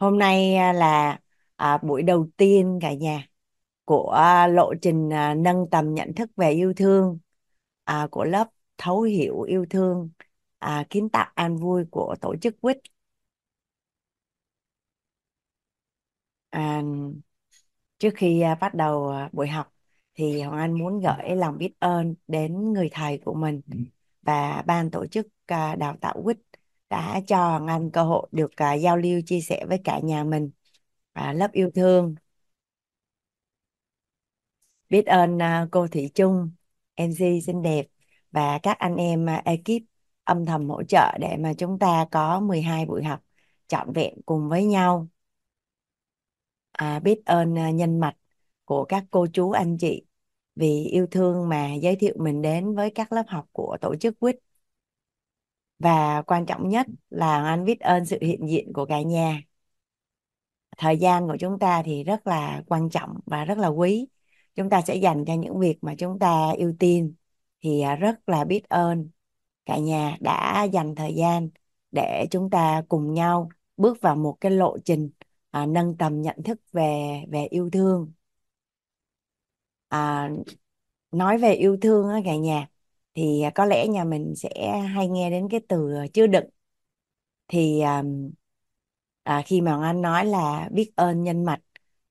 Hôm nay à, là à, buổi đầu tiên cả nhà của à, lộ trình à, nâng tầm nhận thức về yêu thương à, của lớp thấu hiểu yêu thương à, kiến tạo an vui của tổ chức quýt à, trước khi à, bắt đầu à, buổi học thì Hoàng Anh muốn gửi lòng biết ơn đến người thầy của mình ừ. và ban tổ chức à, đào tạo quýt đã cho Hoàng Anh cơ hội được uh, giao lưu chia sẻ với cả nhà mình và lớp yêu thương biết ơn uh, cô Thị Trung MC xinh đẹp và các anh em uh, ekip âm thầm hỗ trợ để mà chúng ta có 12 buổi học trọn vẹn cùng với nhau à, biết ơn uh, nhân mạch của các cô chú anh chị vì yêu thương mà giới thiệu mình đến với các lớp học của tổ chức quýt và quan trọng nhất là anh biết ơn sự hiện diện của cả nhà thời gian của chúng ta thì rất là quan trọng và rất là quý chúng ta sẽ dành cho những việc mà chúng ta ưu tiên thì à, rất là biết ơn cả nhà đã dành thời gian để chúng ta cùng nhau bước vào một cái lộ trình à, nâng tầm nhận thức về về yêu thương à, nói về yêu thương á cả nhà thì à, có lẽ nhà mình sẽ hay nghe đến cái từ à, chứa đựng thì à, khi mà Anh nói là biết ơn nhân mạch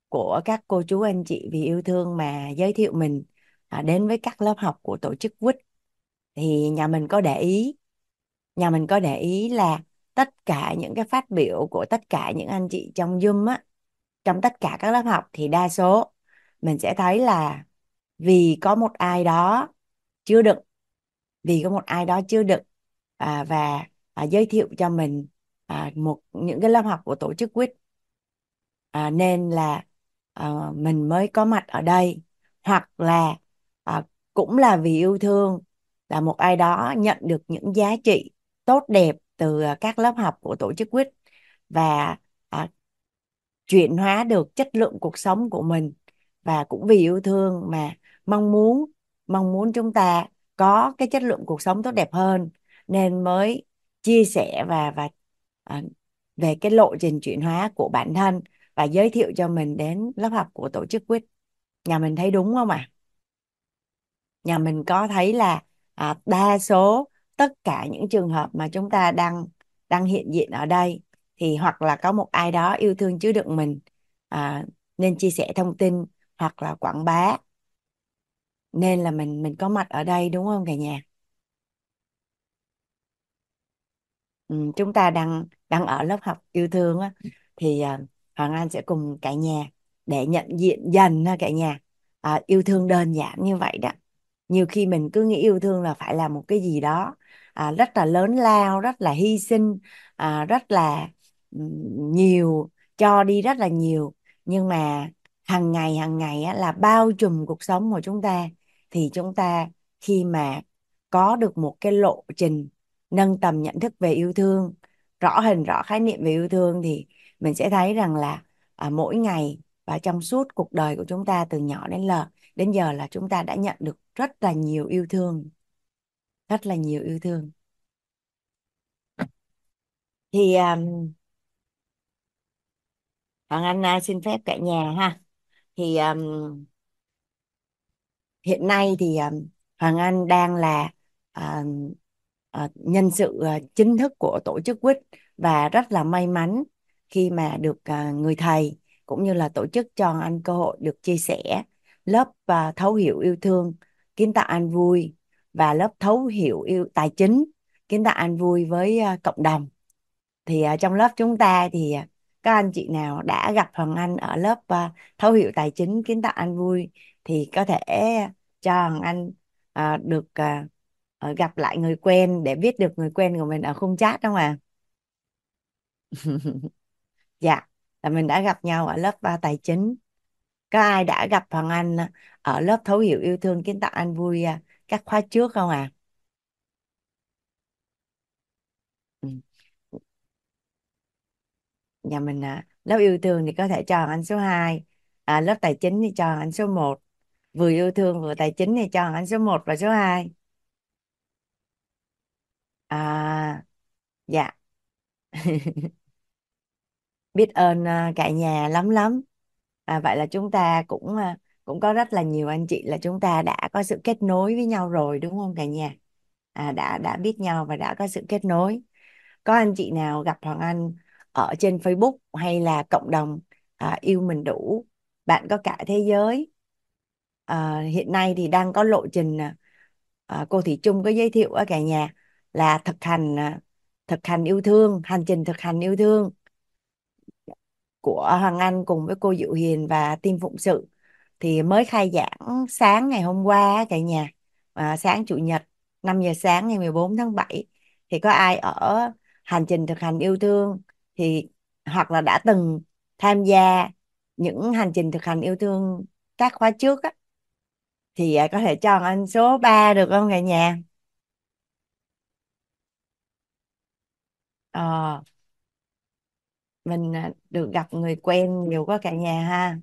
của các cô chú anh chị vì yêu thương mà giới thiệu mình à, đến với các lớp học của tổ chức quýt thì nhà mình có để ý nhà mình có để ý là tất cả những cái phát biểu của tất cả những anh chị trong Zoom á trong tất cả các lớp học thì đa số mình sẽ thấy là vì có một ai đó chứa đựng vì có một ai đó chưa được à, và à, giới thiệu cho mình à, một những cái lớp học của tổ chức quýt à, nên là à, mình mới có mặt ở đây hoặc là à, cũng là vì yêu thương là một ai đó nhận được những giá trị tốt đẹp từ à, các lớp học của tổ chức quýt và à, chuyển hóa được chất lượng cuộc sống của mình và cũng vì yêu thương mà mong muốn mong muốn chúng ta có cái chất lượng cuộc sống tốt đẹp hơn nên mới chia sẻ và và à, về cái lộ trình chuyển hóa của bản thân và giới thiệu cho mình đến lớp học của tổ chức quýt nhà mình thấy đúng không ạ à? nhà mình có thấy là à, đa số tất cả những trường hợp mà chúng ta đang đang hiện diện ở đây thì hoặc là có một ai đó yêu thương chứa đựng mình à, nên chia sẻ thông tin hoặc là quảng bá nên là mình mình có mặt ở đây đúng không cả nhà ừ, chúng ta đang đang ở lớp học yêu thương á thì à, Hoàng Anh sẽ cùng cả nhà để nhận diện dần ha cả nhà à, yêu thương đơn giản như vậy đó nhiều khi mình cứ nghĩ yêu thương là phải là một cái gì đó à, rất là lớn lao rất là hy sinh à, rất là nhiều cho đi rất là nhiều nhưng mà hàng ngày hàng ngày á, là bao trùm cuộc sống của chúng ta thì chúng ta khi mà có được một cái lộ trình nâng tầm nhận thức về yêu thương rõ hình rõ khái niệm về yêu thương thì mình sẽ thấy rằng là à, mỗi ngày và trong suốt cuộc đời của chúng ta từ nhỏ đến giờ đến giờ là chúng ta đã nhận được rất là nhiều yêu thương rất là nhiều yêu thương thì um, Hoàng Anh à, xin phép cả nhà ha thì um, hiện nay thì um, Hoàng Anh đang là um, uh, nhân sự uh, chính thức của tổ chức quýt và rất là may mắn khi mà được uh, người thầy cũng như là tổ chức cho anh cơ hội được chia sẻ lớp uh, thấu hiểu yêu thương kiến tạo anh vui và lớp thấu hiểu yêu tài chính kiến tạo anh vui với uh, cộng đồng thì uh, trong lớp chúng ta thì uh, các anh chị nào đã gặp Hoàng Anh ở lớp uh, thấu hiểu tài chính kiến tạo anh vui thì có thể cho Anh à, được à, gặp lại người quen để biết được người quen của mình ở khung chat không ạ? À? dạ, là mình đã gặp nhau ở lớp ba tài chính. Có ai đã gặp Hoàng Anh ở lớp thấu hiểu yêu thương kiến tạo anh vui các khóa trước không ạ? À? Ừ. Nhà mình à, lớp yêu thương thì có thể cho Anh số 2, à, lớp tài chính thì cho Anh số 1 vừa yêu thương vừa tài chính thì chọn anh số 1 và số 2 à dạ biết ơn à, cả nhà lắm lắm à, vậy là chúng ta cũng à, cũng có rất là nhiều anh chị là chúng ta đã có sự kết nối với nhau rồi đúng không cả nhà à, đã đã biết nhau và đã có sự kết nối có anh chị nào gặp Hoàng Anh ở trên Facebook hay là cộng đồng à, yêu mình đủ bạn có cả thế giới à, hiện nay thì đang có lộ trình à, cô Thị Trung có giới thiệu ở cả nhà là thực hành ờ, thực hành yêu thương hành trình thực hành yêu thương của Hoàng Anh cùng với cô Diệu Hiền và team phụng sự thì mới khai giảng sáng ngày hôm qua cả nhà à, sáng chủ nhật 5 giờ sáng ngày 14 tháng 7 thì có ai ở hành trình thực hành yêu thương thì hoặc là đã từng tham gia những hành trình thực hành yêu thương các khóa trước á, thì à, có thể chọn anh số 3 được không cả nhà? Ờ, mình à, được gặp người quen nhiều quá cả nhà ha.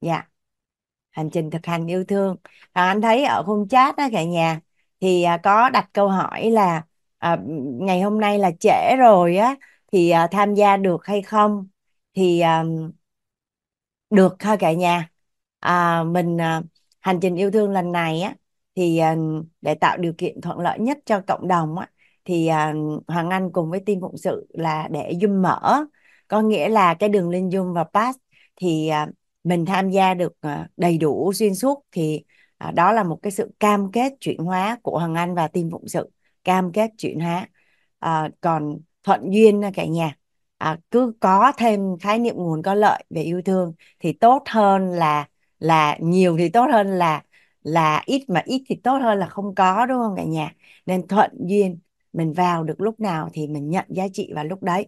Dạ, hành trình thực hành yêu thương. À, anh thấy ở khung chat đó cả nhà thì à, có đặt câu hỏi là à, ngày hôm nay là trễ rồi á thì à, tham gia được hay không? Thì à, được thôi cả nhà. À, mình à, hành trình yêu thương lần này á thì ờ, để tạo điều kiện thuận lợi nhất cho cộng đồng á thì ờ, Hoàng Anh cùng với team phụng sự là để Zoom mở có nghĩa là cái đường link Zoom và Pass thì ờ, mình tham gia được đầy đủ xuyên suốt thì đó là một cái sự cam kết chuyển hóa của Hoàng Anh và team phụng sự cam kết chuyển hóa à, còn thuận duyên cả nhà à, cứ có thêm khái niệm nguồn có lợi về yêu thương thì tốt hơn là là nhiều thì tốt hơn là là ít mà ít thì tốt hơn là không có đúng không cả nhà nên thuận duyên mình vào được lúc nào thì mình nhận giá trị vào lúc đấy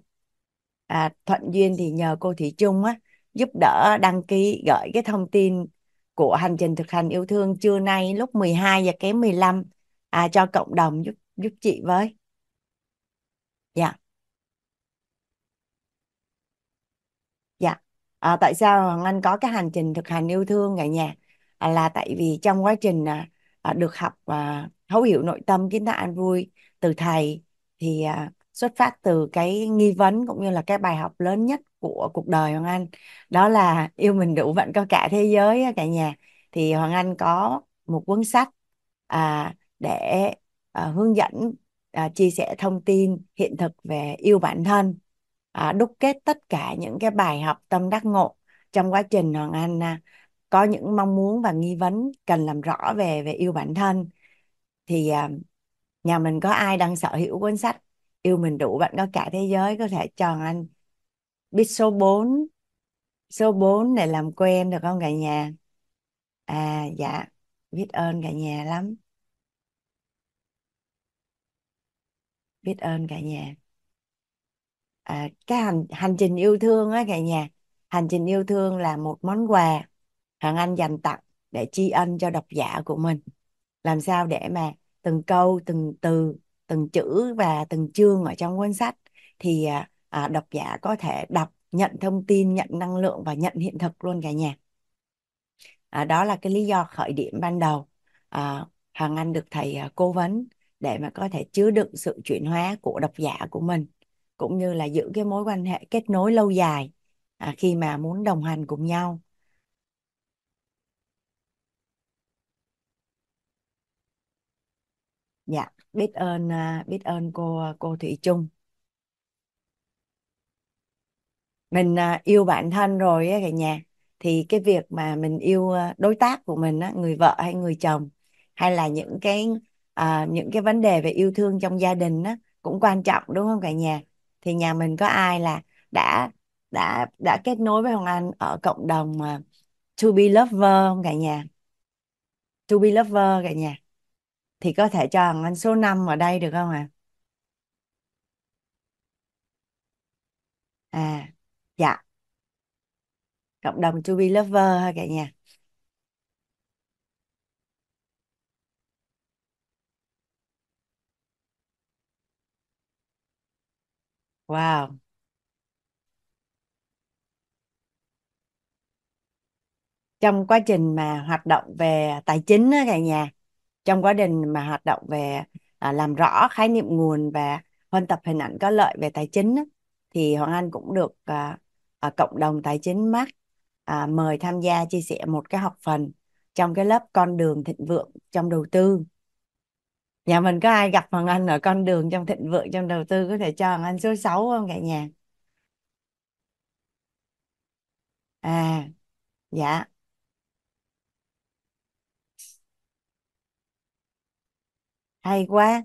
à, thuận duyên thì nhờ cô Thị trung á giúp đỡ đăng ký gửi cái thông tin của hành trình thực hành yêu thương trưa nay lúc 12 giờ kém 15 à, cho cộng đồng giúp giúp chị với dạ yeah. à, tại sao Hoàng Anh có cái hành trình thực hành yêu thương cả nhà à, là tại vì trong quá trình à, à, được học à, thấu hiểu nội tâm kiến tạo an vui từ thầy thì à, xuất phát từ cái nghi vấn cũng như là cái bài học lớn nhất của cuộc đời Hoàng Anh đó là yêu mình đủ vẫn có cả thế giới cả nhà thì Hoàng Anh có một cuốn sách à, để à, hướng dẫn à, chia sẻ thông tin hiện thực về yêu bản thân à, đúc kết tất cả những cái bài học tâm đắc ngộ trong quá trình Hoàng Anh à, có những mong muốn và nghi vấn cần làm rõ về về yêu bản thân thì à, nhà mình có ai đang sở hữu cuốn sách yêu mình đủ bạn có cả thế giới có thể cho Anh biết số 4 số 4 để làm quen được không cả nhà à dạ biết ơn cả nhà lắm biết ơn cả nhà à, cái hành hành trình yêu thương á cả nhà hành trình yêu thương là một món quà hằng anh dành tặng để tri ân cho độc giả của mình làm sao để mà từng câu từng từ từng chữ và từng chương ở trong cuốn sách thì à, à, độc giả có thể đọc nhận thông tin nhận năng lượng và nhận hiện thực luôn cả nhà à, đó là cái lý do khởi điểm ban đầu à, hằng anh được thầy à, cố vấn để mà có thể chứa đựng sự chuyển hóa của độc giả của mình cũng như là giữ cái mối quan hệ kết nối lâu dài à, khi mà muốn đồng hành cùng nhau dạ biết ơn à, biết ơn cô à, cô Thủy Trung. mình à, yêu bản thân rồi ấy, cả nhà thì cái việc mà mình yêu đối tác của mình á, người vợ hay người chồng hay là những cái những cái vấn đề về yêu thương trong gia đình á, cũng quan trọng đúng không cả nhà thì nhà mình có ai là đã đã đã kết nối với Hoàng Anh ở cộng đồng mà to be lover không cả nhà to be lover cả nhà thì có thể cho Hoàng Anh số 5 ở đây được không ạ à? à dạ cộng đồng to be lover ha cả nhà Wow. Trong quá trình mà hoạt động về tài chính á cả nhà, trong quá trình mà hoạt động về à, làm rõ khái niệm nguồn và huân tập hình ảnh có lợi về tài chính á, thì Hoàng Anh cũng được à, à, cộng đồng tài chính Mark à, mời tham gia chia sẻ một cái học phần trong cái lớp con đường thịnh vượng trong đầu tư nhà mình có ai gặp Hoàng Anh ở con đường trong thịnh vượng trong đầu tư có thể cho Hoàng Anh số 6 không cả nhà à dạ hay quá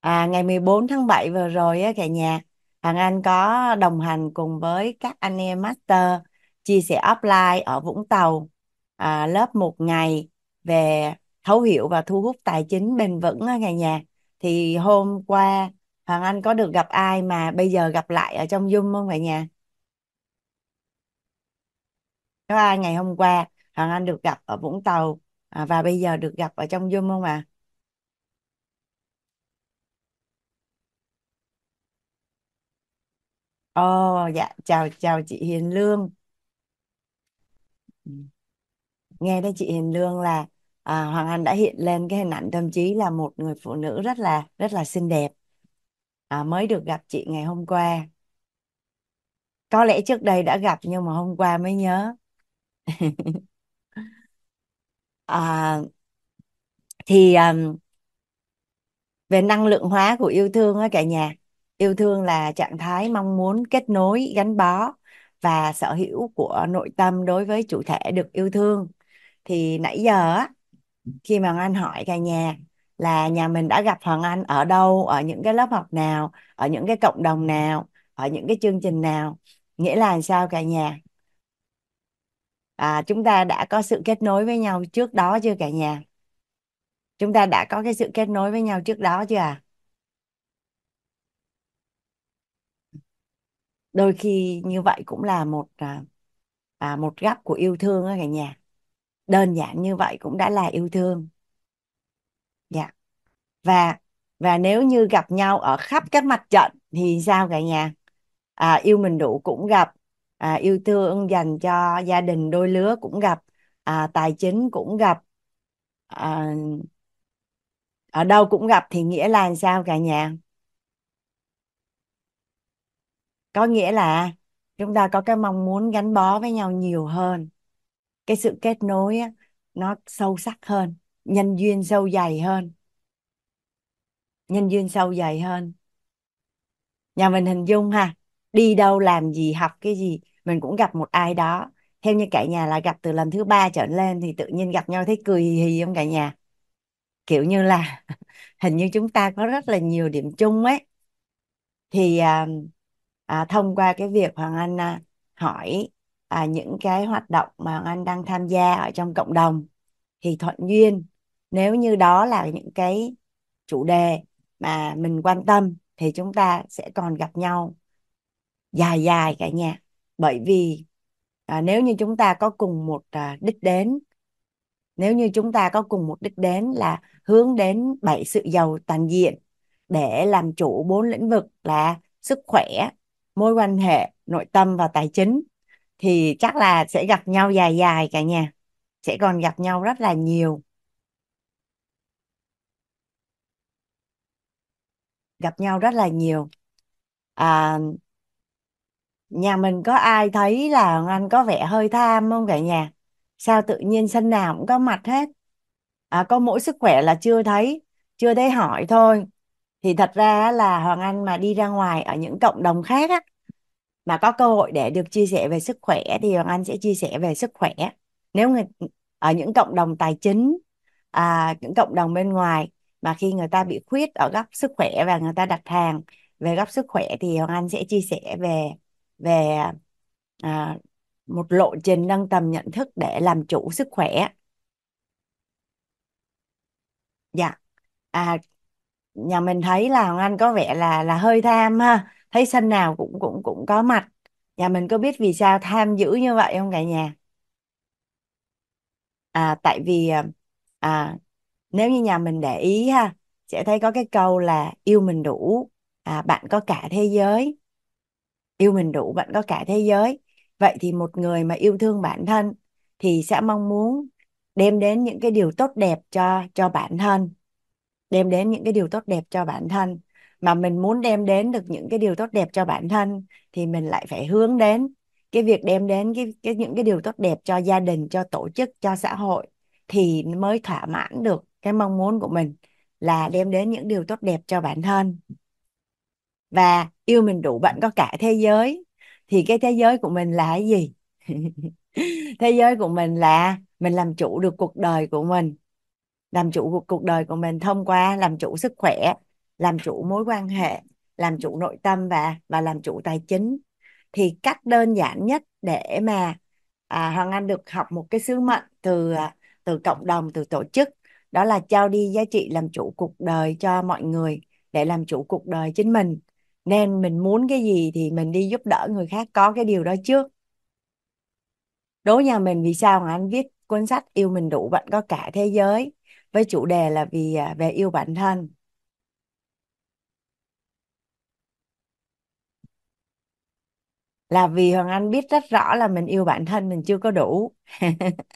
à ngày 14 tháng 7 vừa rồi á cả nhà Hoàng Anh có đồng hành cùng với các anh em master chia sẻ offline ở Vũng Tàu à, lớp một ngày về thấu hiểu và thu hút tài chính bền vững ở nhà nhà thì hôm qua Hoàng Anh có được gặp ai mà bây giờ gặp lại ở trong Zoom không cả nhà? Có ai ngày hôm qua Hoàng Anh được gặp ở Vũng Tàu à, và bây giờ được gặp ở trong Zoom không ạ? À? Ồ, oh, dạ chào chào chị Hiền Lương nghe tới chị Hiền Lương là à, Hoàng Anh đã hiện lên cái hình ảnh tâm trí là một người phụ nữ rất là rất là xinh đẹp à, mới được gặp chị ngày hôm qua có lẽ trước đây đã gặp nhưng mà hôm qua mới nhớ à, thì um, về năng lượng hóa của yêu thương á cả nhà yêu thương là trạng thái mong muốn kết nối gắn bó và sở hữu của nội tâm đối với chủ thể được yêu thương thì nãy giờ á khi mà Hoàng Anh hỏi cả nhà là nhà mình đã gặp Hoàng Anh ở đâu, ở những cái lớp học nào, ở những cái cộng đồng nào, ở những cái chương trình nào, nghĩa là sao cả nhà? À, chúng ta đã có sự kết nối với nhau trước đó chưa cả nhà? Chúng ta đã có cái sự kết nối với nhau trước đó chưa à? Đôi khi như vậy cũng là một à, à một góc của yêu thương đó cả nhà đơn giản như vậy cũng đã là yêu thương dạ và và nếu như gặp nhau ở khắp các mặt trận thì sao cả nhà à, yêu mình đủ cũng gặp à, yêu thương dành cho gia đình đôi lứa cũng gặp à, tài chính cũng gặp à, ở đâu cũng gặp thì nghĩa là sao cả nhà có nghĩa là chúng ta có cái mong muốn gắn bó với nhau nhiều hơn cái sự kết nối á, nó sâu sắc hơn nhân duyên sâu dày hơn nhân duyên sâu dày hơn nhà mình hình dung ha đi đâu làm gì học cái gì mình cũng gặp một ai đó theo như cả nhà là gặp từ lần thứ ba trở lên thì tự nhiên gặp nhau thấy cười hì hì không cả nhà kiểu như là hình như chúng ta có rất là nhiều điểm chung ấy thì à, à, thông qua cái việc hoàng anh à, hỏi à, những cái hoạt động mà Hoàng Anh đang tham gia ở trong cộng đồng thì thuận duyên nếu như đó là những cái chủ đề mà mình quan tâm thì chúng ta sẽ còn gặp nhau dài dài cả nhà bởi vì à, nếu như chúng ta có cùng một à, đích đến nếu như chúng ta có cùng một đích đến là hướng đến bảy sự giàu toàn diện để làm chủ bốn lĩnh vực là sức khỏe mối quan hệ nội tâm và tài chính thì chắc là sẽ gặp nhau dài dài cả nhà sẽ còn gặp nhau rất là nhiều gặp nhau rất là nhiều à, nhà mình có ai thấy là Hồng Anh có vẻ hơi tham không cả nhà sao tự nhiên sân nào cũng có mặt hết à, có mỗi sức khỏe là chưa thấy chưa thấy hỏi thôi thì thật ra là Hoàng Anh mà đi ra ngoài ở những cộng đồng khác á mà có cơ hội để được chia sẻ về sức khỏe thì Hoàng Anh sẽ chia sẻ về sức khỏe nếu người ở những cộng đồng tài chính à, những cộng đồng bên ngoài mà khi người ta bị khuyết ở góc sức khỏe và người ta đặt hàng về góc sức khỏe thì Hoàng Anh sẽ chia sẻ về về à, một lộ trình nâng tầm nhận thức để làm chủ sức khỏe. Dạ. À nhà mình thấy là Hoàng Anh có vẻ là là hơi tham ha thấy sân nào cũng cũng cũng có mặt nhà mình có biết vì sao tham dữ như vậy không cả nhà à, tại vì à, à, nếu như nhà mình để ý ha sẽ thấy có cái câu là yêu mình đủ à, bạn có cả thế giới yêu mình đủ bạn có cả thế giới vậy thì một người mà yêu thương bản thân thì sẽ mong muốn đem đến những cái điều tốt đẹp cho cho bản thân đem đến những cái điều tốt đẹp cho bản thân mà mình muốn đem đến được những cái điều tốt đẹp cho bản thân thì mình lại phải hướng đến cái việc đem đến cái, cái những cái điều tốt đẹp cho gia đình cho tổ chức cho xã hội thì mới thỏa mãn được cái mong muốn của mình là đem đến những điều tốt đẹp cho bản thân và yêu mình đủ bạn có cả thế giới thì cái thế giới của mình là cái gì thế giới của mình là mình làm chủ được cuộc đời của mình làm chủ cuộc cuộc đời của mình thông qua làm chủ sức khỏe làm chủ mối quan hệ làm chủ nội tâm và và làm chủ tài chính thì cách đơn giản nhất để mà à, Hoàng Anh được học một cái sứ mệnh từ à, từ cộng đồng từ tổ chức đó là trao đi giá trị làm chủ cuộc đời cho mọi người để làm chủ cuộc đời chính mình nên mình muốn cái gì thì mình đi giúp đỡ người khác có cái điều đó trước Đối nhà mình vì sao Hoàng Anh viết cuốn sách yêu mình đủ bạn có cả thế giới với chủ đề là vì à, về yêu bản thân là vì Hoàng Anh biết rất rõ là mình yêu bản thân mình chưa có đủ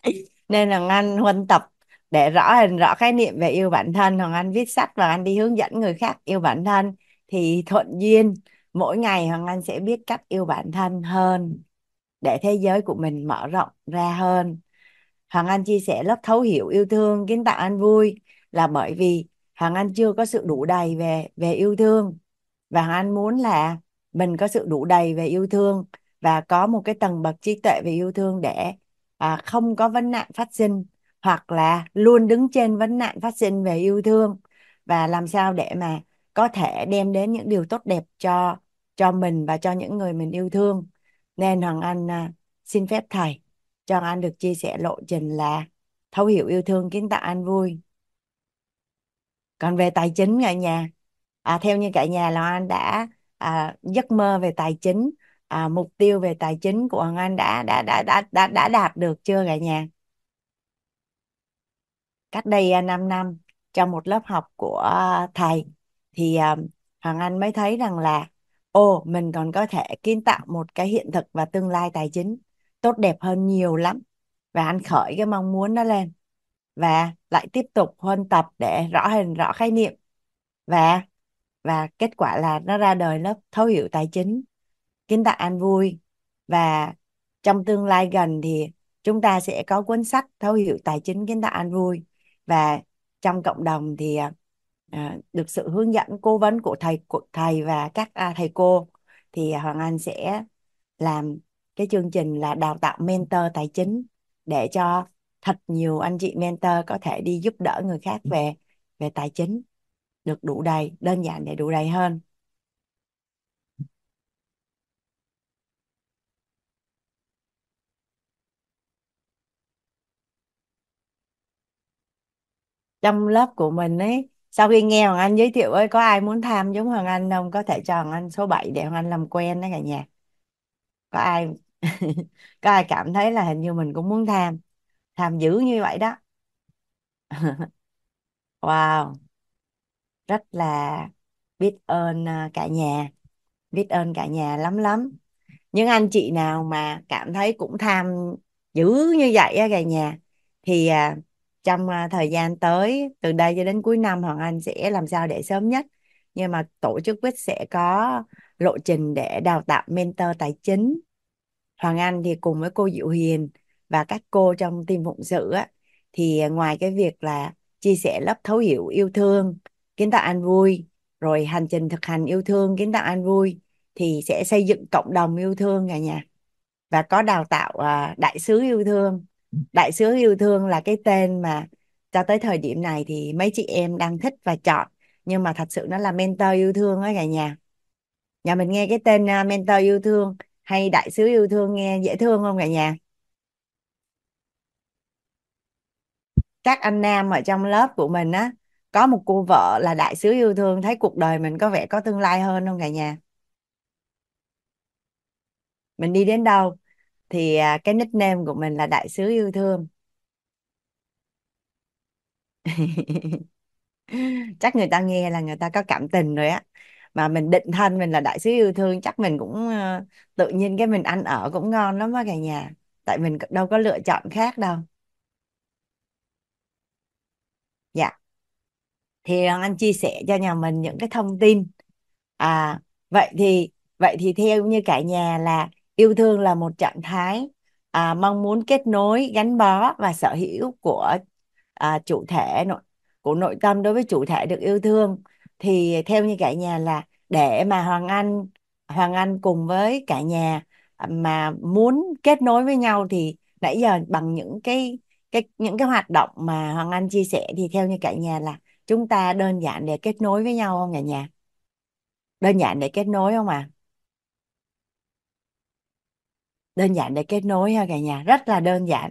nên Hoàng Anh huân tập để rõ hình rõ khái niệm về yêu bản thân Hoàng Anh viết sách và Anh đi hướng dẫn người khác yêu bản thân thì thuận duyên mỗi ngày Hoàng Anh sẽ biết cách yêu bản thân hơn để thế giới của mình mở rộng ra hơn Hoàng Anh chia sẻ lớp thấu hiểu yêu thương kiến tạo anh vui là bởi vì Hoàng Anh chưa có sự đủ đầy về về yêu thương và Hoàng Anh muốn là mình có sự đủ đầy về yêu thương và có một cái tầng bậc trí tuệ về yêu thương để à, không có vấn nạn phát sinh hoặc là luôn đứng trên vấn nạn phát sinh về yêu thương và làm sao để mà có thể đem đến những điều tốt đẹp cho cho mình và cho những người mình yêu thương nên hoàng anh à, xin phép thầy cho anh được chia sẻ lộ trình là thấu hiểu yêu thương kiến tạo an vui còn về tài chính ở nhà à, theo như cả nhà là anh đã à, giấc mơ về tài chính à, mục tiêu về tài chính của Hoàng Anh đã đã đã đã đã, đã đạt được chưa cả nhà cách đây 5 à, năm trong một lớp học của à, thầy thì à, Hoàng Anh mới thấy rằng là ô mình còn có thể kiến tạo một cái hiện thực và tương lai tài chính tốt đẹp hơn nhiều lắm và anh khởi cái mong muốn đó lên và lại tiếp tục huân tập để rõ hình rõ khái niệm và và kết quả là nó ra đời lớp thấu hiểu tài chính kiến tạo an vui và trong tương lai gần thì chúng ta sẽ có cuốn sách thấu hiểu tài chính kiến tạo an vui và trong cộng đồng thì à, à, được sự hướng dẫn cố vấn của thầy của thầy và các à, thầy cô thì Hoàng Anh sẽ làm cái chương trình là đào tạo mentor tài chính để cho thật nhiều anh chị mentor có thể đi giúp đỡ người khác về về tài chính được đủ đầy đơn giản để đủ đầy hơn trong lớp của mình ấy sau khi nghe Hoàng Anh giới thiệu ơi có ai muốn tham giống Hoàng Anh không có thể cho Hoàng Anh số 7 để Hoàng Anh làm quen đó cả nhà có ai có ai cảm thấy là hình như mình cũng muốn tham tham dữ như vậy đó wow rất là biết ơn à, cả nhà biết ơn cả nhà lắm lắm những anh chị nào mà cảm thấy cũng tham dữ như vậy á cả nhà thì à, trong à, thời gian tới từ đây cho đến cuối năm Hoàng Anh sẽ làm sao để sớm nhất nhưng mà tổ chức quyết sẽ có lộ trình để đào tạo mentor tài chính Hoàng Anh thì cùng với cô Diệu Hiền và các cô trong team phụng sự á, thì ngoài cái việc là chia sẻ lớp thấu hiểu yêu thương kiến tạo an vui rồi hành trình thực hành yêu thương kiến tạo an vui thì sẽ xây dựng cộng đồng yêu thương cả nhà và có đào tạo uh, đại sứ yêu thương đại sứ yêu thương là cái tên mà cho tới thời điểm này thì mấy chị em đang thích và chọn nhưng mà thật sự nó là mentor yêu thương đó cả nhà nhà mình nghe cái tên uh, mentor yêu thương hay đại sứ yêu thương nghe dễ thương không cả nhà các anh nam ở trong lớp của mình á có một cô vợ là đại sứ yêu thương thấy cuộc đời mình có vẻ có tương lai hơn không cả nhà mình đi đến đâu thì à, cái nickname của mình là đại sứ yêu thương chắc người ta nghe là người ta có cảm tình rồi á mà mình định thân mình là đại sứ yêu thương chắc mình cũng ờ, tự nhiên cái mình ăn ở cũng ngon lắm á cả nhà tại mình đâu có lựa chọn khác đâu dạ thì Hoàng Anh chia sẻ cho nhà mình những cái thông tin à vậy thì vậy thì theo như cả nhà là yêu thương là một trạng thái à, mong muốn kết nối gắn bó và sở hữu của à, chủ thể nội của nội tâm đối với chủ thể được yêu thương thì theo như cả nhà là để mà Hoàng Anh Hoàng Anh cùng với cả nhà à, mà muốn kết nối với nhau thì nãy giờ bằng những cái cái những cái hoạt động mà Hoàng Anh chia sẻ thì theo như cả nhà là chúng ta đơn giản để kết nối với nhau không cả nhà đơn giản để kết nối không ạ à? đơn giản để kết nối ha cả nhà rất là đơn giản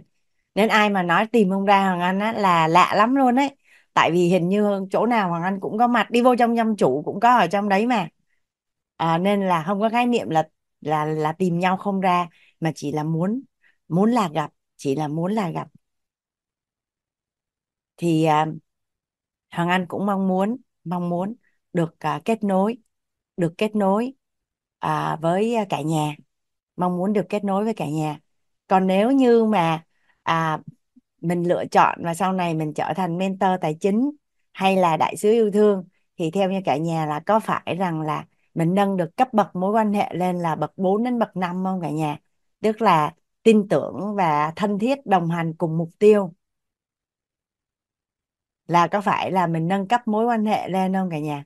nên ai mà nói tìm không ra hoàng anh á, là lạ lắm luôn đấy tại vì hình như chỗ nào hoàng anh cũng có mặt đi vô trong nhâm chủ cũng có ở trong đấy mà à, nên là không có khái niệm là là là tìm nhau không ra mà chỉ là muốn muốn là gặp chỉ là muốn là gặp thì à, Hoàng Anh cũng mong muốn mong muốn được uh, kết nối được kết nối uh, với à, cả nhà mong muốn được kết nối với cả nhà còn nếu như mà à, mình lựa chọn và sau này mình trở thành mentor tài chính hay là đại sứ yêu thương thì theo như cả nhà là có phải rằng là mình nâng được cấp bậc mối quan hệ lên là bậc 4 đến bậc 5 không cả nhà tức là tin tưởng và thân thiết đồng hành cùng mục tiêu là có phải là mình nâng cấp mối quan hệ lên không cả nhà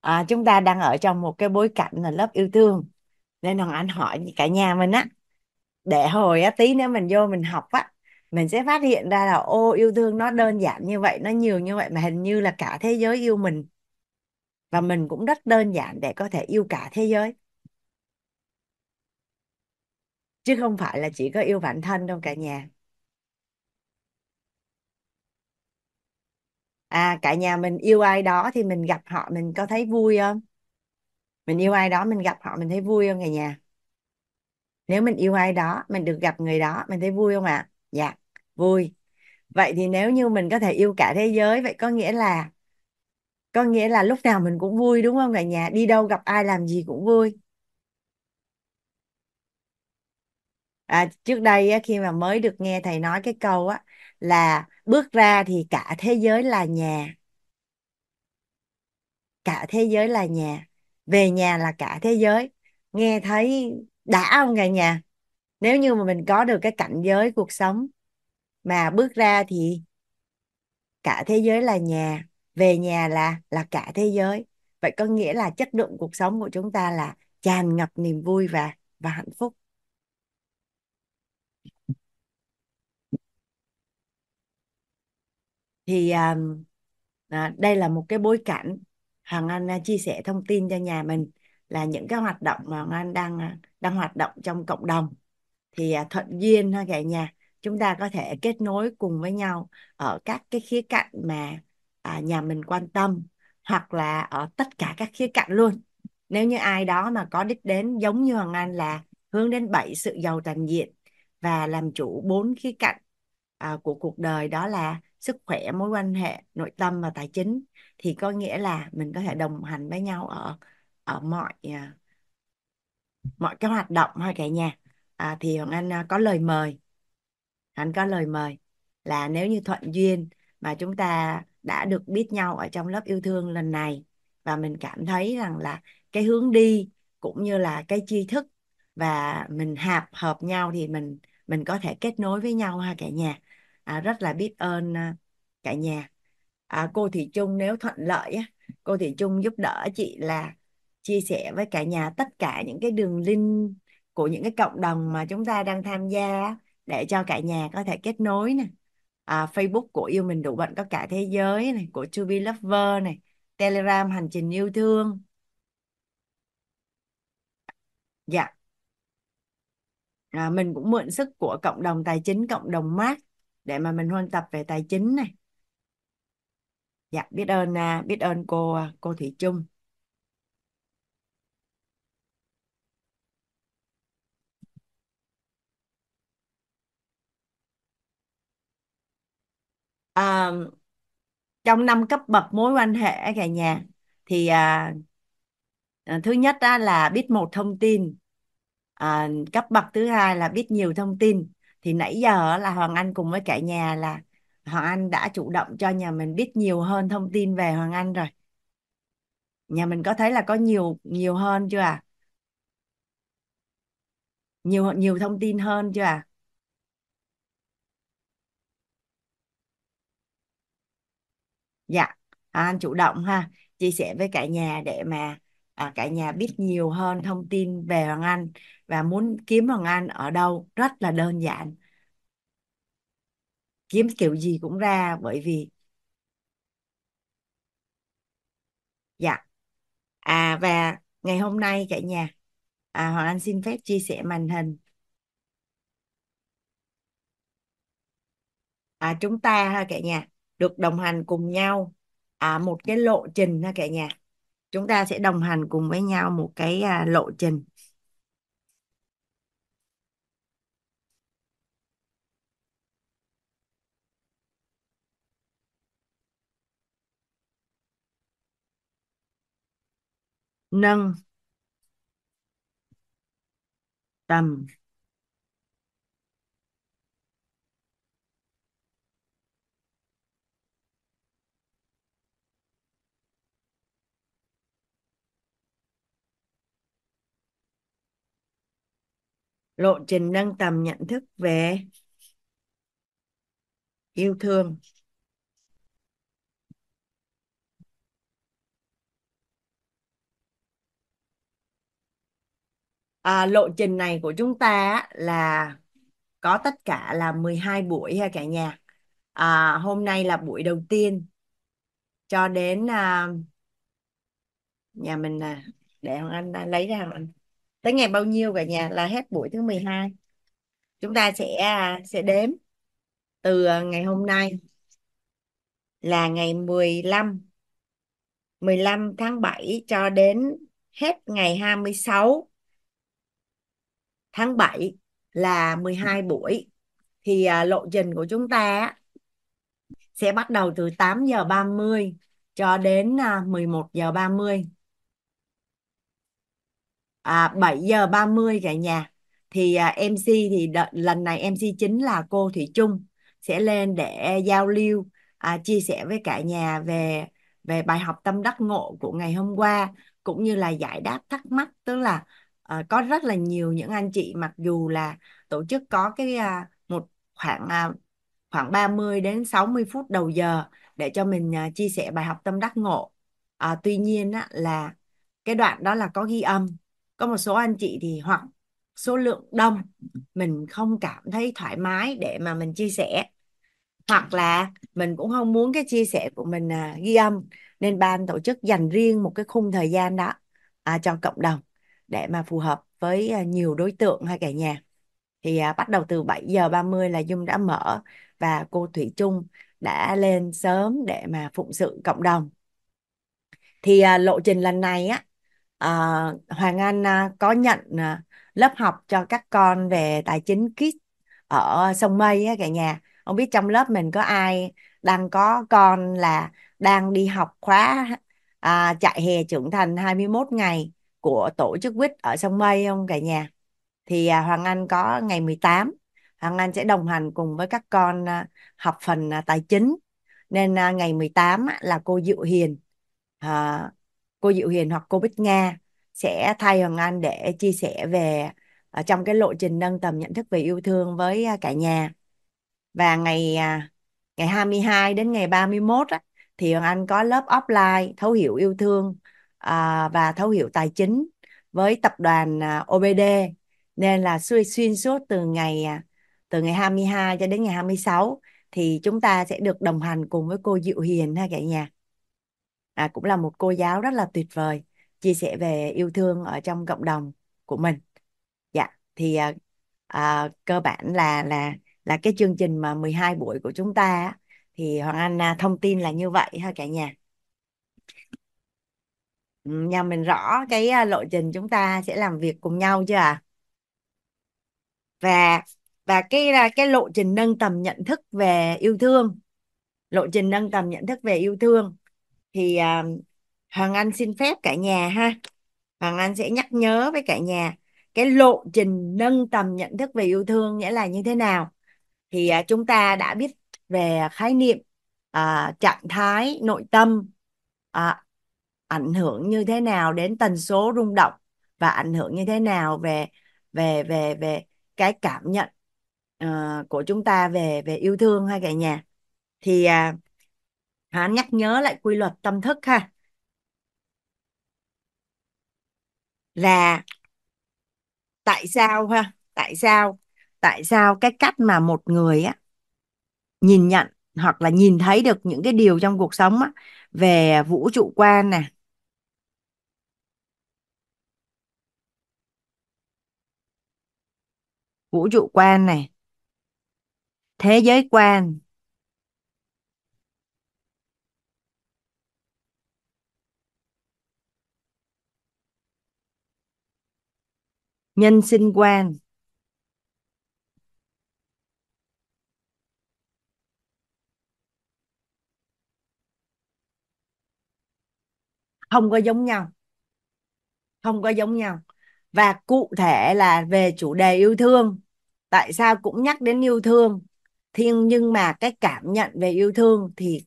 à, chúng ta đang ở trong một cái bối cảnh là lớp yêu thương nên hoàng anh hỏi cả nhà mình á để hồi á tí nữa mình vô mình học á mình sẽ phát hiện ra là ô yêu thương nó đơn giản như vậy nó nhiều như vậy mà hình như là cả thế giới yêu mình và mình cũng rất đơn giản để có thể yêu cả thế giới chứ không phải là chỉ có yêu bản thân đâu cả nhà à cả nhà mình yêu ai đó thì mình gặp họ mình có thấy vui không mình yêu ai đó mình gặp họ mình thấy vui không cả nhà nếu mình yêu ai đó mình được gặp người đó mình thấy vui không ạ à? dạ vui vậy thì nếu như mình có thể yêu cả thế giới vậy có nghĩa là có nghĩa là lúc nào mình cũng vui đúng không cả nhà đi đâu gặp ai làm gì cũng vui à, trước đây á, khi mà mới được nghe thầy nói cái câu á là bước ra thì cả thế giới là nhà cả thế giới là nhà về nhà là cả thế giới nghe thấy đã không cả nhà nếu như mà mình có được cái cảnh giới cuộc sống mà bước ra thì cả thế giới là nhà về nhà là là cả thế giới vậy có nghĩa là chất lượng cuộc sống của chúng ta là tràn ngập niềm vui và và hạnh phúc thì um, à, đây là một cái bối cảnh Hoàng Anh à, chia sẻ thông tin cho nhà mình là những cái hoạt động mà Hoàng Anh đang à, đang hoạt động trong cộng đồng thì à, thuận duyên ha cả nhà chúng ta có thể kết nối cùng với nhau ở các cái khía cạnh mà à, nhà mình quan tâm hoặc là ở tất cả các khía cạnh luôn nếu như ai đó mà có đích đến giống như Hoàng Anh là hướng đến bảy sự giàu toàn diện và làm chủ bốn khía cạnh à, của cuộc đời đó là sức khỏe mối quan hệ nội tâm và tài chính thì có nghĩa là mình có thể đồng hành với nhau ở ở mọi à, mọi cái hoạt động thôi cả nhà à, thì Hoàng Anh à, có lời mời anh có lời mời là nếu như thuận duyên mà chúng ta đã được biết nhau ở trong lớp yêu thương lần này và mình cảm thấy rằng là cái hướng đi cũng như là cái tri thức và mình hợp hợp nhau thì mình mình có thể kết nối với nhau ha cả nhà à, rất là biết ơn à, cả nhà à, cô thị trung nếu thuận lợi á cô thị trung giúp đỡ chị là chia sẻ với cả nhà tất cả những cái đường link của những cái cộng đồng mà chúng ta đang tham gia để cho cả nhà có thể kết nối nè à, Facebook của yêu mình đủ bạn có cả thế giới này của To Be Lover này Telegram hành trình yêu thương dạ à, mình cũng mượn sức của cộng đồng tài chính cộng đồng mát để mà mình huân tập về tài chính này dạ biết ơn à, biết ơn cô à, cô Thủy Trung à, trong năm cấp bậc mối quan hệ cả nhà thì à, à, thứ nhất á, là biết một thông tin à, cấp bậc thứ hai là biết nhiều thông tin thì nãy giờ là Hoàng Anh cùng với cả nhà là Hoàng Anh đã chủ động cho nhà mình biết nhiều hơn thông tin về Hoàng Anh rồi nhà mình có thấy là có nhiều nhiều hơn chưa à nhiều nhiều thông tin hơn chưa à dạ à, chủ động ha chia sẻ với cả nhà để mà à, cả nhà biết nhiều hơn thông tin về Hoàng Anh và muốn kiếm Hoàng Anh ở đâu rất là đơn giản kiếm kiểu gì cũng ra bởi vì dạ à và ngày hôm nay cả nhà à, Hoàng Anh xin phép chia sẻ màn hình à, chúng ta ha cả nhà được đồng hành cùng nhau à, một cái lộ trình ha cả nhà chúng ta sẽ đồng hành cùng với nhau một cái à, lộ trình nâng tầm lộ trình nâng tầm nhận thức về yêu thương à, lộ trình này của chúng ta là có tất cả là 12 buổi ha cả nhà à, hôm nay là buổi đầu tiên cho đến à, nhà mình à, để Hoàng Anh lấy ra Anh tới ngày bao nhiêu cả nhà là hết buổi thứ 12 chúng ta sẽ à, sẽ đếm từ à, ngày hôm nay là ngày 15 15 tháng 7 cho đến hết ngày 26 tháng 7 là 12 buổi thì à, lộ trình của chúng ta sẽ bắt đầu từ 8 giờ 30 cho đến à, 11 giờ 30 à, 7 giờ 30 cả nhà thì à, MC thì đợt, lần này MC chính là cô Thủy Chung sẽ lên để giao lưu à, chia sẻ với cả nhà về về bài học tâm đắc ngộ của ngày hôm qua cũng như là giải đáp thắc mắc tức là à, có rất là nhiều những anh chị mặc dù là tổ chức có cái à, một khoảng à, khoảng 30 đến 60 phút đầu giờ để cho mình à, chia sẻ bài học tâm đắc ngộ à, tuy nhiên á, là cái đoạn đó là có ghi âm có một số anh chị thì hoặc số lượng đông mình không cảm thấy thoải mái để mà mình chia sẻ hoặc là mình cũng không muốn cái chia sẻ của mình à, ghi âm nên ban tổ chức dành riêng một cái khung thời gian đó à, cho cộng đồng để mà phù hợp với à, nhiều đối tượng hay cả nhà thì à, bắt đầu từ 7 giờ 30 là Dung đã mở và cô Thủy Trung đã lên sớm để mà phụng sự cộng đồng thì à, lộ trình lần này á à, Hoàng Anh à, có nhận à, lớp học cho các con về tài chính kids ở sông Mây á cả nhà. Không biết trong lớp mình có ai đang có con là đang đi học khóa à, chạy hè trưởng thành 21 ngày của tổ chức quýt ở sông Mây không cả nhà? Thì à, Hoàng Anh có ngày 18 Hoàng Anh sẽ đồng hành cùng với các con à, học phần à, tài chính. Nên à, ngày 18 á, là cô Diệu Hiền à, cô Diệu Hiền hoặc cô Bích Nga sẽ thay Hoàng Anh để chia sẻ về ở ờ, trong cái lộ trình nâng tầm nhận thức về yêu thương với à, cả nhà. Và ngày à, ngày 22 đến ngày 31 á, thì Hoàng Anh có lớp offline thấu hiểu yêu thương à, và thấu hiểu tài chính với tập đoàn à, OBD nên là xuyên xuyên suốt từ ngày à, từ ngày 22 cho đến ngày 26 thì chúng ta sẽ được đồng hành cùng với cô Diệu Hiền ha cả nhà à, cũng là một cô giáo rất là tuyệt vời chia sẻ về yêu thương ở trong cộng đồng của mình dạ thì à, à, cơ bản là là là cái chương trình mà 12 buổi của chúng ta thì Hoàng Anh à, thông tin là như vậy ha cả nhà nhà mình rõ cái à, lộ trình chúng ta sẽ làm việc cùng nhau chưa à và và cái là cái lộ trình nâng tầm nhận thức về yêu thương lộ trình nâng tầm nhận thức về yêu thương thì à, Hoàng Anh xin phép cả nhà ha Hoàng Anh sẽ nhắc nhớ với cả nhà cái lộ trình nâng tầm nhận thức về yêu thương nghĩa là như thế nào thì à, chúng ta đã biết về khái niệm uh, trạng thái nội tâm uh, ảnh hưởng như thế nào đến tần số rung động và ảnh hưởng như thế nào về về về về cái cảm nhận uh, của chúng ta về về yêu thương hay cả nhà thì uh, à, nhắc nhớ lại quy luật tâm thức ha là tại sao ha tại sao tại sao cái cách mà một người á nhìn nhận hoặc là nhìn thấy được những cái điều trong cuộc sống á, về vũ trụ quan nè vũ trụ quan này thế giới quan nhân sinh quan không có giống nhau không có giống nhau và cụ thể là về chủ đề yêu thương tại sao cũng nhắc đến yêu thương Thì nhưng mà cái cảm nhận về yêu thương thì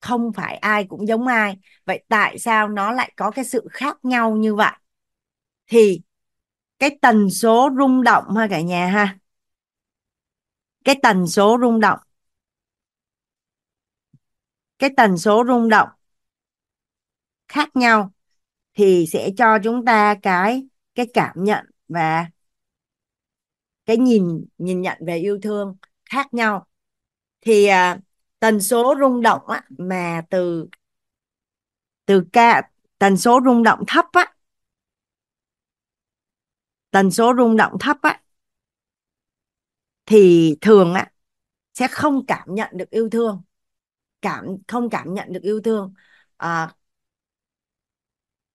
không phải ai cũng giống ai vậy tại sao nó lại có cái sự khác nhau như vậy thì cái tần số rung động ha cả nhà ha cái tần số rung động cái tần số rung động khác nhau thì sẽ cho chúng ta cái cái cảm nhận và cái nhìn nhìn nhận về yêu thương khác nhau thì à, tần số rung động á, mà từ từ ca tần số rung động thấp á, tần số rung động thấp á thì thường á sẽ không cảm nhận được yêu thương cảm không cảm nhận được yêu thương à,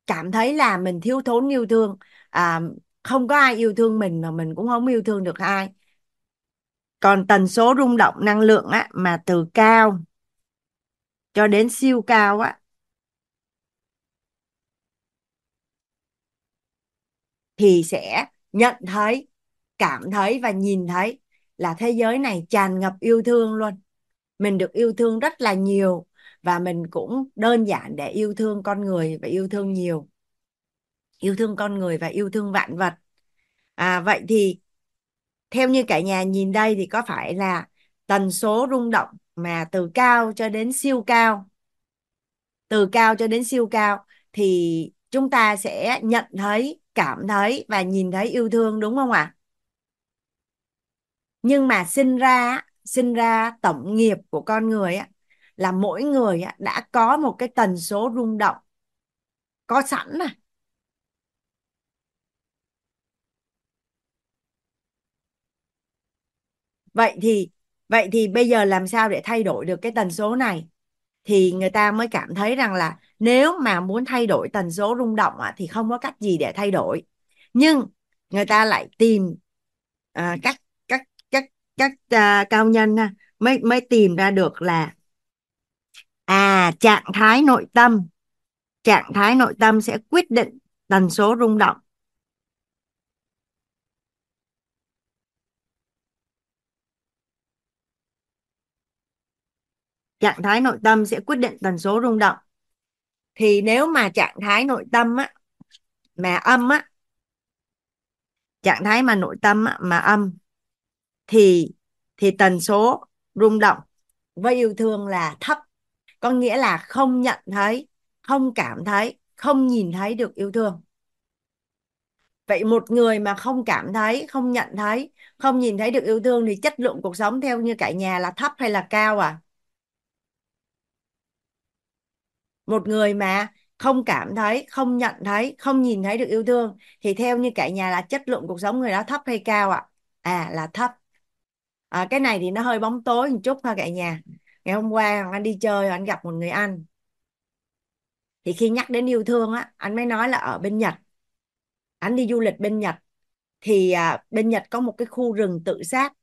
cảm thấy là mình thiếu thốn yêu thương à, không có ai yêu thương mình mà mình cũng không yêu thương được ai còn tần số rung động năng lượng á mà từ cao cho đến siêu cao á thì sẽ nhận thấy cảm thấy và nhìn thấy là thế giới này tràn ngập yêu thương luôn mình được yêu thương rất là nhiều và mình cũng đơn giản để yêu thương con người và yêu thương nhiều yêu thương con người và yêu thương vạn vật à, vậy thì theo như cả nhà nhìn đây thì có phải là tần số rung động mà từ cao cho đến siêu cao từ cao cho đến siêu cao thì chúng ta sẽ nhận thấy cảm thấy và nhìn thấy yêu thương đúng không ạ à? nhưng mà sinh ra sinh ra tổng nghiệp của con người á, là mỗi người á, đã có một cái tần số rung động có sẵn này vậy thì vậy thì bây giờ làm sao để thay đổi được cái tần số này thì người ta mới cảm thấy rằng là nếu mà muốn thay đổi tần số rung động thì không có cách gì để thay đổi nhưng người ta lại tìm à, các các các các à, cao nhân à, mới mới tìm ra được là à trạng thái nội tâm trạng thái nội tâm sẽ quyết định tần số rung động trạng thái nội tâm sẽ quyết định tần số rung động thì nếu mà trạng thái nội tâm á mà âm á trạng thái mà nội tâm á, mà âm thì thì tần số rung động với yêu thương là thấp có nghĩa là không nhận thấy không cảm thấy không nhìn thấy được yêu thương vậy một người mà không cảm thấy không nhận thấy không nhìn thấy được yêu thương thì chất lượng cuộc sống theo như cả nhà là thấp hay là cao à một người mà không cảm thấy không nhận thấy không nhìn thấy được yêu thương thì theo như cả nhà là chất lượng cuộc sống người đó thấp hay cao ạ à? à là thấp à, cái này thì nó hơi bóng tối một chút thôi cả nhà ngày hôm qua anh đi chơi anh gặp một người anh thì khi nhắc đến yêu thương á anh mới nói là ở bên Nhật anh đi du lịch bên Nhật thì à, bên Nhật có một cái khu rừng tự sát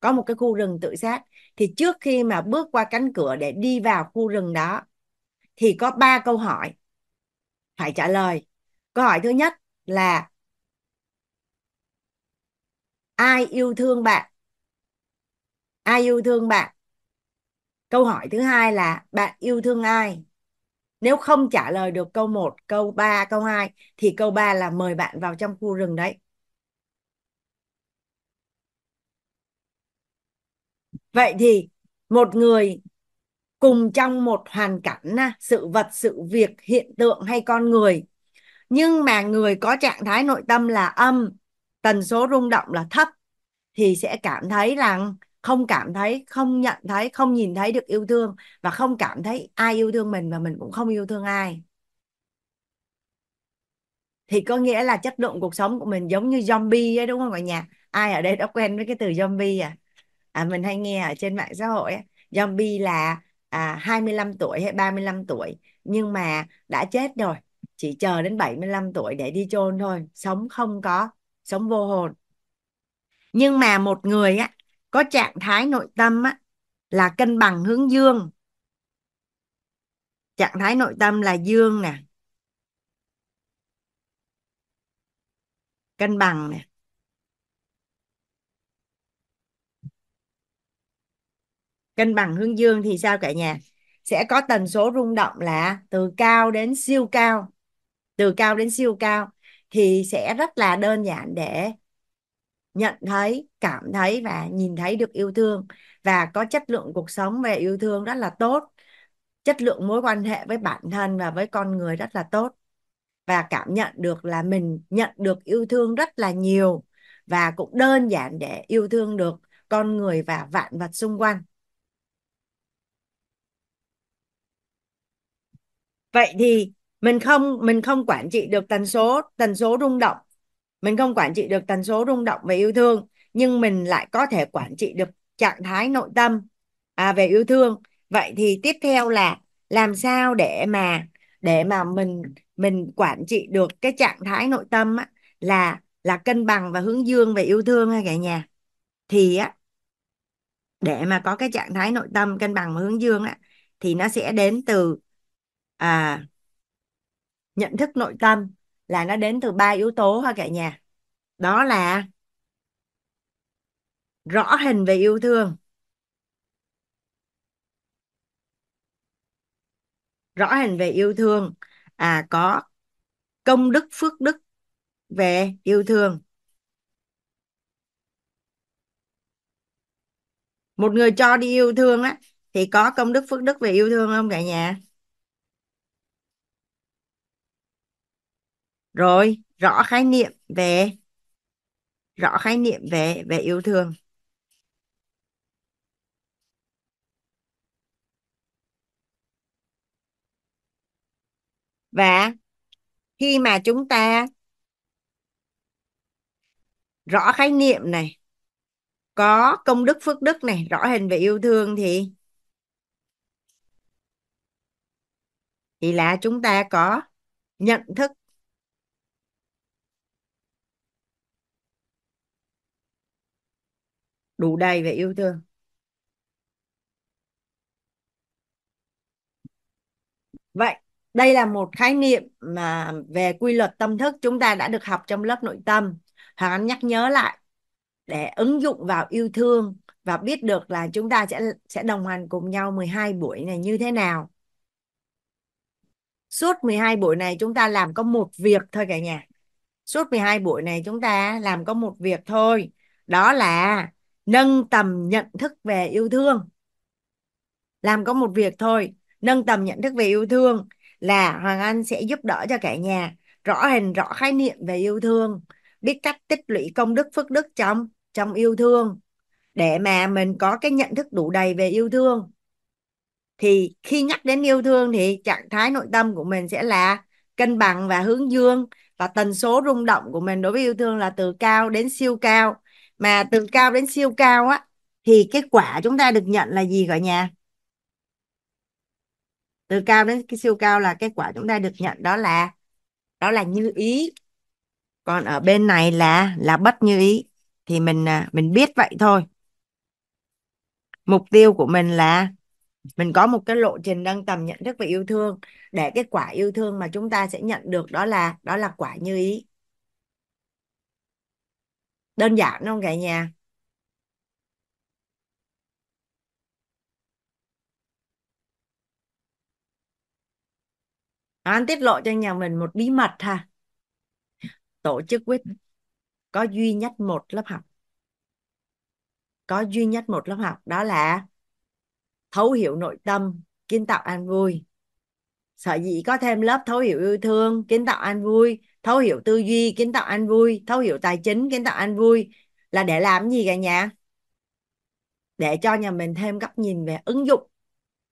có một cái khu rừng tự sát thì trước khi mà bước qua cánh cửa để đi vào khu rừng đó thì có ba câu hỏi phải trả lời câu hỏi thứ nhất là ai yêu thương bạn ai yêu thương bạn câu hỏi thứ hai là bạn yêu thương ai nếu không trả lời được câu 1, câu 3, câu 2 thì câu 3 là mời bạn vào trong khu rừng đấy. Vậy thì một người cùng trong một hoàn cảnh sự vật sự việc hiện tượng hay con người nhưng mà người có trạng thái nội tâm là âm tần số rung động là thấp thì sẽ cảm thấy rằng không cảm thấy không nhận thấy không nhìn thấy được yêu thương và không cảm thấy ai yêu thương mình và mình cũng không yêu thương ai thì có nghĩa là chất lượng cuộc sống của mình giống như zombie ấy đúng không cả nhà ai ở đây đã quen với cái từ zombie à à mình hay nghe ở trên mạng xã hội ấy. zombie là à, 25 tuổi hay 35 tuổi nhưng mà đã chết rồi chỉ chờ đến 75 tuổi để đi chôn thôi sống không có sống vô hồn nhưng mà một người á có trạng thái nội tâm á là cân bằng hướng dương trạng thái nội tâm là dương nè cân bằng nè cân bằng hướng dương thì sao cả nhà sẽ có tần số rung động là từ cao đến siêu cao từ cao đến siêu cao thì sẽ rất là đơn giản để nhận thấy cảm thấy và nhìn thấy được yêu thương và có chất lượng cuộc sống về yêu thương rất là tốt chất lượng mối quan hệ với bản thân và với con người rất là tốt và cảm nhận được là mình nhận được yêu thương rất là nhiều và cũng đơn giản để yêu thương được con người và vạn vật xung quanh vậy thì mình không mình không quản trị được tần số tần số rung động mình không quản trị được tần số rung động về yêu thương nhưng mình lại có thể quản trị được trạng thái nội tâm à, về yêu thương vậy thì tiếp theo là làm sao để mà để mà mình mình quản trị được cái trạng thái nội tâm á, là là cân bằng và hướng dương về yêu thương hay cả nhà thì á để mà có cái trạng thái nội tâm cân bằng và hướng dương á thì nó sẽ đến từ à nhận thức nội tâm là nó đến từ ba yếu tố ha cả nhà đó là rõ hình về yêu thương rõ hình về yêu thương à có công đức phước đức về yêu thương một người cho đi yêu thương á thì có công đức phước đức về yêu thương không cả nhà rồi rõ khái niệm về rõ khái niệm về về yêu thương và khi mà chúng ta rõ khái niệm này có công đức phước đức này rõ hình về yêu thương thì thì là chúng ta có nhận thức đủ đầy về yêu thương vậy đây là một khái niệm mà về quy luật tâm thức chúng ta đã được học trong lớp nội tâm hoàng anh nhắc nhớ lại để ứng dụng vào yêu thương và biết được là chúng ta sẽ sẽ đồng hành cùng nhau 12 buổi này như thế nào. Suốt 12 buổi này chúng ta làm có một việc thôi cả nhà. Suốt 12 buổi này chúng ta làm có một việc thôi. Đó là nâng tầm nhận thức về yêu thương làm có một việc thôi nâng tầm nhận thức về yêu thương là hoàng anh sẽ giúp đỡ cho cả nhà rõ hình rõ khái niệm về yêu thương biết cách tích lũy công đức phước đức trong trong yêu thương để mà mình có cái nhận thức đủ đầy về yêu thương thì khi nhắc đến yêu thương thì trạng thái nội tâm của mình sẽ là cân bằng và hướng dương và tần số rung động của mình đối với yêu thương là từ cao đến siêu cao mà từ cao đến siêu cao á thì cái quả chúng ta được nhận là gì cả nhà từ cao đến cái siêu cao là cái quả chúng ta được nhận đó là đó là như ý còn ở bên này là là bất như ý thì mình à, mình biết vậy thôi mục tiêu của mình là mình có một cái lộ trình đang tầm nhận thức về yêu thương để cái quả yêu thương mà chúng ta sẽ nhận được đó là đó là quả như ý đơn giản đúng không cả nhà anh tiết lộ cho nhà mình một bí mật ha tổ chức quýt có duy nhất một lớp học có duy nhất một lớp học đó là thấu hiểu nội tâm kiến tạo an vui sở dĩ có thêm lớp thấu hiểu yêu thương kiến tạo an vui thấu hiểu tư duy kiến tạo an vui thấu hiểu tài chính kiến tạo an vui là để làm gì cả nhà để cho nhà mình thêm góc nhìn về ứng dụng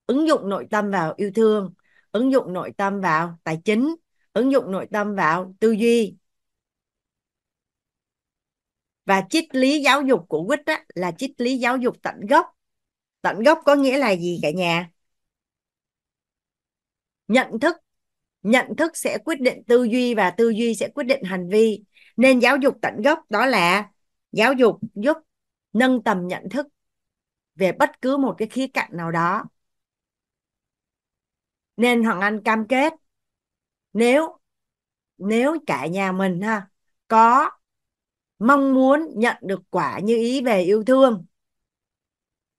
ứng dụng nội tâm vào yêu thương ứng dụng nội tâm vào tài chính ứng dụng nội tâm vào tư duy và triết lý giáo dục của quýt á, là triết lý giáo dục tận gốc tận gốc có nghĩa là gì cả nhà nhận thức nhận thức sẽ quyết định tư duy và tư duy sẽ quyết định hành vi nên giáo dục tận gốc đó là giáo dục giúp nâng tầm nhận thức về bất cứ một cái khía cạnh nào đó nên hoàng anh cam kết nếu nếu cả nhà mình ha có mong muốn nhận được quả như ý về yêu thương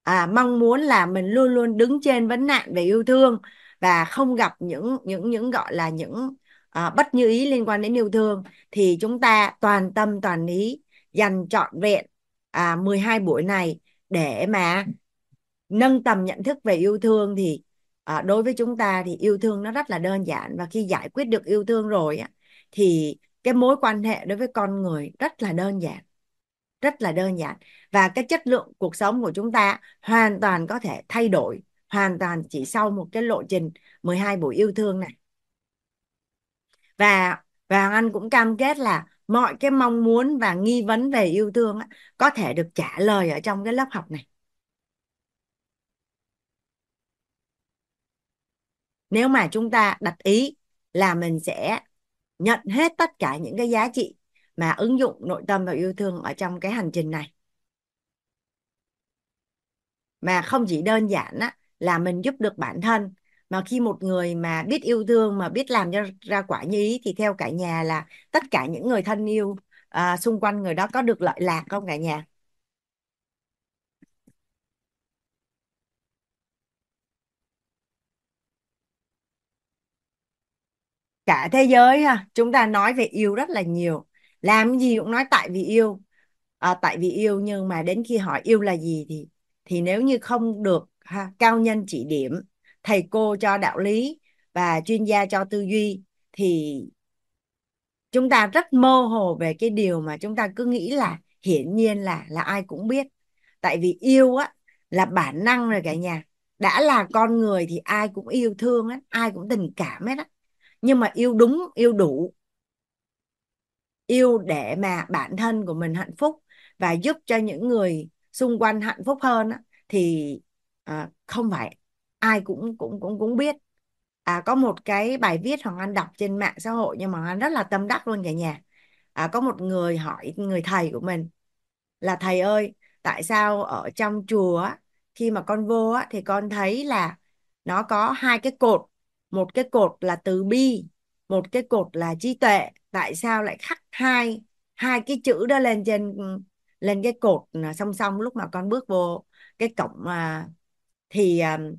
à mong muốn là mình luôn luôn đứng trên vấn nạn về yêu thương và không gặp những những những gọi là những à, bất như ý liên quan đến yêu thương thì chúng ta toàn tâm toàn ý dành trọn vẹn à, 12 buổi này để mà nâng tầm nhận thức về yêu thương thì à, đối với chúng ta thì yêu thương nó rất là đơn giản và khi giải quyết được yêu thương rồi á, thì cái mối quan hệ đối với con người rất là đơn giản rất là đơn giản và cái chất lượng cuộc sống của chúng ta hoàn toàn có thể thay đổi hoàn toàn chỉ sau một cái lộ trình 12 buổi yêu thương này và và Anh cũng cam kết là mọi cái mong muốn và nghi vấn về yêu thương có thể được trả lời ở trong cái lớp học này nếu mà chúng ta đặt ý là mình sẽ nhận hết tất cả những cái giá trị mà ứng dụng nội tâm và yêu thương ở trong cái hành trình này mà không chỉ đơn giản á, là mình giúp được bản thân mà khi một người mà biết yêu thương mà biết làm cho ra quả như ý thì theo cả nhà là tất cả những người thân yêu à, xung quanh người đó có được lợi lạc không cả nhà cả thế giới ha chúng ta nói về yêu rất là nhiều làm gì cũng nói tại vì yêu à, tại vì yêu nhưng mà đến khi hỏi yêu là gì thì thì nếu như không được ha, cao nhân chỉ điểm thầy cô cho đạo lý và chuyên gia cho tư duy thì chúng ta rất mơ hồ về cái điều mà chúng ta cứ nghĩ là hiển nhiên là là ai cũng biết tại vì yêu á là bản năng rồi cả nhà đã là con người thì ai cũng yêu thương á ai cũng tình cảm hết á nhưng mà yêu đúng yêu đủ yêu để mà bản thân của mình hạnh phúc và giúp cho những người xung quanh hạnh phúc hơn á, thì à, không phải ai cũng cũng cũng cũng biết à, có một cái bài viết hoàng anh đọc trên mạng xã hội nhưng mà hoàng anh rất là tâm đắc luôn cả nhà à, có một người hỏi người thầy của mình là thầy ơi tại sao ở trong chùa khi mà con vô á, thì con thấy là nó có hai cái cột một cái cột là từ bi một cái cột là trí tuệ tại sao lại khắc hai hai cái chữ đó lên trên lên cái cột à, song song lúc mà con bước vô cái cổng à, thì um,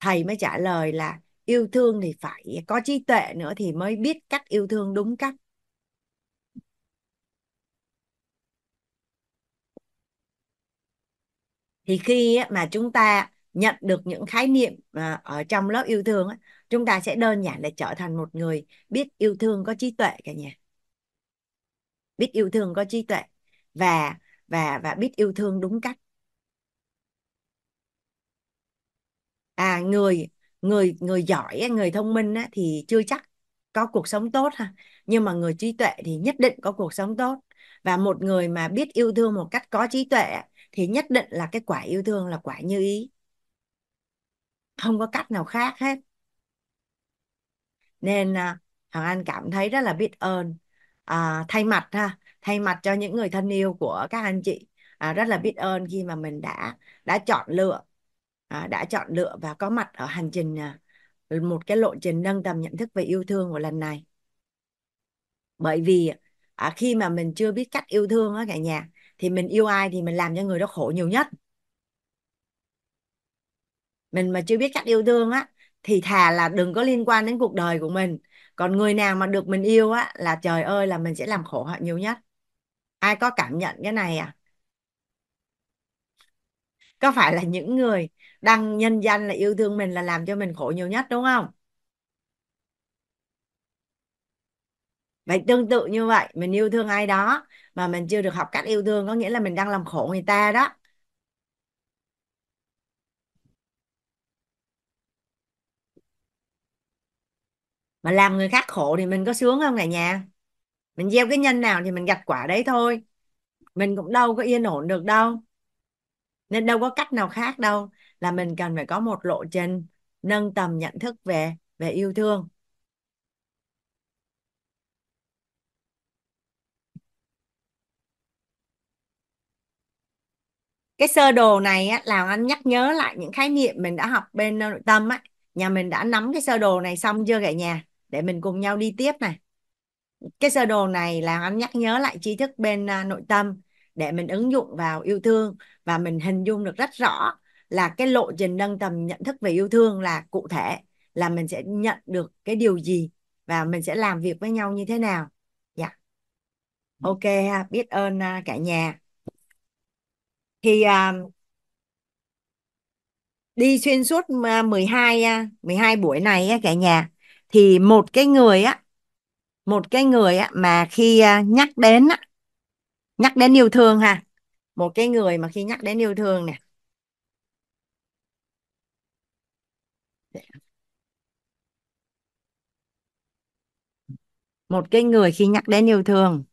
thầy mới trả lời là yêu thương thì phải có trí tuệ nữa thì mới biết cách yêu thương đúng cách thì khi mà chúng ta nhận được những khái niệm ờ, ở trong lớp yêu thương chúng ta sẽ đơn giản là trở thành một người biết yêu thương có trí tuệ cả nhà biết yêu thương có trí tuệ và và và biết yêu thương đúng cách à người người người giỏi người thông minh thì chưa chắc có cuộc sống tốt ha nhưng mà người trí tuệ thì nhất định có cuộc sống tốt và một người mà biết yêu thương một cách có trí tuệ thì nhất định là cái quả yêu thương là quả như ý không có cách nào khác hết nên à, Hoàng Anh cảm thấy rất là biết ơn à, thay mặt ha thay mặt cho những người thân yêu của các anh chị à, rất là biết ơn khi mà mình đã đã chọn lựa À, đã chọn lựa và có mặt ở hành trình à, một cái lộ trình nâng tầm nhận thức về yêu thương của lần này bởi vì à, khi mà mình chưa biết cách yêu thương á cả nhà thì mình yêu ai thì mình làm cho người đó khổ nhiều nhất mình mà chưa biết cách yêu thương á thì thà là đừng có liên quan đến cuộc đời của mình còn người nào mà được mình yêu á là trời ơi là mình sẽ làm khổ họ nhiều nhất ai có cảm nhận cái này à có phải là những người đăng nhân danh là yêu thương mình là làm cho mình khổ nhiều nhất đúng không vậy tương tự như vậy mình yêu thương ai đó mà mình chưa được học cách yêu thương có nghĩa là mình đang làm khổ người ta đó mà làm người khác khổ thì mình có sướng không cả nhà mình gieo cái nhân nào thì mình gặt quả đấy thôi mình cũng đâu có yên ổn được đâu nên đâu có cách nào khác đâu là mình cần phải có một lộ trình nâng tầm nhận thức về về yêu thương cái sơ đồ này á, làm anh nhắc nhớ lại những khái niệm mình đã học bên nội tâm á nhà mình đã nắm cái sơ đồ này xong chưa cả nhà để mình cùng nhau đi tiếp này cái sơ đồ này là anh nhắc nhớ lại tri thức bên à, nội tâm để mình ứng dụng vào yêu thương và mình hình dung được rất rõ là cái lộ trình nâng tầm nhận thức về yêu thương là cụ thể là mình sẽ nhận được cái điều gì và mình sẽ làm việc với nhau như thế nào dạ yeah. Ừ. ok ha biết ơn à, cả nhà thì uh, đi xuyên suốt 12 à, 12 buổi này cả nhà thì một cái người á một cái người á mà khi nhắc đến á nhắc đến yêu thương ha một cái người mà khi nhắc đến yêu thương nè một cái người khi nhắc đến yêu thương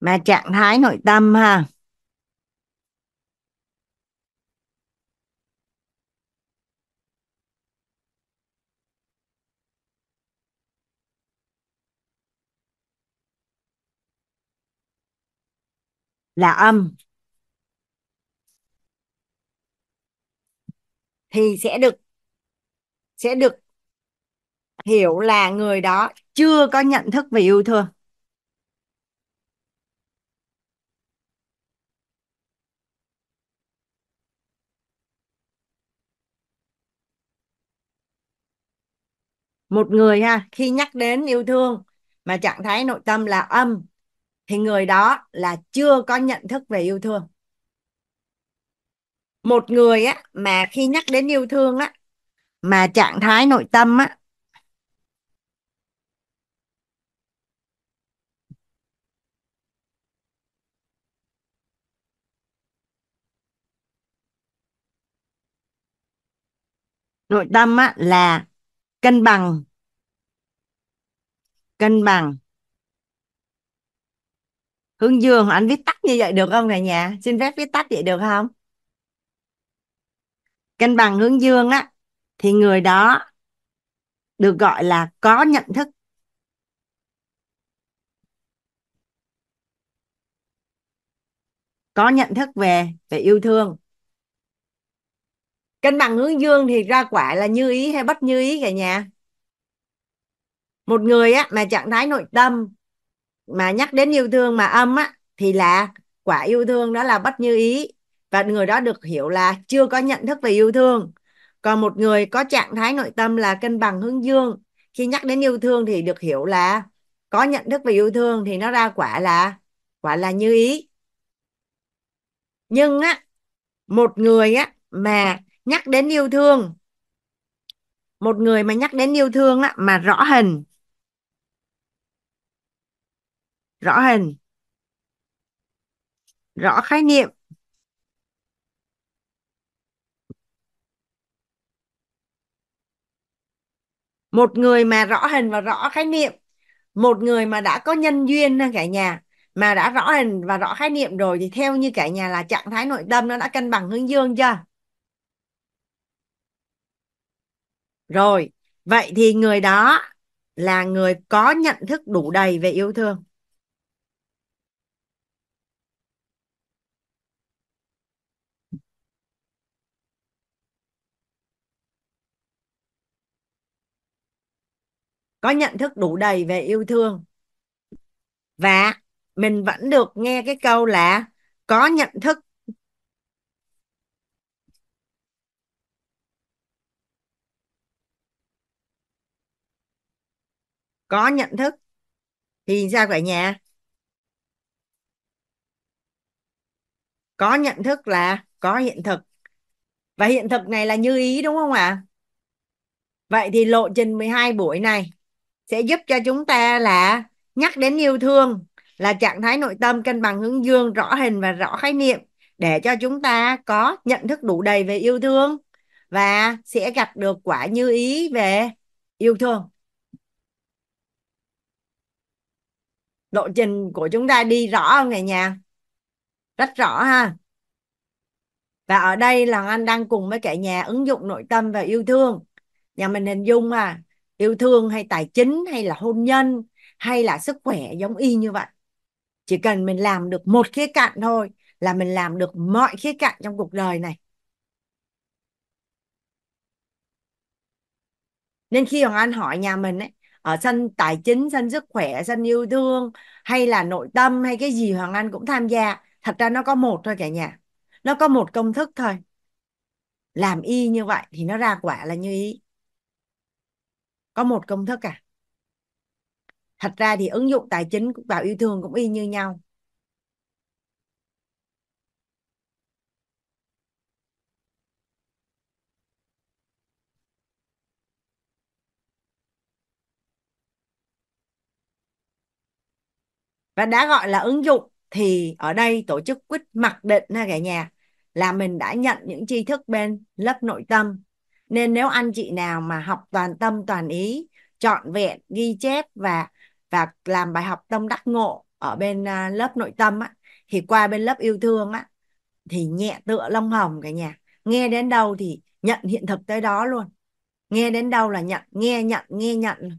mà trạng thái nội tâm ha là âm thì sẽ được sẽ được hiểu là người đó chưa có nhận thức về yêu thương một người ha khi nhắc đến yêu thương mà trạng thái nội tâm là âm thì người đó là chưa có nhận thức về yêu thương một người á mà khi nhắc đến yêu thương á mà trạng thái nội tâm á nội tâm á là cân bằng cân bằng hướng dương anh viết tắt như vậy được không này nhà xin phép viết tắt vậy được không cân bằng hướng dương á thì người đó được gọi là có nhận thức có nhận thức về về yêu thương cân bằng hướng dương thì ra quả là như ý hay bất như ý cả nhà một người á mà trạng thái nội tâm mà nhắc đến yêu thương mà âm á thì là quả yêu thương đó là bất như ý và người đó được hiểu là chưa có nhận thức về yêu thương còn một người có trạng thái nội tâm là cân bằng hướng dương khi nhắc đến yêu thương thì được hiểu là có nhận thức về yêu thương thì nó ra quả là quả là như ý nhưng á một người á mà nhắc đến yêu thương một người mà nhắc đến yêu thương á mà rõ hình rõ hình rõ khái niệm một người mà rõ hình và rõ khái niệm một người mà đã có nhân duyên cả nhà mà đã rõ hình và rõ khái niệm rồi thì theo như cả nhà là trạng thái nội tâm nó đã cân bằng hướng dương chưa rồi vậy thì người đó là người có nhận thức đủ đầy về yêu thương có nhận thức đủ đầy về yêu thương và mình vẫn được nghe cái câu là có nhận thức có nhận thức thì sao vậy nhà có nhận thức là có hiện thực và hiện thực này là như ý đúng không ạ à? vậy thì lộ trình 12 buổi này sẽ giúp cho chúng ta là nhắc đến yêu thương là trạng thái nội tâm cân bằng hướng dương rõ hình và rõ khái niệm để cho chúng ta có nhận thức đủ đầy về yêu thương và sẽ gặp được quả như ý về yêu thương lộ trình của chúng ta đi rõ không cả nhà rất rõ ha và ở đây là anh đang cùng với cả nhà ứng dụng nội tâm và yêu thương nhà mình hình dung à yêu thương hay tài chính hay là hôn nhân hay là sức khỏe giống y như vậy chỉ cần mình làm được một khía cạnh thôi là mình làm được mọi khía cạnh trong cuộc đời này nên khi hoàng anh hỏi nhà mình ấy ở ờ, sân tài chính sân sức khỏe sân yêu thương hay là nội tâm hay cái gì hoàng anh cũng tham gia thật ra nó có một thôi cả nhà nó có một công thức thôi làm y như vậy thì nó ra quả là như ý có một công thức à thật ra thì ứng dụng tài chính cũng vào yêu thương cũng y như nhau và đã gọi là ứng dụng thì ở đây tổ chức quyết mặc định ha cả nhà là mình đã nhận những tri thức bên lớp nội tâm nên nếu anh chị nào mà học toàn tâm toàn ý chọn vẹn ghi chép và và làm bài học tâm đắc ngộ ở bên à, lớp nội tâm á, thì qua bên lớp yêu thương á thì nhẹ tựa lông hồng cả nhà nghe đến đâu thì nhận hiện thực tới đó luôn nghe đến đâu là nhận nghe nhận nghe nhận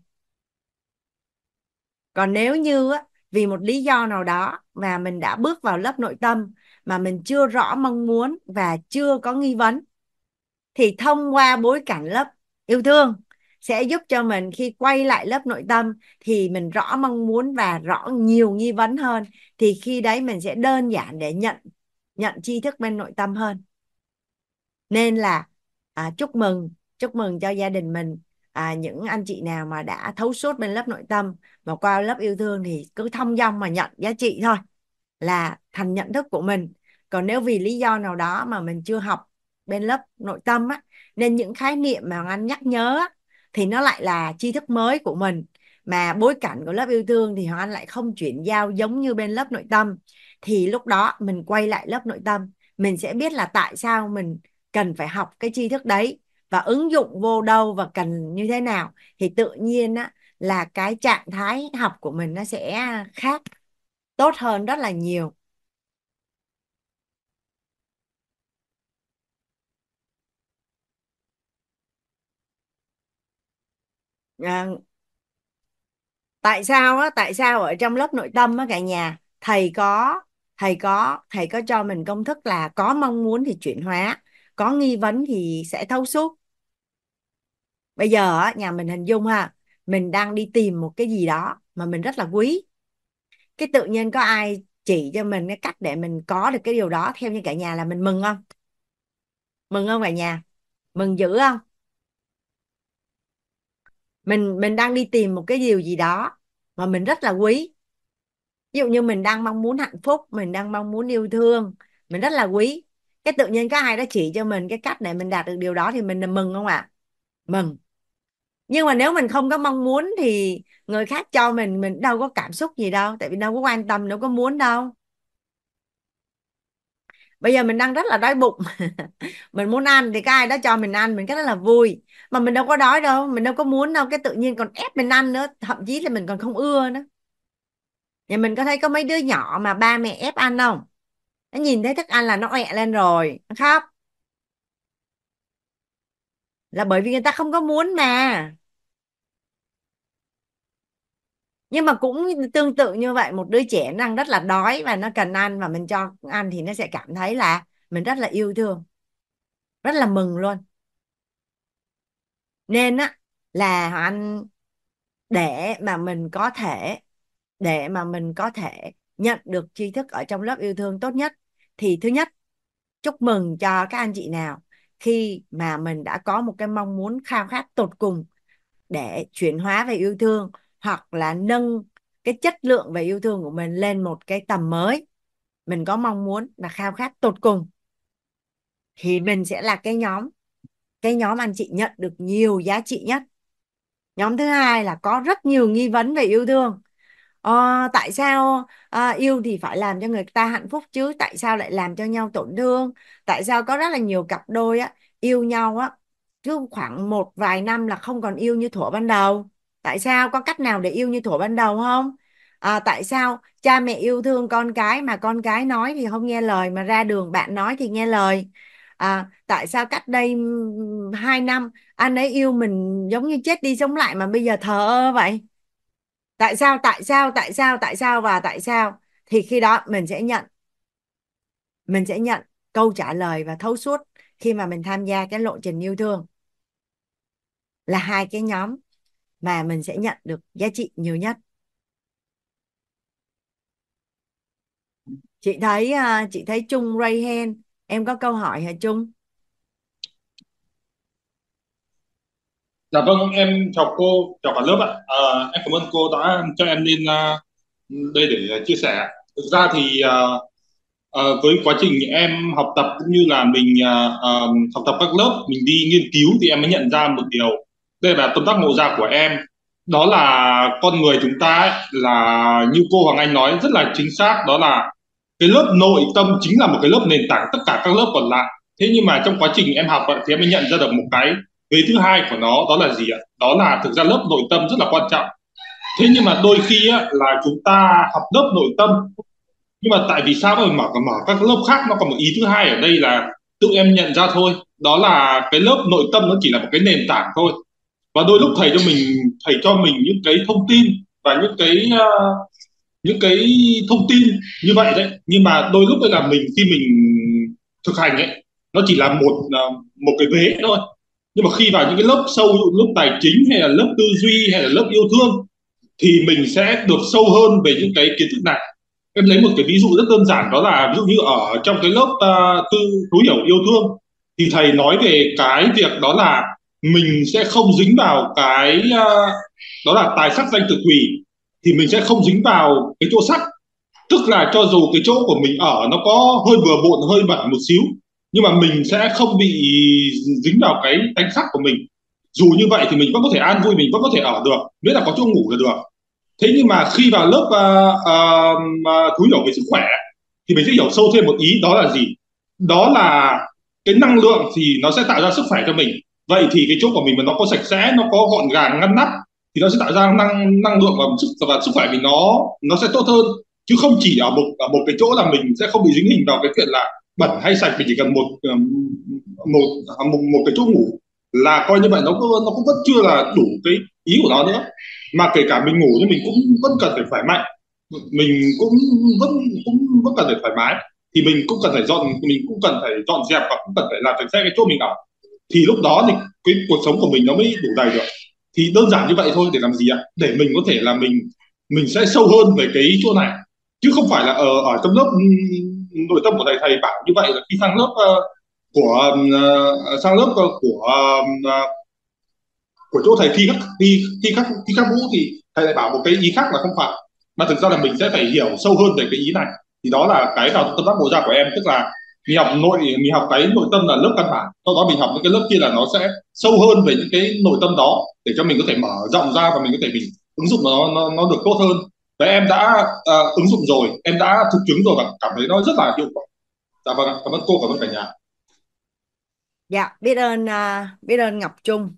còn nếu như á, vì một lý do nào đó mà mình đã bước vào lớp nội tâm mà mình chưa rõ mong muốn và chưa có nghi vấn thì thông qua bối cảnh lớp yêu thương sẽ giúp cho mình khi quay lại lớp nội tâm thì mình rõ mong muốn và rõ nhiều nghi vấn hơn thì khi đấy mình sẽ đơn giản để nhận nhận tri thức bên nội tâm hơn nên là à, chúc mừng chúc mừng cho gia đình mình à, những anh chị nào mà đã thấu suốt bên lớp nội tâm và qua lớp yêu thương thì cứ thông dong mà nhận giá trị thôi là thành nhận thức của mình còn nếu vì lý do nào đó mà mình chưa học bên lớp nội tâm á nên những khái niệm mà anh nhắc nhớ á, thì nó lại là tri thức mới của mình mà bối cảnh của lớp yêu thương thì Hoàng Anh lại không chuyển giao giống như bên lớp nội tâm thì lúc đó mình quay lại lớp nội tâm mình sẽ biết là tại sao mình cần phải học cái tri thức đấy và ứng dụng vô đâu và cần như thế nào thì tự nhiên á, là cái trạng thái học của mình nó sẽ khác tốt hơn rất là nhiều à, tại sao á tại sao ở trong lớp nội tâm á cả nhà thầy có thầy có thầy có cho mình công thức là có mong muốn thì chuyển hóa có nghi vấn thì sẽ thấu suốt bây giờ nhà mình hình dung ha mình đang đi tìm một cái gì đó mà mình rất là quý cái tự nhiên có ai chỉ cho mình cái cách để mình có được cái điều đó theo như cả nhà là mình mừng không mừng không cả nhà mừng dữ không mình mình đang đi tìm một cái điều gì đó mà mình rất là quý ví dụ như mình đang mong muốn hạnh phúc mình đang mong muốn yêu thương mình rất là quý cái tự nhiên các ai đó chỉ cho mình cái cách để mình đạt được điều đó thì mình là mừng không ạ à? mừng nhưng mà nếu mình không có mong muốn thì người khác cho mình mình đâu có cảm xúc gì đâu tại vì đâu có quan tâm đâu có muốn đâu bây giờ mình đang rất là đói bụng mình muốn ăn thì cái ai đó cho mình ăn mình cái đó là vui mà mình đâu có đói đâu mình đâu có muốn đâu cái tự nhiên còn ép mình ăn nữa thậm chí là mình còn không ưa nữa nhà mình có thấy có mấy đứa nhỏ mà ba mẹ ép ăn không nó nhìn thấy thức ăn là nó ọe lên rồi nó khóc là bởi vì người ta không có muốn mà nhưng mà cũng tương tự như vậy một đứa trẻ đang rất là đói và nó cần ăn và mình cho ăn thì nó sẽ cảm thấy là mình rất là yêu thương rất là mừng luôn nên á là Hoàng Anh để mà mình có thể để mà mình có thể nhận được tri thức ở trong lớp yêu thương tốt nhất thì thứ nhất chúc mừng cho các anh chị nào khi mà mình đã có một cái mong muốn khao khát tột cùng để chuyển hóa về yêu thương hoặc là nâng cái chất lượng về yêu thương của mình lên một cái tầm mới mình có mong muốn và khao khát tột cùng thì mình sẽ là cái nhóm cái nhóm anh chị nhận được nhiều giá trị nhất nhóm thứ hai là có rất nhiều nghi vấn về yêu thương à, tại sao à, yêu thì phải làm cho người ta hạnh phúc chứ tại sao lại làm cho nhau tổn thương tại sao có rất là nhiều cặp đôi á yêu nhau á cứ khoảng một vài năm là không còn yêu như thuở ban đầu tại sao có cách nào để yêu như thuở ban đầu không à, tại sao cha mẹ yêu thương con cái mà con cái nói thì không nghe lời mà ra đường bạn nói thì nghe lời à, tại sao cách đây hai năm anh ấy yêu mình giống như chết đi sống lại mà bây giờ thờ ơ vậy tại sao tại sao tại sao tại sao và tại sao thì khi đó mình sẽ nhận mình sẽ nhận câu trả lời và thấu suốt khi mà mình tham gia cái lộ trình yêu thương là hai cái nhóm mà mình sẽ nhận được giá trị nhiều nhất chị thấy à, chị thấy Trung Rayhan em có câu hỏi hả Trung Dạ vâng, em chào cô, chào cả lớp ạ. À, em cảm ơn cô đã cho em lên à, đây để à, chia sẻ. Thực ra thì à, à, với quá trình em học tập cũng như là mình à, à, học tập các lớp, mình đi nghiên cứu thì em mới nhận ra một điều. Đây là tâm tác ngộ ra của em. Đó là con người chúng ta ấy, là như cô Hoàng Anh nói rất là chính xác. Đó là cái lớp nội tâm chính là một cái lớp nền tảng tất cả các lớp còn lại thế nhưng mà trong quá trình em học vậy thì em mới nhận ra được một cái về thứ hai của nó đó là gì ạ đó là thực ra lớp nội tâm rất là quan trọng thế nhưng mà đôi khi á, là chúng ta học lớp nội tâm nhưng mà tại vì sao mà mở mở các lớp khác nó còn một ý thứ hai ở đây là tự em nhận ra thôi đó là cái lớp nội tâm nó chỉ là một cái nền tảng thôi và đôi lúc thầy cho mình thầy cho mình những cái thông tin và những cái uh, những cái thông tin như vậy đấy nhưng mà đôi lúc là mình khi mình thực hành ấy nó chỉ là một à, một cái vế thôi nhưng mà khi vào những cái lớp sâu lớp tài chính hay là lớp tư duy hay là lớp yêu thương thì mình sẽ được sâu hơn về những cái kiến thức này em lấy một cái ví dụ rất đơn giản đó là ví dụ như ở trong cái lớp uh, tư thấu hiểu yêu thương thì thầy nói về cái việc đó là mình sẽ không dính vào cái uh, đó là tài sắc danh tự quỷ thì mình sẽ không dính vào cái chỗ sắt tức là cho dù cái chỗ của mình ở nó có hơi vừa bộn hơi bẩn một xíu nhưng mà mình sẽ không bị dính vào cái tanh sắt của mình dù như vậy thì mình vẫn có thể an vui mình vẫn có thể ở được nếu là có chỗ ngủ là được thế nhưng mà khi vào lớp uh, uh, thú hiểu về sức khỏe thì mình sẽ hiểu sâu thêm một ý đó là gì đó là cái năng lượng thì nó sẽ tạo ra sức khỏe cho mình vậy thì cái chỗ của mình mà nó có sạch sẽ nó có gọn gàng ngăn nắp thì nó sẽ tạo ra năng năng lượng và sức và sức khỏe mình nó nó sẽ tốt hơn chứ không chỉ ở một ở một cái chỗ là mình sẽ không bị dính hình vào cái chuyện là bẩn hay sạch mình chỉ cần một ờ, một à, một, một cái chỗ ngủ là coi như vậy nó nó cũng vẫn chưa là đủ cái ý của nó nữa mà kể cả mình ngủ thì mình cũng vẫn cần phải khỏe mạnh mình cũng vẫn cũng vẫn cần phải thoải mái thì mình cũng cần phải dọn mình cũng cần phải dọn dẹp và cũng cần phải làm sạch sẽ cái chỗ mình ở thì lúc đó thì cái cuộc sống của mình nó mới đủ đầy được thì đơn giản như vậy thôi để làm gì ạ để mình có thể là mình mình sẽ sâu hơn về cái chỗ này chứ không phải là ở ờ, ở trong lớp nội tâm của thầy thầy bảo như vậy là khi sang lớp ờ, của ờ, sang lớp của của chỗ thầy thi khắc thi thi khắc thi khắc vũ thì thầy lại bảo một cái ý khác là không phải mà thực ra là mình sẽ phải hiểu sâu hơn về cái ý này thì đó là cái vào tâm giác bộ ra của em tức là mình học nội mình học cái nội tâm là lớp căn bản sau đó mình học những cái lớp kia là nó sẽ sâu hơn về những cái nội tâm đó để cho mình có thể mở rộng ra và mình có thể mình ứng dụng nó nó, nó được tốt hơn đấy em đã uh, ứng dụng rồi em đã thực chứng rồi và cảm thấy nó rất là hiệu quả dạ vâng cảm ơn cô cảm ơn cả nhà dạ biết ơn uh, biết ơn Ngọc Trung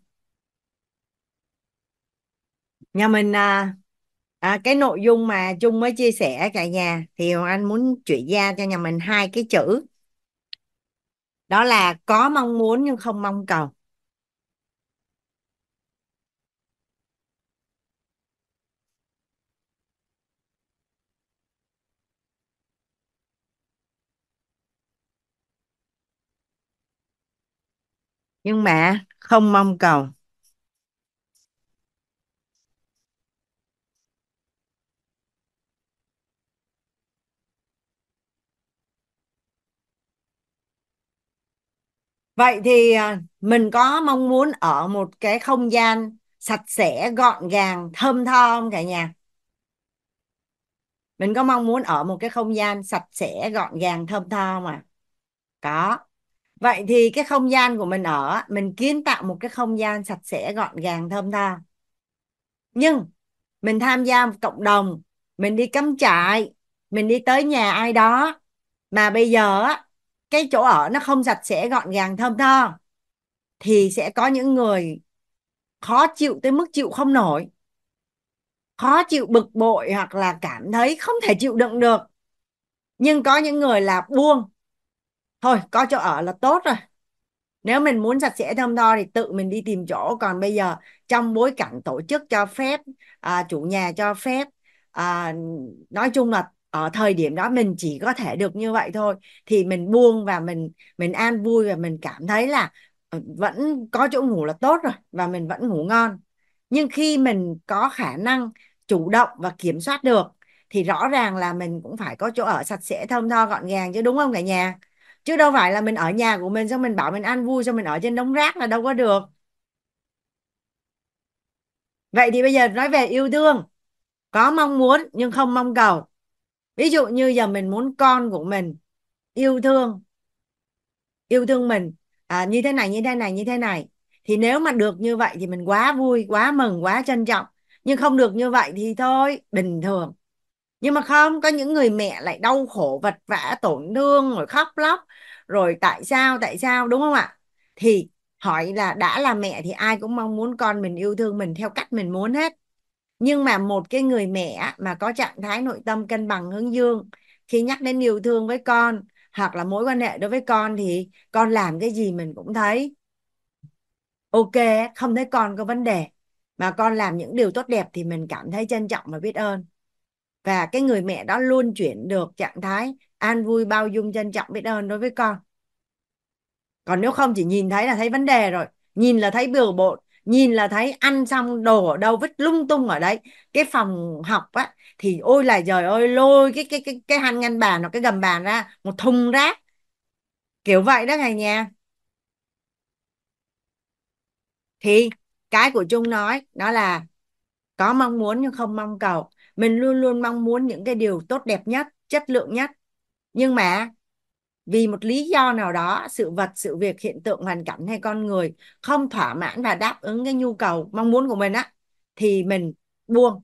nhà mình uh, À, cái nội dung mà Trung mới chia sẻ cả nhà thì Hoàng Anh muốn chuyển giao cho nhà mình hai cái chữ đó là có mong muốn nhưng không mong cầu nhưng mà không mong cầu Vậy thì à, mình có mong muốn ở một cái không gian sạch sẽ, gọn gàng, thơm tho không cả nhà? Mình có mong muốn ở một cái không gian sạch sẽ, gọn gàng, thơm tho mà Có vậy thì cái không gian của mình ở mình kiến tạo một cái không gian sạch sẽ gọn gàng thơm tho nhưng mình tham gia một cộng đồng mình đi cắm trại mình đi tới nhà ai đó mà bây giờ cái chỗ ở nó không sạch sẽ gọn gàng thơm tho thì sẽ có những người khó chịu tới mức chịu không nổi khó chịu bực bội hoặc là cảm thấy không thể chịu đựng được nhưng có những người là buông thôi có chỗ ở là tốt rồi nếu mình muốn sạch sẽ thơm tho thì tự mình đi tìm chỗ còn bây giờ trong bối cảnh tổ chức cho phép à, chủ nhà cho phép à, nói chung là ở thời điểm đó mình chỉ có thể được như vậy thôi thì mình buông và mình mình an vui và mình cảm thấy là ờ, vẫn có chỗ ngủ là tốt rồi và mình vẫn ngủ ngon nhưng khi mình có khả năng chủ động và kiểm soát được thì rõ ràng là mình cũng phải có chỗ ở sạch sẽ thơm tho gọn gàng chứ đúng không cả nhà chứ đâu phải là mình ở nhà của mình xong mình bảo mình ăn vui xong mình ở trên đống rác là đâu có được vậy thì bây giờ nói về yêu thương có mong muốn nhưng không mong cầu ví dụ như giờ mình muốn con của mình yêu thương yêu thương mình à, như thế này như thế này như thế này thì nếu mà được như vậy thì mình quá vui quá mừng quá trân trọng nhưng không được như vậy thì thôi bình thường nhưng mà không có những người mẹ lại đau khổ vật vã tổn thương rồi khóc lóc rồi tại sao tại sao đúng không ạ thì hỏi là đã là mẹ thì ai cũng mong muốn con mình yêu thương mình theo cách mình muốn hết nhưng mà một cái người mẹ mà có trạng thái nội tâm cân bằng hướng dương khi nhắc đến yêu thương với con hoặc là mối quan hệ đối với con thì con làm cái gì mình cũng thấy ok không thấy con có vấn đề mà con làm những điều tốt đẹp thì mình cảm thấy trân trọng và biết ơn và cái người mẹ đó luôn chuyển được trạng thái an vui bao dung trân trọng biết ơn đối với con còn nếu không chỉ nhìn thấy là thấy vấn đề rồi nhìn là thấy bừa bộn nhìn là thấy ăn xong đồ ở đâu vứt lung tung ở đấy cái phòng học á thì ôi là trời ơi lôi cái cái cái cái hàn ngăn bàn hoặc cái gầm bàn ra một thùng rác kiểu vậy đó cả nhà thì cái của chung nói đó là có mong muốn nhưng không mong cầu mình luôn luôn mong muốn những cái điều tốt đẹp nhất chất lượng nhất nhưng mà vì một lý do nào đó sự vật sự việc hiện tượng hoàn cảnh hay con người không thỏa mãn và đáp ứng cái nhu cầu mong muốn của mình á thì mình buông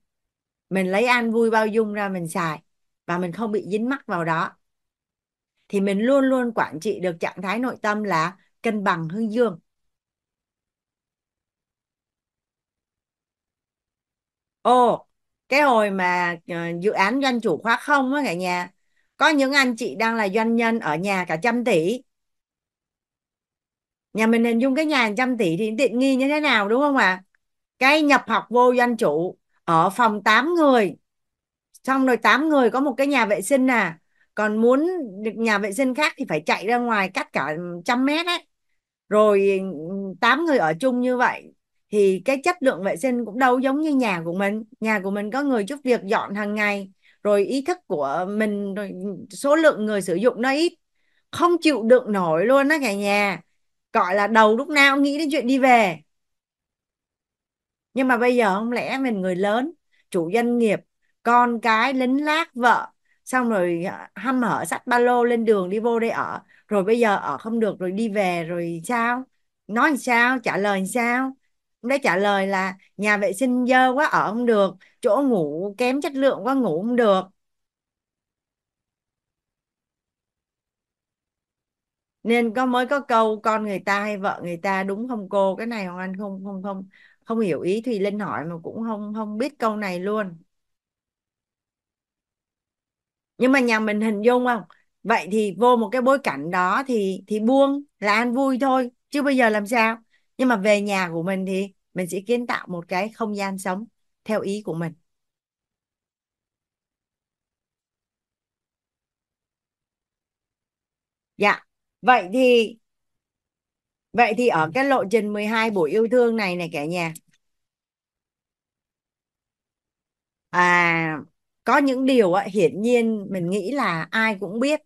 mình lấy an vui bao dung ra mình xài và mình không bị dính mắc vào đó thì mình luôn luôn quản trị được trạng thái nội tâm là cân bằng hương dương ồ cái hồi mà ờ, dự án doanh chủ khóa không á cả nhà có những anh chị đang là doanh nhân ở nhà cả trăm tỷ nhà mình hình dung cái nhà trăm tỷ thì tiện nghi như thế nào đúng không ạ à? cái nhập học vô doanh chủ ở phòng 8 người xong rồi 8 người có một cái nhà vệ sinh à còn muốn được nhà vệ sinh khác thì phải chạy ra ngoài cắt cả trăm mét ấy rồi 8 ừ, người ở chung như vậy thì cái chất lượng vệ sinh cũng đâu giống như nhà của mình nhà của mình có người giúp việc dọn hàng ngày rồi ý thức của mình rồi số lượng người sử dụng nó ít không chịu đựng nổi luôn á cả nhà gọi là đầu lúc nào nghĩ đến chuyện đi về nhưng mà bây giờ không lẽ mình người lớn chủ doanh nghiệp con cái lính lác vợ xong rồi hăm hở sắt ba lô lên đường đi vô đây ở rồi bây giờ ở không được rồi đi về rồi sao nói làm sao trả lời làm sao ông trả lời là nhà vệ sinh dơ quá ở không được chỗ ngủ kém chất lượng quá ngủ không được nên có mới có câu con người ta hay vợ người ta đúng không cô cái này hoàng anh không không không không hiểu ý thùy linh hỏi mà cũng không không biết câu này luôn nhưng mà nhà mình hình dung không vậy thì vô một cái bối cảnh đó thì thì buông là an vui thôi chứ bây giờ làm sao nhưng mà về nhà của mình thì mình sẽ kiến tạo một cái không gian sống theo ý của mình dạ vậy thì vậy thì ở cái lộ trình 12 buổi yêu thương này này cả nhà à có những điều á, hiển nhiên mình nghĩ là ai cũng biết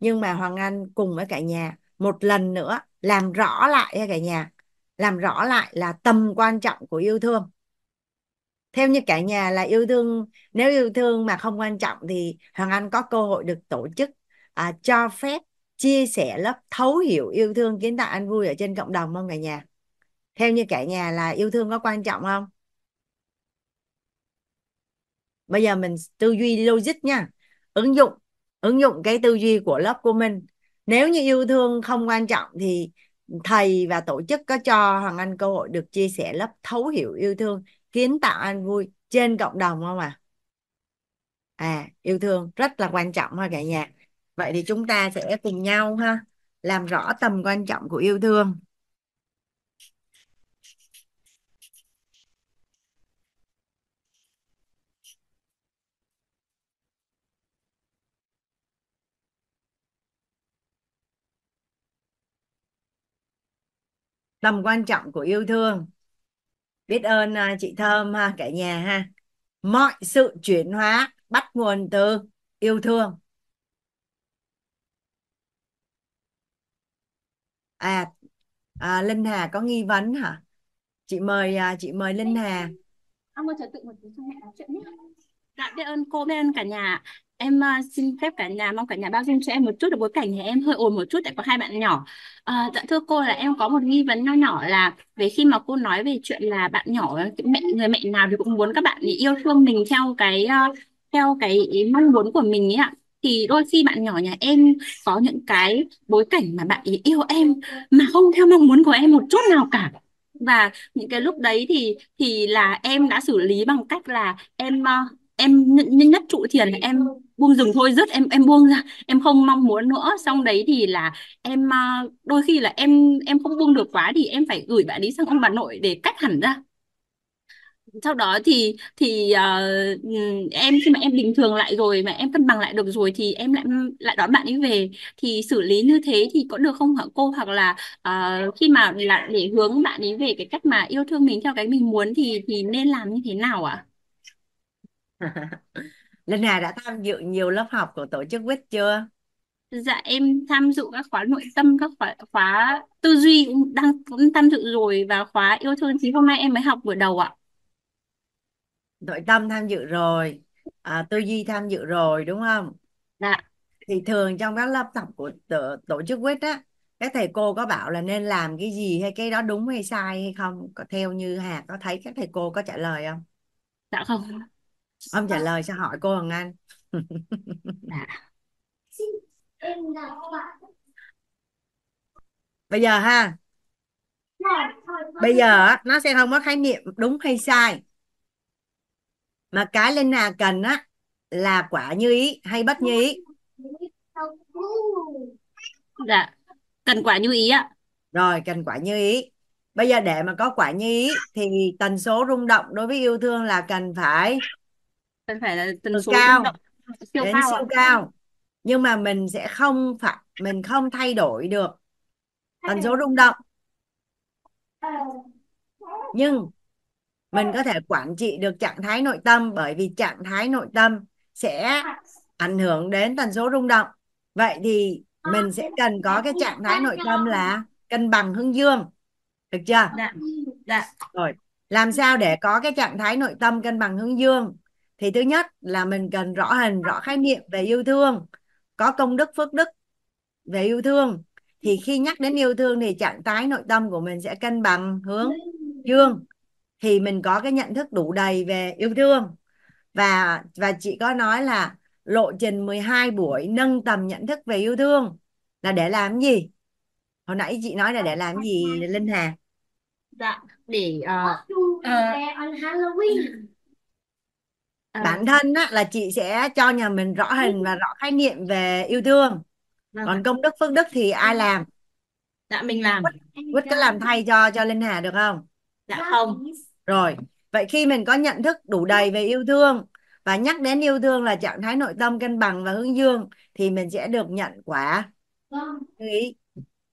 nhưng mà Hoàng Anh cùng với cả nhà một lần nữa làm rõ lại cả nhà làm rõ lại là tầm quan trọng của yêu thương theo như cả nhà là yêu thương nếu yêu thương mà không quan trọng thì hoàng anh có cơ hội được tổ chức à, cho phép chia sẻ lớp thấu hiểu yêu thương kiến tạo an vui ở trên cộng đồng không cả nhà theo như cả nhà là yêu thương có quan trọng không bây giờ mình tư duy logic nha ứng dụng ứng dụng cái tư duy của lớp của mình nếu như yêu thương không quan trọng thì thầy và tổ chức có cho Hoàng Anh cơ hội được chia sẻ lớp thấu hiểu yêu thương kiến tạo an vui trên cộng đồng không ạ? À? à yêu thương rất là quan trọng ha cả nhà. Vậy thì chúng ta sẽ cùng nhau ha làm rõ tầm quan trọng của yêu thương. tầm quan trọng của yêu thương biết ơn chị Thơm ha cả nhà ha mọi sự chuyển hóa bắt nguồn từ yêu thương à, à Linh Hà có nghi vấn hả chị mời chị mời Linh Hà ông ơi trật tự một tí cho mẹ nói chuyện nhé dạ biết ơn cô biết ơn cả nhà Em à, xin phép cả nhà, mong cả nhà bao dung cho em một chút, bối cảnh nhà em hơi ồn một chút tại có hai bạn nhỏ. À, dạ thưa cô là em có một nghi vấn nho nhỏ là về khi mà cô nói về chuyện là bạn nhỏ, mẹ người mẹ nào thì cũng muốn các bạn ấy yêu thương mình theo cái ờ, theo cái ý mong muốn của mình ấy ạ. Thì đôi khi bạn nhỏ nhà em có những cái bối cảnh mà bạn ấy yêu em mà không theo mong muốn của em một chút nào cả. Và những cái lúc đấy thì thì là em đã xử lý bằng cách là em ờ, em nhất trụ thiền em buông dừng thôi rất em em buông ra em không mong muốn nữa xong đấy thì là em à, đôi khi là em em không buông được quá thì em phải gửi bạn ấy sang ông bà nội để cách hẳn ra sau đó thì thì uh, em khi mà em bình thường lại rồi mà em cân bằng lại được rồi thì em lại lại đón bạn ấy về thì xử lý như thế thì có được không hả cô hoặc là uh, khi mà là để hướng bạn ấy về cái cách mà yêu thương mình theo cái mình muốn thì thì nên làm như thế nào ạ à? Lân Hà đã tham dự nhiều lớp học của tổ chức Quýt chưa? Dạ em tham dự các khóa nội tâm, các khóa, khóa tư duy đang cũng tham dự rồi và khóa yêu thương chính hôm nay em mới học buổi đầu ạ. Nội tâm tham dự rồi, à, tư duy tham dự rồi đúng không? Dạ. Thì thường trong các lớp học của tổ, tổ chức Quýt á, các thầy cô có bảo là nên làm cái gì hay cái đó đúng hay sai hay không? Có theo như Hà có thấy các thầy cô có trả lời không? Dạ không ông trả lời cho hỏi cô Hằng Anh dạ. bây giờ ha bây giờ nó sẽ không có khái niệm đúng hay sai mà cái Linh Hà cần á là quả như ý hay bất như ý dạ cần quả như ý á. rồi cần quả như ý bây giờ để mà có quả như ý thì tần số rung động đối với yêu thương là cần phải phải là tần số cao siêu đến cao siêu cao nhưng mà mình sẽ không phải mình không thay đổi được tần số rung động à. nhưng mình à. có thể quản trị được trạng thái nội tâm bởi vì trạng thái nội tâm sẽ à. ảnh hưởng đến tần số rung động vậy thì mình sẽ cần có cái trạng thái nội tâm là cân bằng hướng dương được chưa dạ, dạ. rồi làm sao để có cái trạng thái nội tâm cân bằng hướng dương thì thứ nhất là mình cần rõ hình rõ khái niệm về yêu thương có công đức phước đức về yêu thương thì khi nhắc đến yêu thương thì trạng thái nội tâm của mình sẽ cân bằng hướng dương thì mình có cái nhận thức đủ đầy về yêu thương và và chị có nói là lộ trình 12 buổi nâng tầm nhận thức về yêu thương là để làm gì hồi nãy chị nói là để làm gì Linh Hà dạ để uh, uh, À. bản thân á, là chị sẽ cho nhà mình rõ hình và rõ khái niệm về yêu thương vâng còn công đức phước đức thì ai vâng. làm dạ mình làm Quýt Quýt có làm thay cho cho Linh Hà được không dạ không rồi vậy khi mình có nhận thức đủ đầy về yêu thương và nhắc đến yêu thương là trạng thái nội tâm cân bằng và hướng dương thì mình sẽ được nhận quả Như vâng. ý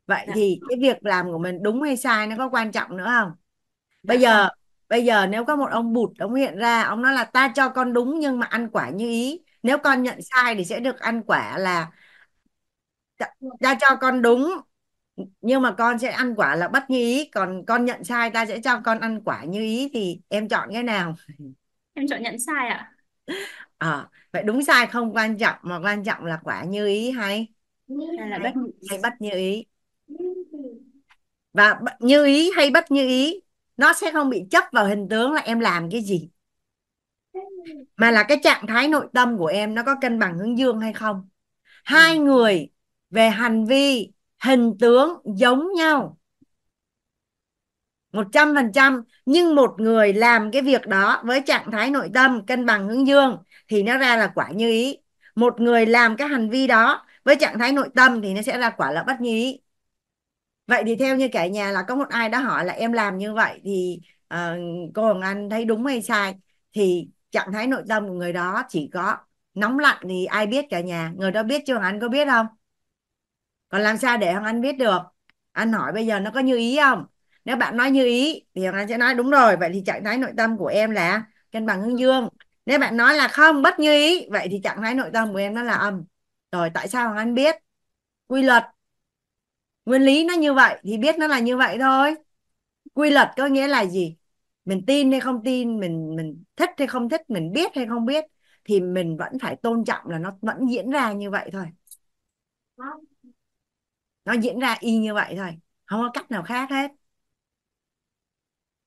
vậy dạ thì cái việc làm của mình đúng hay sai nó có quan trọng nữa không dạ bây giờ vâng bây giờ nếu có một ông bụt ông hiện ra ông nói là ta cho con đúng nhưng mà ăn quả như ý nếu con nhận sai thì sẽ được ăn quả là ta cho con đúng nhưng mà con sẽ ăn quả là bất như ý còn con nhận sai ta sẽ cho con ăn quả như ý thì em chọn cái nào em chọn nhận sai ạ à? à, vậy đúng sai không quan trọng mà quan trọng là quả như ý hay là bất hay bất như ý và như ý hay bất như ý nó sẽ không bị chấp vào hình tướng là em làm cái gì mà là cái trạng thái nội tâm của em nó có cân bằng hướng dương hay không hai ừ. người về hành vi hình tướng giống nhau một trăm phần trăm nhưng một người làm cái việc đó với trạng thái nội tâm cân bằng hướng dương thì nó ra là quả như ý một người làm cái hành vi đó với trạng thái nội tâm thì nó sẽ ra quả là bất như ý vậy thì theo như cả nhà là có một ai đã hỏi là em làm như vậy thì uh, cô Hồng Anh thấy đúng hay sai thì trạng thái nội tâm của người đó chỉ có nóng lạnh thì ai biết cả nhà người đó biết chưa Hồng Anh có biết không còn làm sao để Hồng Anh biết được anh hỏi bây giờ nó có như ý không nếu bạn nói như ý thì Hồng Anh sẽ nói đúng rồi vậy thì trạng thái nội tâm của em là cân bằng hướng dương nếu bạn nói là không bất như ý vậy thì trạng thái nội tâm của em nó là âm rồi tại sao Hồng Anh biết quy luật nguyên lý nó như vậy thì biết nó là như vậy thôi quy luật có nghĩa là gì mình tin hay không tin mình mình thích hay không thích mình biết hay không biết thì mình vẫn phải tôn trọng là nó vẫn diễn ra như vậy thôi nó diễn ra y như vậy thôi không có cách nào khác hết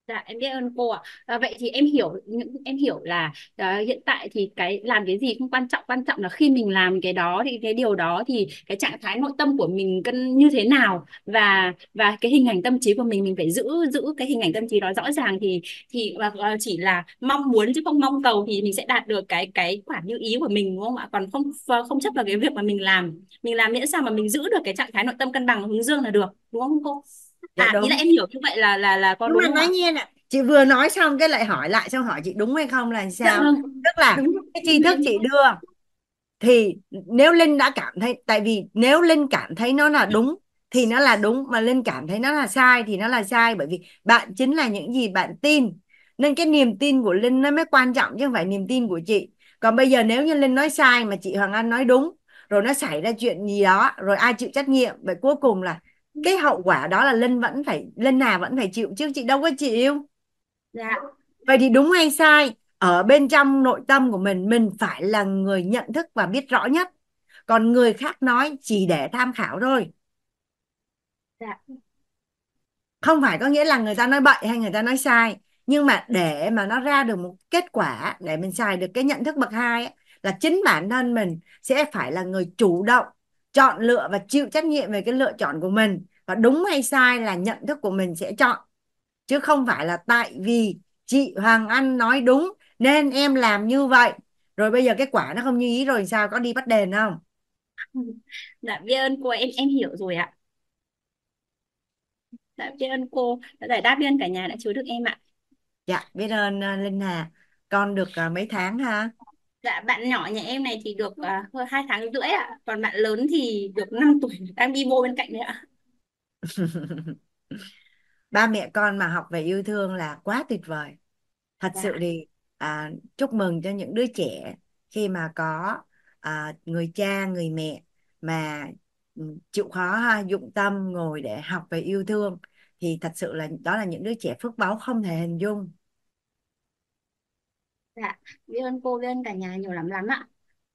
Dạ em biết ơn cô ạ. À, vậy thì em hiểu những em hiểu là à, hiện tại thì cái làm cái gì không quan trọng, quan trọng là khi mình làm cái đó thì cái điều đó thì cái trạng thái nội tâm của mình cân như thế nào và và cái hình ảnh tâm trí của mình mình phải giữ giữ cái hình ảnh tâm trí đó rõ ràng thì thì và chỉ là mong muốn chứ không mong cầu thì mình sẽ đạt được cái cái quả như ý của mình đúng không ạ? Còn không không chấp vào cái việc mà mình làm. Mình làm miễn sao mà mình giữ được cái trạng thái nội tâm cân bằng hướng dương là được, đúng không cô? dạ, à ý là em hiểu như vậy là là là con nhưng đúng mà nói nhiên ạ à, chị vừa nói xong cái lại hỏi lại xong hỏi chị đúng hay không là dạ sao vâng. tức là đúng. cái tri thức chị đưa thì nếu linh đã cảm thấy tại vì nếu linh cảm thấy nó là đúng thì nó là đúng mà linh cảm thấy nó là sai thì nó là sai bởi vì bạn chính là những gì bạn tin nên cái niềm tin của linh nó mới quan trọng chứ không phải niềm tin của chị còn bây giờ nếu như linh nói sai mà chị hoàng anh nói đúng rồi nó xảy ra chuyện gì đó rồi ai chịu trách nhiệm vậy cuối cùng là cái hậu quả đó là Linh vẫn phải Linh nào vẫn phải chịu chứ chị đâu có chịu dạ vậy thì đúng hay sai ở bên trong nội tâm của mình mình phải là người nhận thức và biết rõ nhất còn người khác nói chỉ để tham khảo thôi dạ. không phải có nghĩa là người ta nói bậy hay người ta nói sai nhưng mà để mà nó ra được một kết quả để mình xài được cái nhận thức bậc hai là chính bản thân mình sẽ phải là người chủ động chọn lựa và chịu trách nhiệm về cái lựa chọn của mình và đúng hay sai là nhận thức của mình sẽ chọn chứ không phải là tại vì chị Hoàng Anh nói đúng nên em làm như vậy rồi bây giờ cái quả nó không như ý rồi sao có đi bắt đền không dạ biết ơn cô em em hiểu rồi ạ dạ biết ơn cô đã giải đáp biết cả nhà đã chứa được em ạ dạ biết ơn à, Linh Hà con được à, mấy tháng ha Dạ, bạn nhỏ nhà em này thì được uh, hai tháng rưỡi ạ. Còn bạn lớn thì được 5 tuổi, đang đi bô bên cạnh đấy ạ. ba mẹ con mà học về yêu thương là quá tuyệt vời thật Dạ. sự thì à, chúc mừng cho những đứa trẻ khi mà có à, người cha người mẹ mà ừ, chịu khó ha, dụng tâm ngồi để học về yêu thương thì thật sự là đó là những đứa trẻ phước báu không thể hình dung Dạ, biết ơn cô, biết ơn cả nhà nhiều lắm lắm ạ.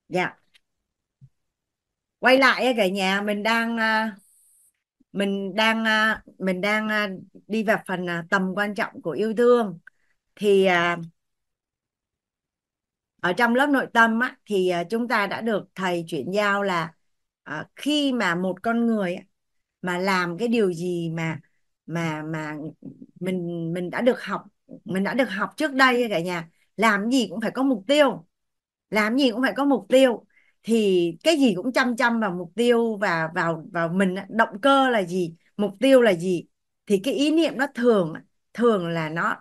Dạ. Quay lại cả nhà, mình đang à, mình đang à, mình đang à, đi vào phần tầm quan trọng của yêu thương. Thì ở trong lớp nội tâm á, thì chúng ta đã được thầy chuyển giao là khi mà một con người mà làm cái điều gì mà mà mà mình mình đã được học mình đã được học trước đây cả nhà làm gì cũng phải có mục tiêu làm gì cũng phải có mục tiêu thì cái gì cũng chăm chăm vào mục tiêu và vào vào mình động cơ là gì mục tiêu là gì thì cái ý niệm nó thường thường là nó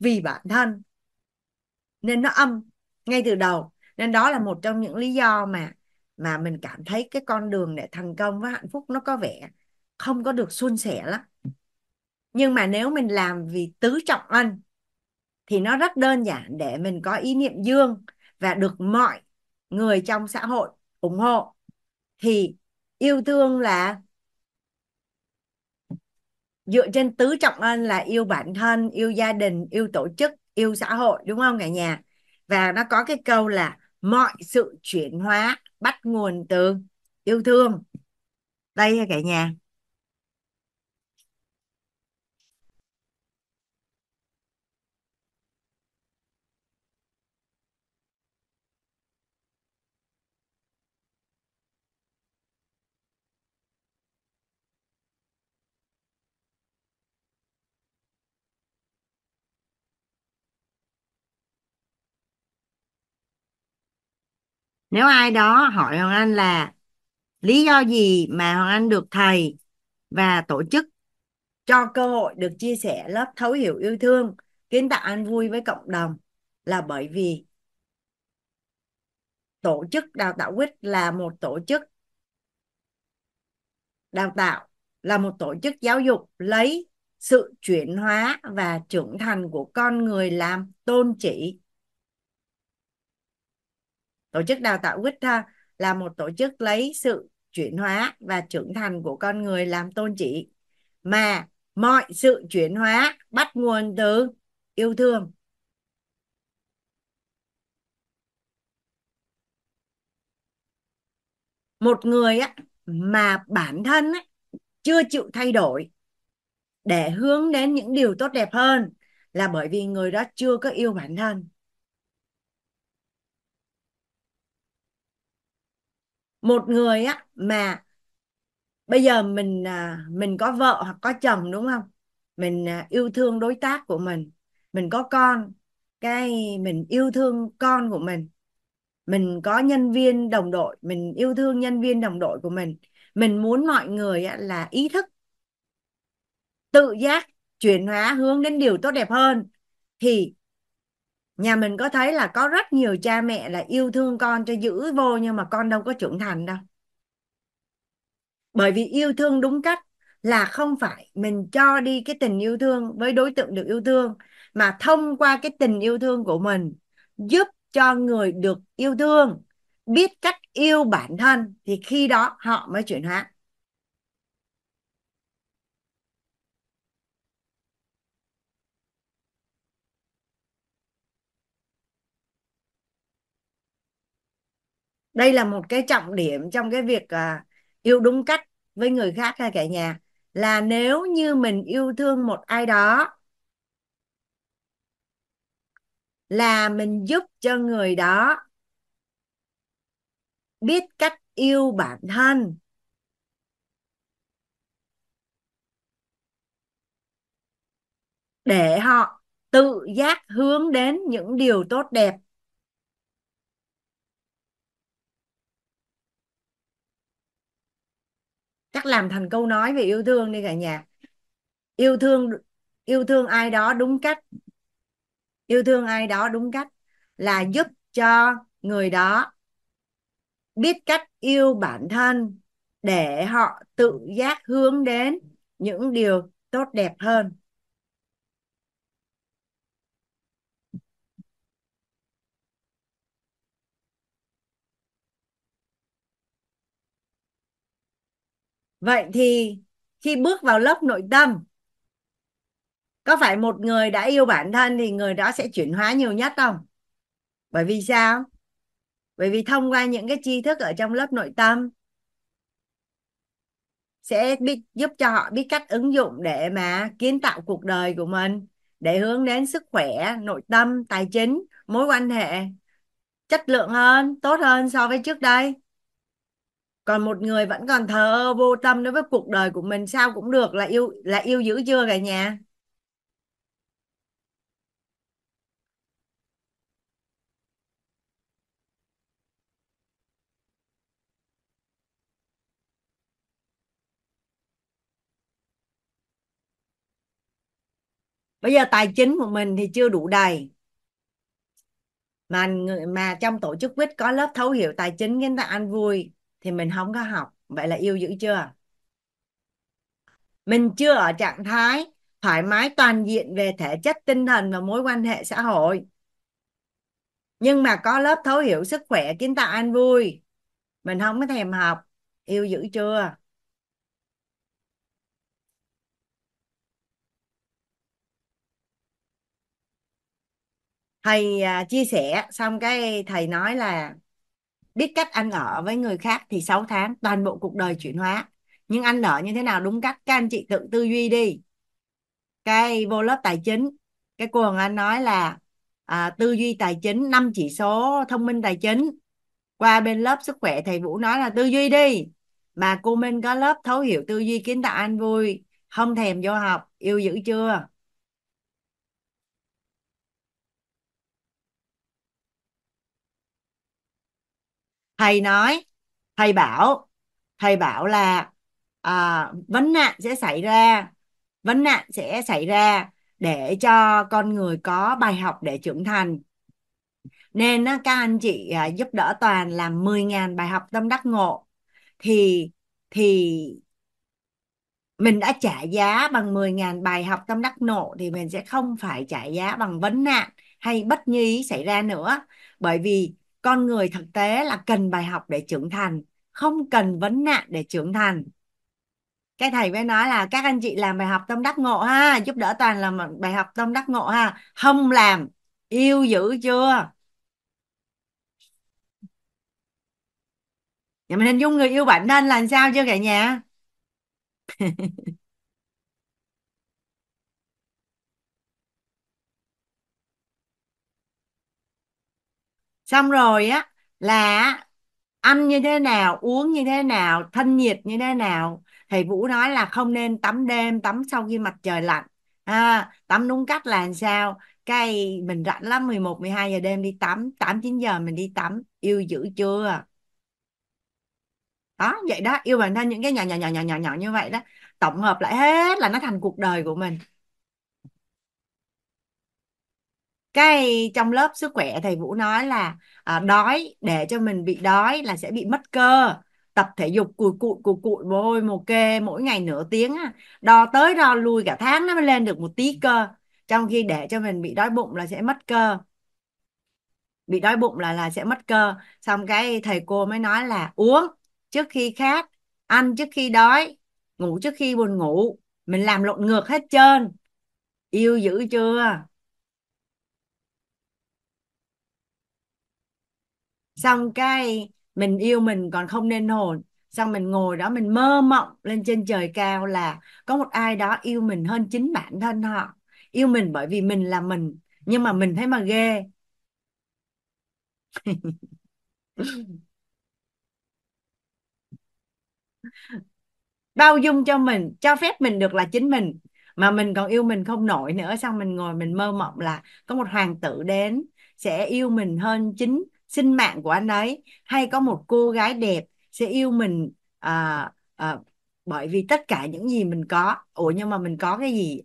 vì bản thân nên nó âm ngay từ đầu nên đó là một trong những lý do mà mà mình cảm thấy cái con đường để thành công và hạnh phúc nó có vẻ không có được suôn sẻ lắm nhưng mà nếu mình làm vì tứ trọng anh thì nó rất đơn giản để mình có ý niệm dương và được mọi người trong xã hội ủng hộ thì yêu thương là dựa trên tứ trọng ân là yêu bản thân yêu gia đình yêu tổ chức yêu xã hội đúng không cả nhà và nó có cái câu là mọi sự chuyển hóa bắt nguồn từ yêu thương đây cả nhà nếu ai đó hỏi hoàng anh là lý do gì mà hoàng anh được thầy và tổ chức cho cơ hội được chia sẻ lớp thấu hiểu yêu thương kiến tạo an vui với cộng đồng là bởi vì tổ chức đào tạo quýt là một tổ chức đào tạo là một tổ chức giáo dục lấy sự chuyển hóa và trưởng thành của con người làm tôn chỉ tổ chức đào tạo Witter là một tổ chức lấy sự chuyển hóa và trưởng thành của con người làm tôn chỉ mà mọi sự chuyển hóa bắt nguồn từ yêu thương một người á, mà bản thân á, chưa chịu thay đổi để hướng đến những điều tốt đẹp hơn là bởi vì người đó chưa có yêu bản thân một người á mà bây giờ mình à, mình có vợ hoặc có chồng đúng không mình à, yêu thương đối tác của mình mình có con cái mình yêu thương con của mình mình có nhân viên đồng đội mình yêu thương nhân viên đồng đội của mình mình muốn mọi người là ý thức tự giác chuyển hóa hướng đến điều tốt đẹp hơn thì nhà mình có thấy là có rất nhiều cha mẹ là yêu thương con cho giữ vô nhưng mà con đâu có trưởng thành đâu bởi vì yêu thương đúng cách là không phải mình cho đi cái tình yêu thương với đối tượng được yêu thương mà thông qua cái tình yêu thương của mình giúp cho người được yêu thương biết cách yêu bản thân thì khi đó họ mới chuyển hóa đây là một cái trọng điểm trong cái việc à, yêu đúng cách với người khác hay cả nhà là nếu như mình yêu thương một ai đó là mình giúp cho người đó biết cách yêu bản thân để họ tự giác hướng đến những điều tốt đẹp chắc làm thành câu nói về yêu thương đi cả nhà yêu thương yêu thương ai đó đúng cách yêu thương ai đó đúng cách là giúp cho người đó biết cách yêu bản thân để họ tự giác hướng đến những điều tốt đẹp hơn vậy thì khi bước vào lớp nội tâm có phải một người đã yêu bản thân thì người đó sẽ chuyển hóa nhiều nhất không bởi vì sao bởi vì thông qua những cái tri thức ở trong lớp nội tâm sẽ biết giúp cho họ biết cách ứng dụng để mà kiến tạo cuộc đời của mình để hướng đến sức khỏe nội tâm tài chính mối quan hệ chất lượng hơn tốt hơn so với trước đây còn một người vẫn còn thờ vô tâm đối với cuộc đời của mình sao cũng được là yêu là yêu dữ chưa cả nhà bây giờ tài chính của mình thì chưa đủ đầy mà mà trong tổ chức quýt có lớp thấu hiểu tài chính người ta ăn vui thì mình không có học vậy là yêu dữ chưa mình chưa ở trạng thái thoải mái toàn diện về thể chất tinh thần và mối quan hệ xã hội nhưng mà có lớp thấu hiểu sức khỏe kiến tạo an vui mình không có thèm học yêu dữ chưa thầy à, chia sẻ xong cái thầy nói là biết cách ăn ở với người khác thì 6 tháng toàn bộ cuộc đời chuyển hóa nhưng ăn ở như thế nào đúng cách các anh chị tự tư duy đi cái vô lớp tài chính cái cô Hồng Anh nói là à, tư duy tài chính năm chỉ số thông minh tài chính qua bên lớp sức khỏe thầy Vũ nói là tư duy đi mà cô Minh có lớp thấu hiểu tư duy kiến tạo an vui không thèm vô học yêu dữ chưa thầy nói thầy bảo thầy bảo là à, vấn nạn sẽ xảy ra vấn nạn sẽ xảy ra để cho con người có bài học để trưởng thành nên các anh chị à, giúp đỡ toàn làm 10.000 bài học tâm đắc ngộ thì thì mình đã trả giá bằng 10.000 bài học tâm đắc nộ thì mình sẽ không phải trả giá bằng vấn nạn hay bất như ý xảy ra nữa bởi vì con người thực tế là cần bài học để trưởng thành không cần vấn nạn để trưởng thành cái thầy mới nói là các anh chị làm bài học tâm đắc ngộ ha giúp đỡ toàn là bài học tâm đắc ngộ ha không làm yêu dữ chưa nhà mình hình dung người yêu bản thân là sao chưa cả nhà xong rồi á là ăn như thế nào uống như thế nào thân nhiệt như thế nào thầy Vũ nói là không nên tắm đêm tắm sau khi mặt trời lạnh à, tắm đúng cách là làm sao cái mình rảnh lắm 11 12 giờ đêm đi tắm 8 9 giờ mình đi tắm yêu dữ chưa đó vậy đó yêu bản thân những cái nhỏ nhỏ nhỏ nhỏ nhỏ nhỏ như vậy đó tổng hợp lại hết là nó thành cuộc đời của mình cái trong lớp sức khỏe thầy Vũ nói là à, đói để cho mình bị đói là sẽ bị mất cơ tập thể dục cùi cụi cùi cụi bôi một mồ kê mỗi ngày nửa tiếng đo tới đo lui cả tháng nó mới lên được một tí cơ trong khi để cho mình bị đói bụng là sẽ mất cơ bị đói bụng là là sẽ mất cơ xong cái thầy cô mới nói là uống trước khi khát ăn trước khi đói ngủ trước khi buồn ngủ mình làm lộn ngược hết trơn yêu dữ chưa xong cái mình yêu mình còn không nên hồn xong mình ngồi đó mình mơ mộng lên trên trời cao là có một ai đó yêu mình hơn chính bản thân họ yêu mình bởi vì mình là mình nhưng mà mình thấy mà ghê bao dung cho mình cho phép mình được là chính mình mà mình còn yêu mình không nổi nữa xong mình ngồi mình mơ mộng là có một hoàng tử đến sẽ yêu mình hơn chính sinh mạng của anh ấy hay có một cô gái đẹp sẽ yêu mình à, à, bởi vì tất cả những gì mình có ủa nhưng mà mình có cái gì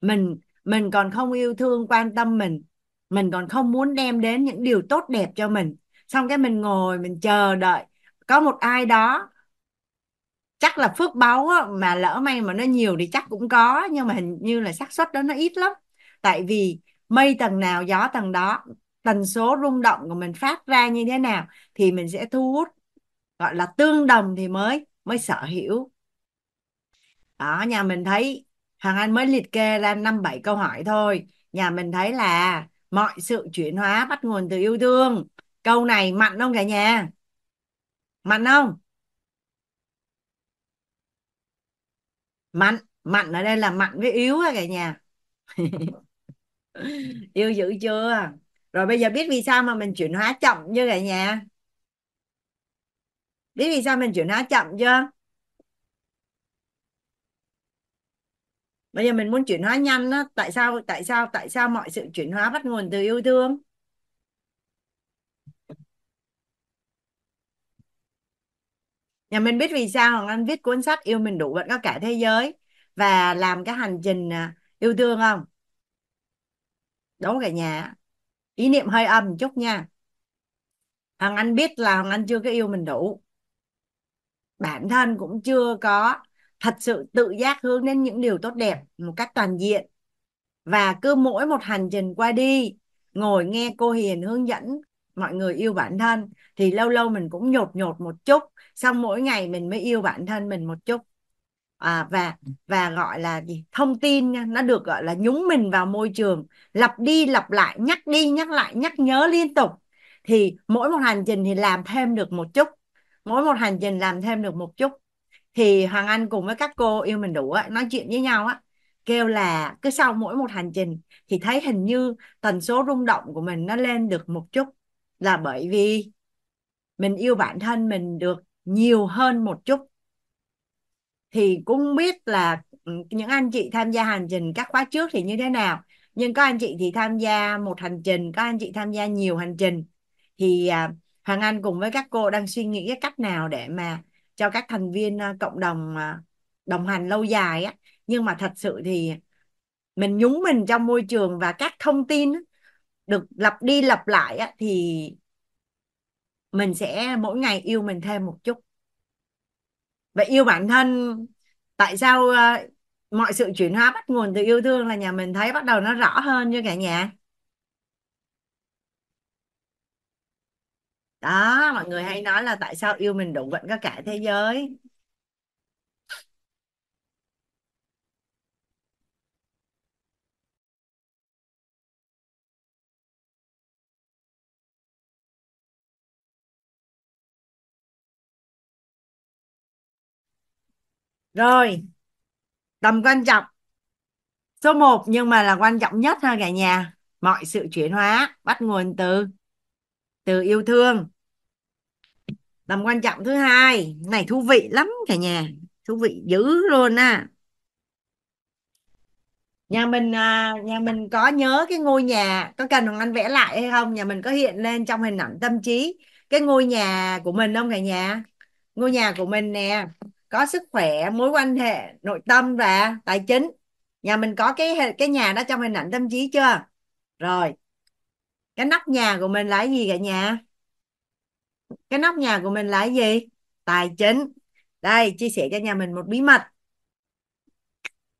mình mình còn không yêu thương quan tâm mình mình còn không muốn đem đến những điều tốt đẹp cho mình xong cái mình ngồi mình chờ đợi có một ai đó chắc là phước báu á, mà lỡ may mà nó nhiều thì chắc cũng có nhưng mà hình như là xác suất đó nó ít lắm tại vì mây tầng nào gió tầng đó tần số rung động của mình phát ra như thế nào thì mình sẽ thu hút gọi là tương đồng thì mới mới sở hữu đó nhà mình thấy Hoàng Anh mới liệt kê ra năm bảy câu hỏi thôi nhà mình thấy là mọi sự chuyển hóa bắt nguồn từ yêu thương câu này mạnh không cả nhà mạnh không mạnh mạnh ở đây là mạnh với yếu cả nhà yêu dữ chưa rồi bây giờ biết vì sao mà mình chuyển hóa chậm chưa cả nhà biết vì sao mình chuyển hóa chậm chưa bây giờ mình muốn chuyển hóa nhanh đó tại sao tại sao tại sao mọi sự chuyển hóa bắt nguồn từ yêu thương nhà mình biết vì sao hoàng anh viết cuốn sách yêu mình đủ vẫn có cả thế giới và làm cái hành trình à, yêu thương không đố cả nhà ý niệm hơi âm một chút nha hằng anh biết là hằng anh chưa có yêu mình đủ bản thân cũng chưa có thật sự tự giác hướng đến những điều tốt đẹp một cách toàn diện và cứ mỗi một hành trình qua đi ngồi nghe cô hiền hướng dẫn mọi người yêu bản thân thì lâu lâu mình cũng nhột nhột một chút xong mỗi ngày mình mới yêu bản thân mình một chút à, và và gọi là gì thông tin nha nó được gọi là nhúng mình vào môi trường lặp đi lặp lại nhắc đi nhắc lại nhắc nhớ liên tục thì mỗi một hành trình thì làm thêm được một chút mỗi một hành trình làm thêm được một chút thì hoàng anh cùng với các cô yêu mình đủ á, nói chuyện với nhau á kêu là cứ sau mỗi một hành trình thì thấy hình như tần số rung động của mình nó lên được một chút là bởi vì mình yêu bản thân mình được nhiều hơn một chút thì cũng biết là ừ, những anh chị tham gia hành trình các khóa trước thì như thế nào nhưng có anh chị thì tham gia một hành trình có anh chị tham gia nhiều hành trình thì à, Hoàng Anh cùng với các cô đang suy nghĩ cái cách nào để mà cho các thành viên à, cộng đồng à, đồng hành lâu dài á nhưng mà thật sự thì mình nhúng mình trong môi trường và các thông tin được lặp đi lặp lại á thì mình sẽ mỗi ngày yêu mình thêm một chút và yêu bản thân tại sao uh, mọi sự chuyển hóa bắt nguồn từ yêu thương là nhà mình thấy bắt đầu nó rõ hơn như cả nhà đó mọi người hay nói là tại sao yêu mình đủ vẫn có cả thế giới Rồi, tầm quan trọng. Số 1 nhưng mà là quan trọng nhất ha cả nhà. Mọi sự chuyển hóa bắt nguồn từ từ yêu thương. Tầm quan trọng thứ hai, này thú vị lắm cả nhà, thú vị dữ luôn á. Nhà mình à, nhà mình có nhớ cái ngôi nhà có cần Hoàng Anh vẽ lại hay không? Nhà mình có hiện lên trong hình ảnh tâm trí cái ngôi nhà của mình không cả nhà? Ngôi nhà của mình nè, có sức khỏe mối quan hệ nội tâm và tài chính nhà mình có cái cái nhà đó trong hình ảnh tâm trí chưa rồi cái nóc nhà của mình là cái gì cả nhà cái nóc nhà của mình là cái gì tài chính đây chia sẻ cho nhà mình một bí mật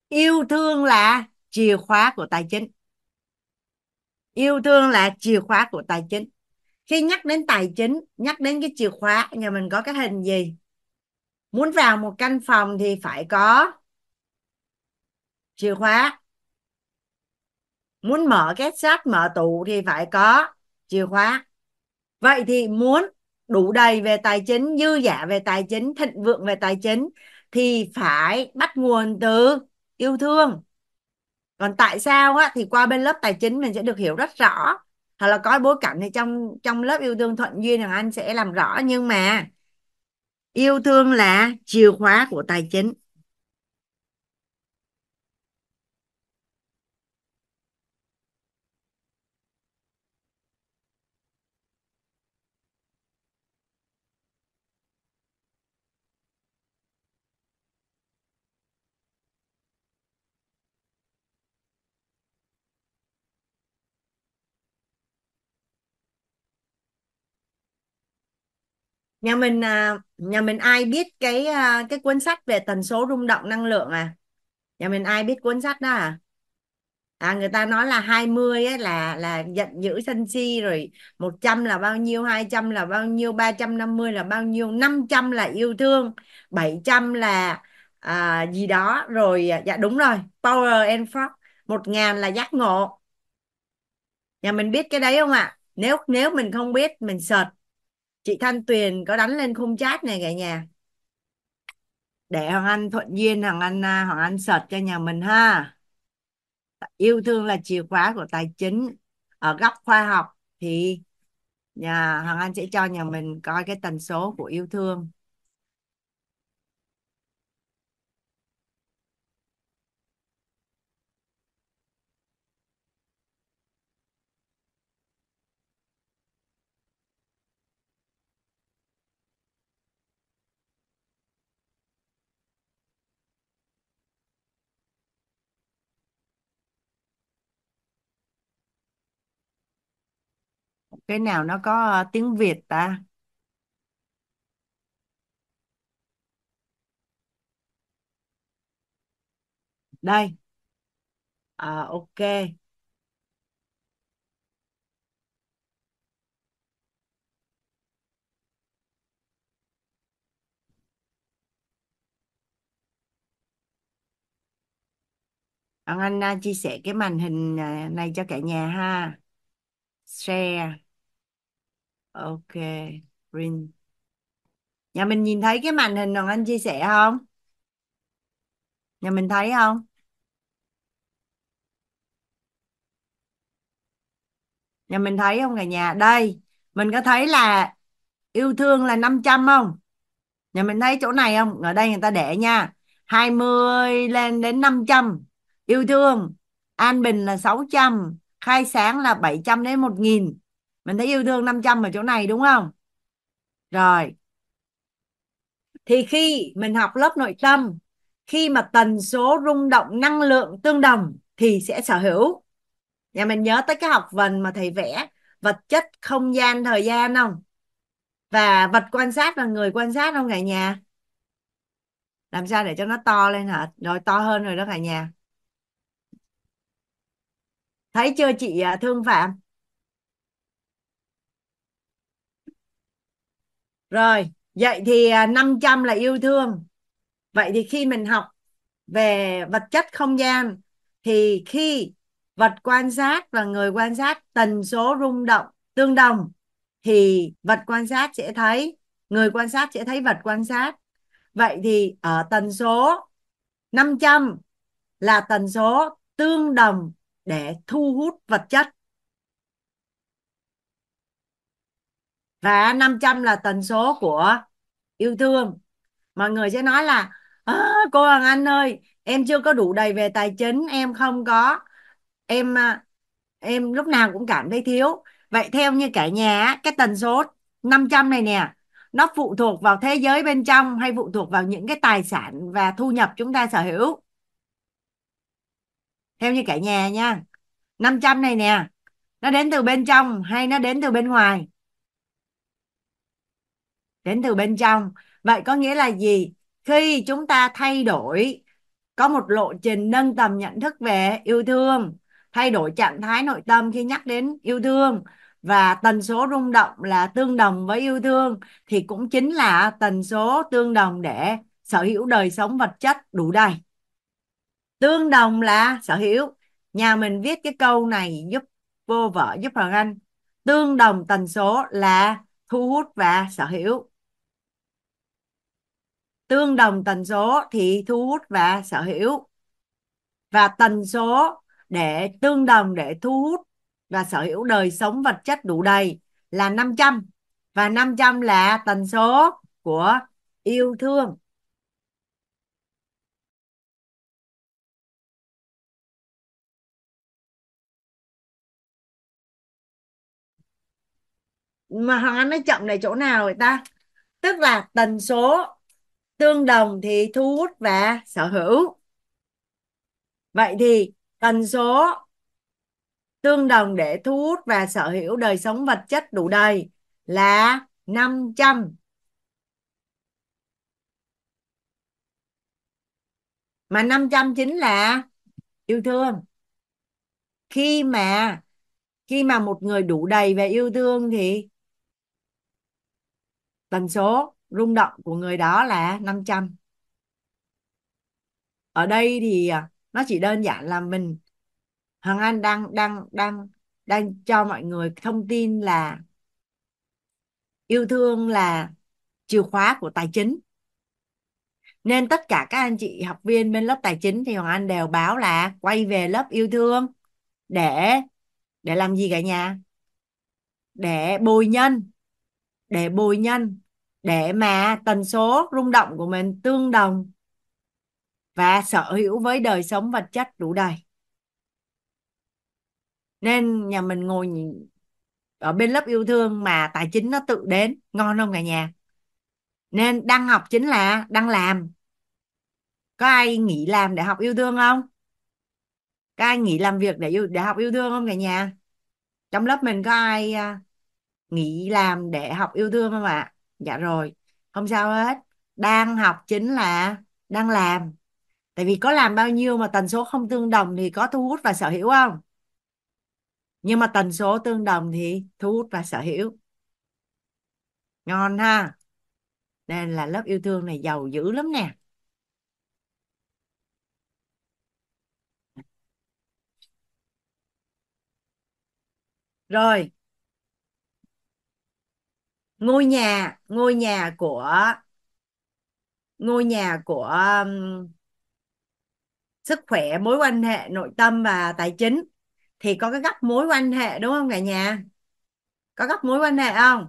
yêu thương là chìa khóa của tài chính yêu thương là chìa khóa của tài chính khi nhắc đến tài chính nhắc đến cái chìa khóa nhà mình có cái hình gì muốn vào một căn phòng thì phải có chìa khóa muốn mở két sắt mở tủ thì phải có chìa khóa vậy thì muốn đủ đầy về tài chính dư giả về tài chính thịnh vượng về tài chính thì phải bắt nguồn từ yêu thương còn tại sao á, thì qua bên lớp tài chính mình sẽ được hiểu rất rõ hoặc là có bối cảnh thì trong trong lớp yêu thương thuận duyên thằng anh sẽ làm rõ nhưng mà yêu thương là chìa khóa của tài chính nhà mình à, nhà mình ai biết cái à, cái cuốn sách về tần số rung động năng lượng à nhà mình ai biết cuốn sách đó à à người ta nói là 20 ấy là là giận dữ sân si rồi 100 là bao nhiêu 200 là bao nhiêu 350 là bao nhiêu 500 là yêu thương 700 là à, gì đó rồi à, dạ đúng rồi power and force 1000 là giác ngộ nhà mình biết cái đấy không ạ à? nếu nếu mình không biết mình search chị Thanh Tuyền có đánh lên khung chat này cả nhà để Hoàng Anh thuận duyên Hoàng Anh à, Hoàng Anh sợt cho nhà mình ha yêu thương là chìa khóa của tài chính ở góc khoa học thì nhà Hoàng Anh sẽ cho nhà mình coi cái tần số của yêu thương cái nào nó có ờ, tiếng Việt ta đây à, ok Còn anh à, chia sẻ cái màn hình à, này cho cả nhà ha. Share ok Green. nhà mình nhìn thấy cái màn hình hoàng anh chia sẻ không nhà mình thấy không nhà mình thấy không cả nhà đây mình có thấy là yêu thương là 500 không nhà mình thấy chỗ này không ở đây người ta để nha 20 lên đến 500 yêu thương an bình là 600 khai sáng là 700 đến 1000 mình thấy yêu thương 500 ở chỗ này đúng không rồi thì khi mình học lớp nội tâm khi mà tần số rung động năng lượng tương đồng thì sẽ sở hữu nhà mình nhớ tới cái học vần mà thầy vẽ vật chất không gian thời gian không và vật quan sát là người quan sát không cả nhà làm sao để cho nó to lên hả rồi to hơn rồi đó cả nhà thấy chưa chị à, thương phạm rồi vậy thì 500 à, là yêu thương vậy thì khi mình học về vật chất không gian thì khi vật quan sát và người quan sát tần số rung động tương đồng thì vật quan sát sẽ thấy người quan sát sẽ thấy vật quan sát vậy thì ở tần số 500 là tần số tương đồng để thu hút vật chất và 500 là tần số của yêu thương mọi người sẽ nói là à, cô Hoàng Anh ơi em chưa có đủ đầy về tài chính em không có em à, em lúc nào cũng cảm thấy thiếu vậy theo như cả nhà cái tần số 500 này nè nó phụ thuộc vào thế giới bên trong hay phụ thuộc vào những cái tài sản và thu nhập chúng ta sở hữu theo như cả nhà nha 500 này nè nó đến từ bên trong hay nó đến từ bên ngoài đến từ bên trong vậy có nghĩa là gì khi chúng ta thay đổi có một lộ trình nâng tầm nhận thức về yêu thương thay đổi trạng thái nội tâm khi nhắc đến yêu thương và tần số rung động là tương đồng với yêu thương thì cũng chính là tần số tương đồng để sở hữu đời sống vật chất đủ đầy tương đồng là sở hữu nhà mình viết cái câu này giúp vô vợ giúp hoàng anh tương đồng tần số là thu hút và sở hữu tương đồng tần số thì thu hút và sở hữu và tần số để tương đồng để thu hút và sở hữu đời sống vật chất đủ đầy là 500 và 500 là tần số của yêu thương mà Hoàng Anh nói chậm này chỗ nào vậy ta tức là tần số tương đồng thì thu hút và sở hữu vậy thì tần số tương đồng để thu hút và sở hữu đời sống vật chất đủ đầy là 500 mà 500 chính là yêu thương khi mà khi mà một người đủ đầy về yêu thương thì tần số rung động của người đó là 500 ở đây thì à, nó chỉ đơn giản là mình Hoàng Anh đang đang đang đang cho mọi người thông tin là yêu thương là chìa khóa của tài chính nên tất cả các anh chị học viên bên lớp tài chính thì Hoàng Anh đều báo là quay về lớp yêu thương để để làm gì cả nhà để bồi nhân để bồi nhân để mà tần số rung động của mình tương đồng và sở hữu với đời sống vật chất đủ đầy nên nhà mình ngồi ở bên lớp yêu thương mà tài chính nó tự đến ngon không cả nhà nên đang học chính là đang làm có ai nghỉ làm để học yêu thương không có ai nghỉ làm việc để yêu để học yêu thương không cả nhà trong lớp mình có ai à, nghỉ làm để học yêu thương không ạ à? dạ rồi không sao hết đang học chính là đang làm tại vì có làm bao nhiêu mà tần số không tương đồng thì có thu hút và sở hữu không nhưng mà tần số tương đồng thì thu hút và sở hữu ngon ha nên là lớp yêu thương này giàu dữ lắm nè rồi ngôi nhà ngôi nhà của ngôi nhà của um, sức khỏe mối quan hệ nội tâm và tài chính thì có cái góc mối quan hệ đúng không cả nhà có góc mối quan hệ không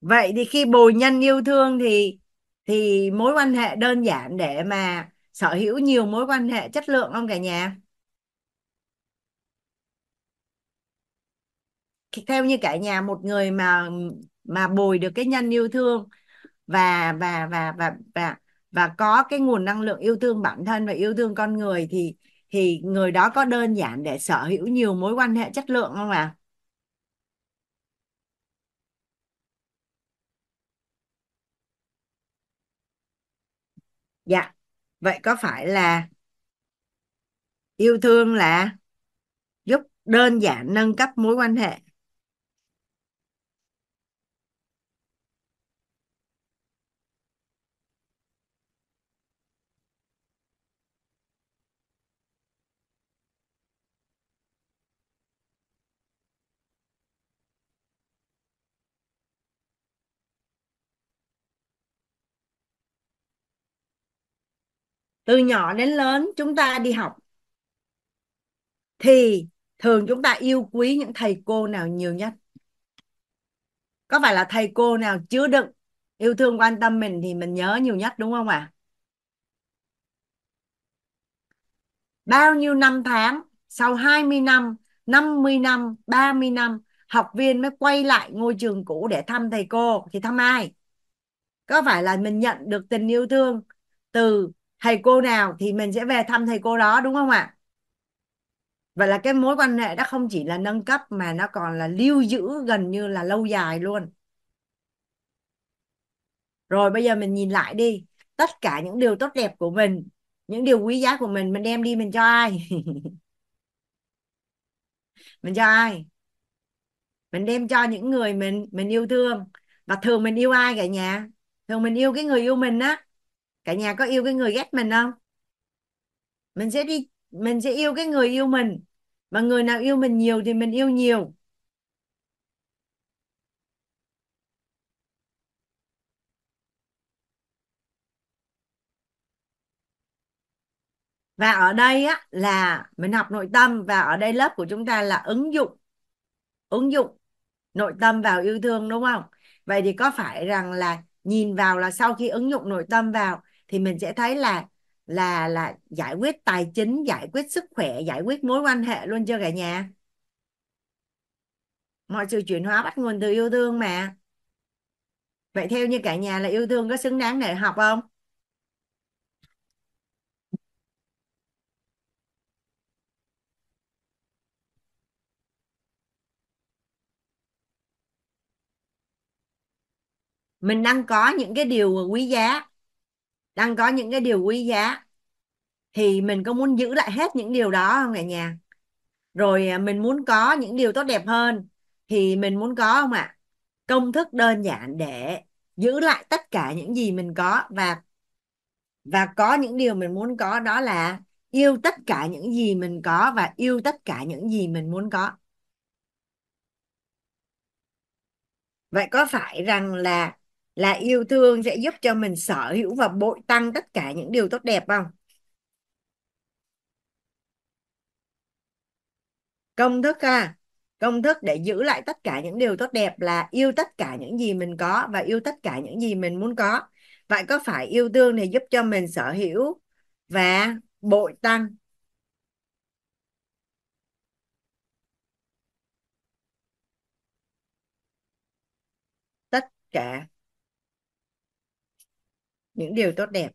vậy thì khi bồi nhân yêu thương thì thì mối quan hệ đơn giản để mà sở hữu nhiều mối quan hệ chất lượng không cả nhà theo như cả nhà một người mà mà bồi được cái nhân yêu thương và và và và và và có cái nguồn năng lượng yêu thương bản thân và yêu thương con người thì thì người đó có đơn giản để sở hữu nhiều mối quan hệ chất lượng không ạ? À? Dạ. Vậy có phải là yêu thương là giúp đơn giản nâng cấp mối quan hệ từ nhỏ đến lớn chúng ta đi học thì thường chúng ta yêu quý những thầy cô nào nhiều nhất có phải là thầy cô nào chứa đựng yêu thương quan tâm mình thì mình nhớ nhiều nhất đúng không ạ à? bao nhiêu năm tháng sau 20 năm 50 năm 30 năm học viên mới quay lại ngôi trường cũ để thăm thầy cô thì thăm ai có phải là mình nhận được tình yêu thương từ thầy cô nào thì mình sẽ về thăm thầy cô đó đúng không ạ vậy là cái mối quan hệ đó không chỉ là nâng cấp mà nó còn là lưu giữ gần như là lâu dài luôn rồi bây giờ mình nhìn lại đi tất cả những điều tốt đẹp của mình những điều quý giá của mình mình đem đi mình cho ai mình cho ai mình đem cho những người mình mình yêu thương và thường mình yêu ai cả nhà thường mình yêu cái người yêu mình á cả nhà có yêu cái người ghét mình không mình sẽ đi mình sẽ yêu cái người yêu mình mà người nào yêu mình nhiều thì mình yêu nhiều và ở đây á, là mình học nội tâm và ở đây lớp của chúng ta là ứng dụng ứng dụng nội tâm vào yêu thương đúng không vậy thì có phải rằng là nhìn vào là sau khi ứng dụng nội tâm vào thì mình sẽ thấy là là là giải quyết tài chính giải quyết sức khỏe giải quyết mối quan hệ luôn chưa cả nhà mọi sự chuyển hóa bắt nguồn từ yêu thương mà vậy theo như cả nhà là yêu thương có xứng đáng để học không mình đang có những cái điều quý giá đang có những cái điều quý giá thì mình có muốn giữ lại hết những điều đó không cả nhà rồi à, mình muốn có những điều tốt đẹp hơn thì mình muốn có không ạ công thức đơn giản để giữ lại tất cả những gì mình có và và có những điều mình muốn có đó là yêu tất cả những gì mình có và yêu tất cả những gì mình muốn có vậy có phải rằng là là yêu thương sẽ giúp cho mình sở hữu và bội tăng tất cả những điều tốt đẹp không công thức ha công thức để giữ lại tất cả những điều tốt đẹp là yêu tất cả những gì mình có và yêu tất cả những gì mình muốn có vậy có phải yêu thương thì giúp cho mình sở hữu và bội tăng tất cả những điều tốt đẹp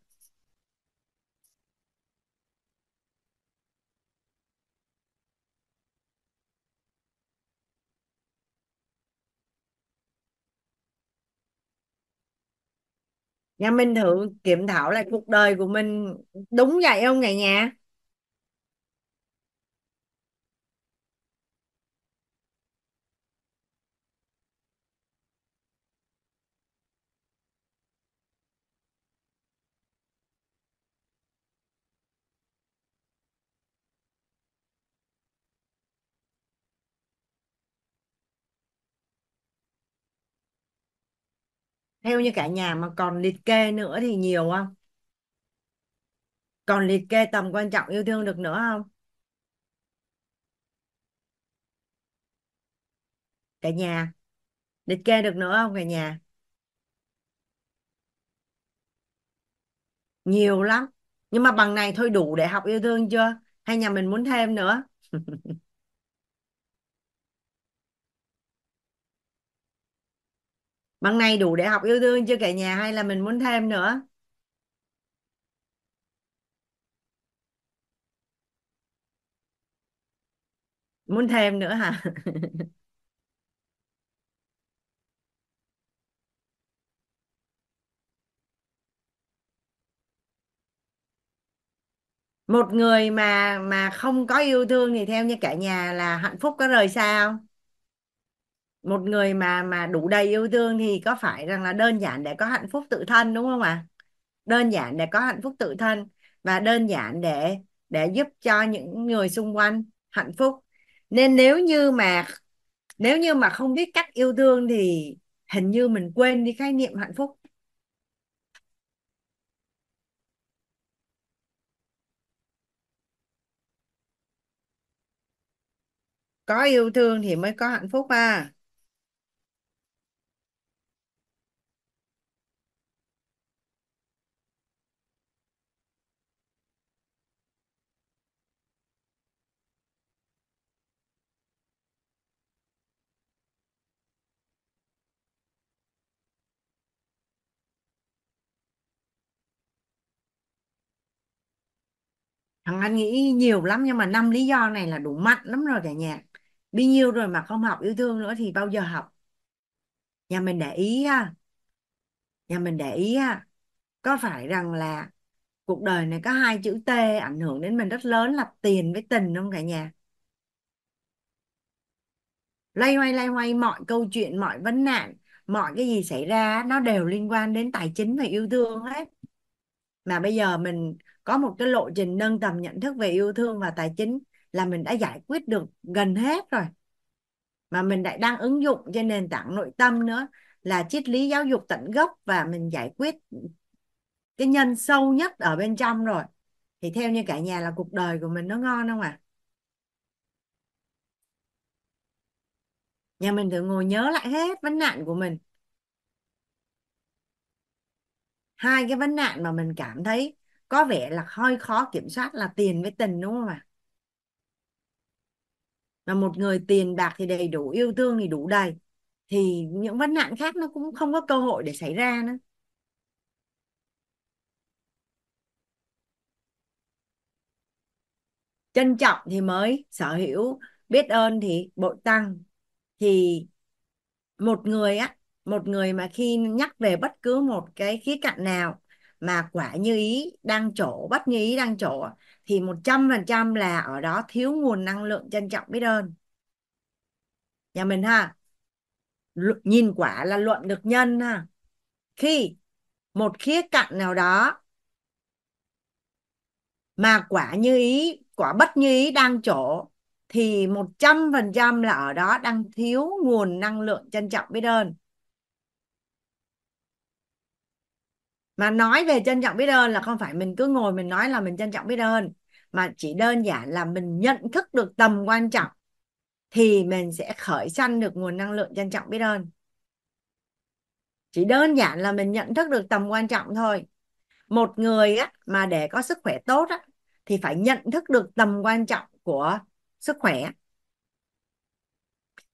nhà Minh thượng kiểm thảo lại cuộc đời của mình đúng vậy không cả nhà theo như cả nhà mà còn liệt kê nữa thì nhiều không còn liệt kê tầm quan trọng yêu thương được nữa không cả nhà liệt kê được nữa không cả nhà nhiều lắm nhưng mà bằng này thôi đủ để học yêu thương chưa hay nhà mình muốn thêm nữa bằng này đủ để học yêu thương chưa cả nhà hay là mình muốn thêm nữa? Muốn thêm nữa hả? Một người mà mà không có yêu thương thì theo như cả nhà là hạnh phúc có rời sao không? một người mà mà đủ đầy yêu thương thì có phải rằng là đơn giản để có hạnh phúc tự thân đúng không ạ à? đơn giản để có hạnh phúc tự thân và đơn giản để để giúp cho những người xung quanh hạnh phúc nên nếu như mà nếu như mà không biết cách yêu thương thì hình như mình quên đi khái niệm hạnh phúc có yêu thương thì mới có hạnh phúc à thằng anh nghĩ nhiều lắm nhưng mà năm lý do này là đủ mạnh lắm rồi cả nhà bấy nhiêu rồi mà không học yêu thương nữa thì bao giờ học nhà mình để ý ha nhà mình để ý ha có phải rằng là cuộc đời này có hai chữ T ảnh hưởng đến mình rất lớn là tiền với tình không cả nhà lay hoay lay hoay mọi câu chuyện mọi vấn nạn mọi cái gì xảy ra nó đều liên quan đến tài chính và yêu thương hết mà bây giờ mình có một cái lộ trình nâng tầm nhận thức về yêu thương và tài chính là mình đã giải quyết được gần hết rồi mà mình lại đang ứng dụng trên nền tảng nội tâm nữa là triết lý giáo dục tận gốc và mình giải quyết cái nhân sâu nhất ở bên trong rồi thì theo như cả nhà là cuộc đời của mình nó ngon không ạ à? nhà mình thử ngồi nhớ lại hết vấn nạn của mình hai cái vấn nạn mà mình cảm thấy có vẻ là hơi khó kiểm soát là tiền với tình đúng không ạ và một người tiền bạc thì đầy đủ yêu thương thì đủ đầy thì những vấn nạn khác nó cũng không có cơ hội để xảy ra nữa trân trọng thì mới sở hữu biết ơn thì bội tăng thì một người á một người mà khi nhắc về bất cứ một cái khía cạnh nào mà quả như ý đang chỗ bắt như ý đang chỗ thì một trăm phần trăm là ở đó thiếu nguồn năng lượng trân trọng biết ơn nhà mình ha nhìn quả là luận được nhân ha khi một khía cạnh nào đó mà quả như ý quả bất như ý đang chỗ thì một trăm phần trăm là ở đó đang thiếu nguồn năng lượng trân trọng biết ơn mà nói về trân trọng biết ơn là không phải mình cứ ngồi mình nói là mình trân trọng biết ơn mà chỉ đơn giản là mình nhận thức được tầm quan trọng thì mình sẽ khởi sanh được nguồn năng lượng trân trọng biết ơn chỉ đơn giản là mình nhận thức được tầm quan trọng thôi một người á, mà để có sức khỏe tốt á, thì phải nhận thức được tầm quan trọng của sức khỏe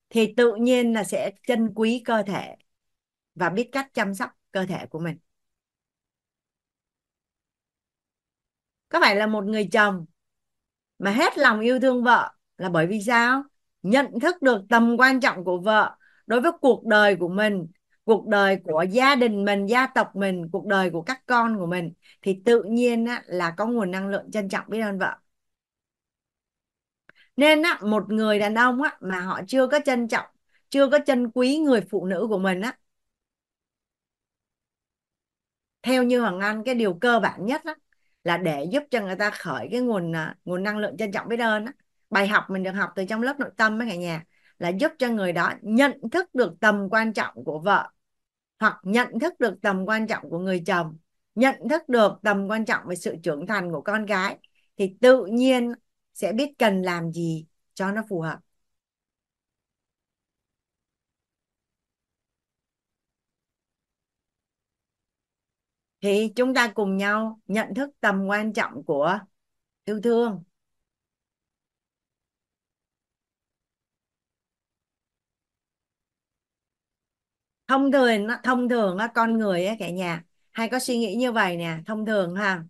thì tự nhiên là sẽ trân quý cơ thể và biết cách chăm sóc cơ thể của mình có phải là một người chồng mà hết lòng yêu thương vợ là bởi vì sao nhận thức được tầm quan trọng của vợ đối với cuộc đời của mình cuộc đời của gia đình mình gia tộc mình cuộc đời của các con của mình thì tự nhiên là có nguồn năng lượng trân trọng biết ơn vợ nên một người đàn ông mà họ chưa có trân trọng chưa có trân quý người phụ nữ của mình theo như hoàng anh cái điều cơ bản nhất á, là để giúp cho người ta khởi cái nguồn à, nguồn năng lượng trân trọng biết ơn á bài học mình được học từ trong lớp nội tâm với cả nhà là giúp cho người đó nhận thức được tầm quan trọng của vợ hoặc nhận thức được tầm quan trọng của người chồng nhận thức được tầm quan trọng về sự trưởng thành của con gái thì tự nhiên sẽ biết cần làm gì cho nó phù hợp thì chúng ta cùng nhau nhận thức tầm quan trọng của yêu thương thông thường thông thường con người á cả nhà hay có suy nghĩ như vậy nè thông thường ha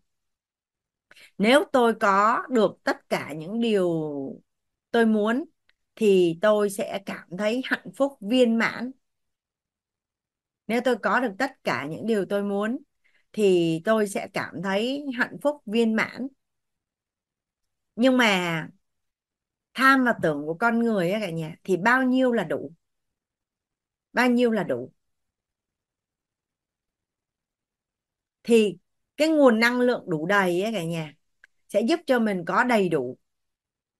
nếu tôi có được tất cả những điều tôi muốn thì tôi sẽ cảm thấy hạnh phúc viên mãn nếu tôi có được tất cả những điều tôi muốn thì tôi sẽ cảm thấy hạnh phúc viên mãn nhưng mà tham và tưởng của con người á cả nhà thì bao nhiêu là đủ bao nhiêu là đủ thì cái nguồn năng lượng đủ đầy á cả nhà sẽ giúp cho mình có đầy đủ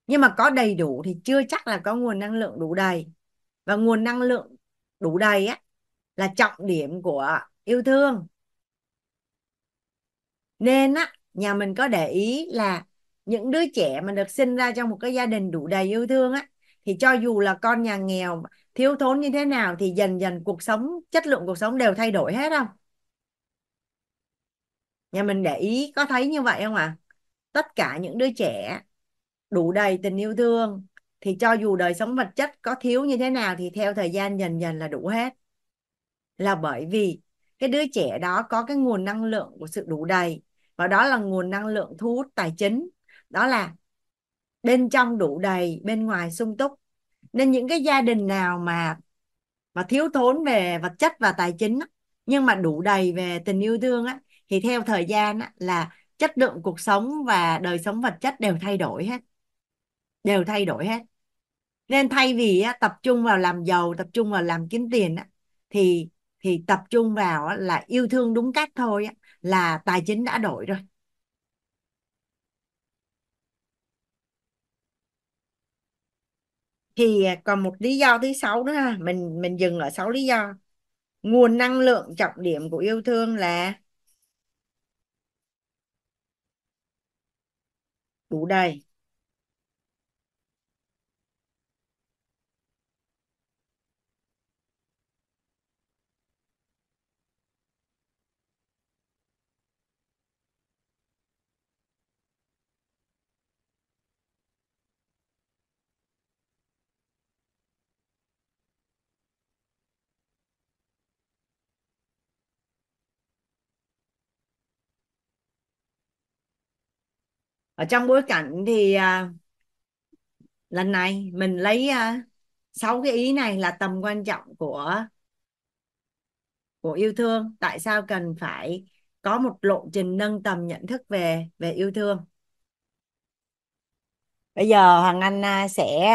nhưng mà có đầy đủ thì chưa chắc là có nguồn năng lượng đủ đầy và nguồn năng lượng đủ đầy á là trọng điểm của yêu thương nên á nhà mình có để ý là những đứa trẻ mà được sinh ra trong một cái gia đình đủ đầy yêu thương á thì cho dù là con nhà nghèo thiếu thốn như thế nào thì dần dần cuộc sống chất lượng cuộc sống đều thay đổi hết không nhà mình để ý có thấy như vậy không ạ à? tất cả những đứa trẻ đủ đầy tình yêu thương thì cho dù đời sống vật chất có thiếu như thế nào thì theo thời gian dần dần là đủ hết là bởi vì cái đứa trẻ đó có cái nguồn năng lượng của sự đủ đầy và đó là nguồn năng lượng thu hút tài chính đó là bên trong đủ đầy bên ngoài sung túc nên những cái gia đình nào mà mà thiếu thốn về vật chất và tài chính nhưng mà đủ đầy về tình yêu thương á thì theo thời gian á, là chất lượng cuộc sống và đời sống vật chất đều thay đổi hết đều thay đổi hết nên thay vì á, tập trung vào làm giàu tập trung vào làm kiếm tiền á, thì thì tập trung vào á, là yêu thương đúng cách thôi á, là tài chính đã đổi rồi thì à, còn một lý do thứ sáu nữa ha mình mình dừng ở sáu lý do nguồn năng lượng trọng điểm của yêu thương là đủ đầy ở trong bối cảnh thì à, lần này mình lấy à, sáu cái ý này là tầm quan trọng của của yêu thương tại sao cần phải có một lộ trình nâng tầm nhận thức về về yêu thương bây giờ hoàng anh à, sẽ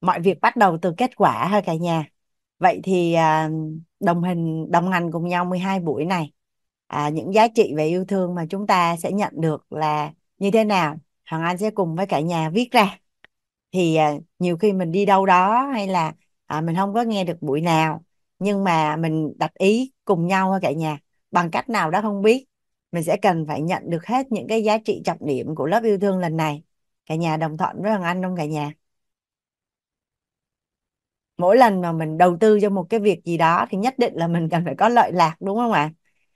mọi việc bắt đầu từ kết quả thôi cả nhà vậy thì đồng hình đồng hành cùng nhau 12 buổi này à, những giá trị về yêu thương mà chúng ta sẽ nhận được là như thế nào hoàng anh sẽ cùng với cả nhà viết ra thì à, nhiều khi mình đi đâu đó hay là à, mình không có nghe được buổi nào nhưng mà mình đặt ý cùng nhau với cả nhà bằng cách nào đó không biết mình sẽ cần phải nhận được hết những cái giá trị trọng điểm của lớp yêu thương lần này cả nhà đồng thuận với hoàng anh không cả nhà mỗi lần mà mình đầu tư cho một cái việc gì đó thì nhất định là mình cần phải có lợi lạc đúng không ạ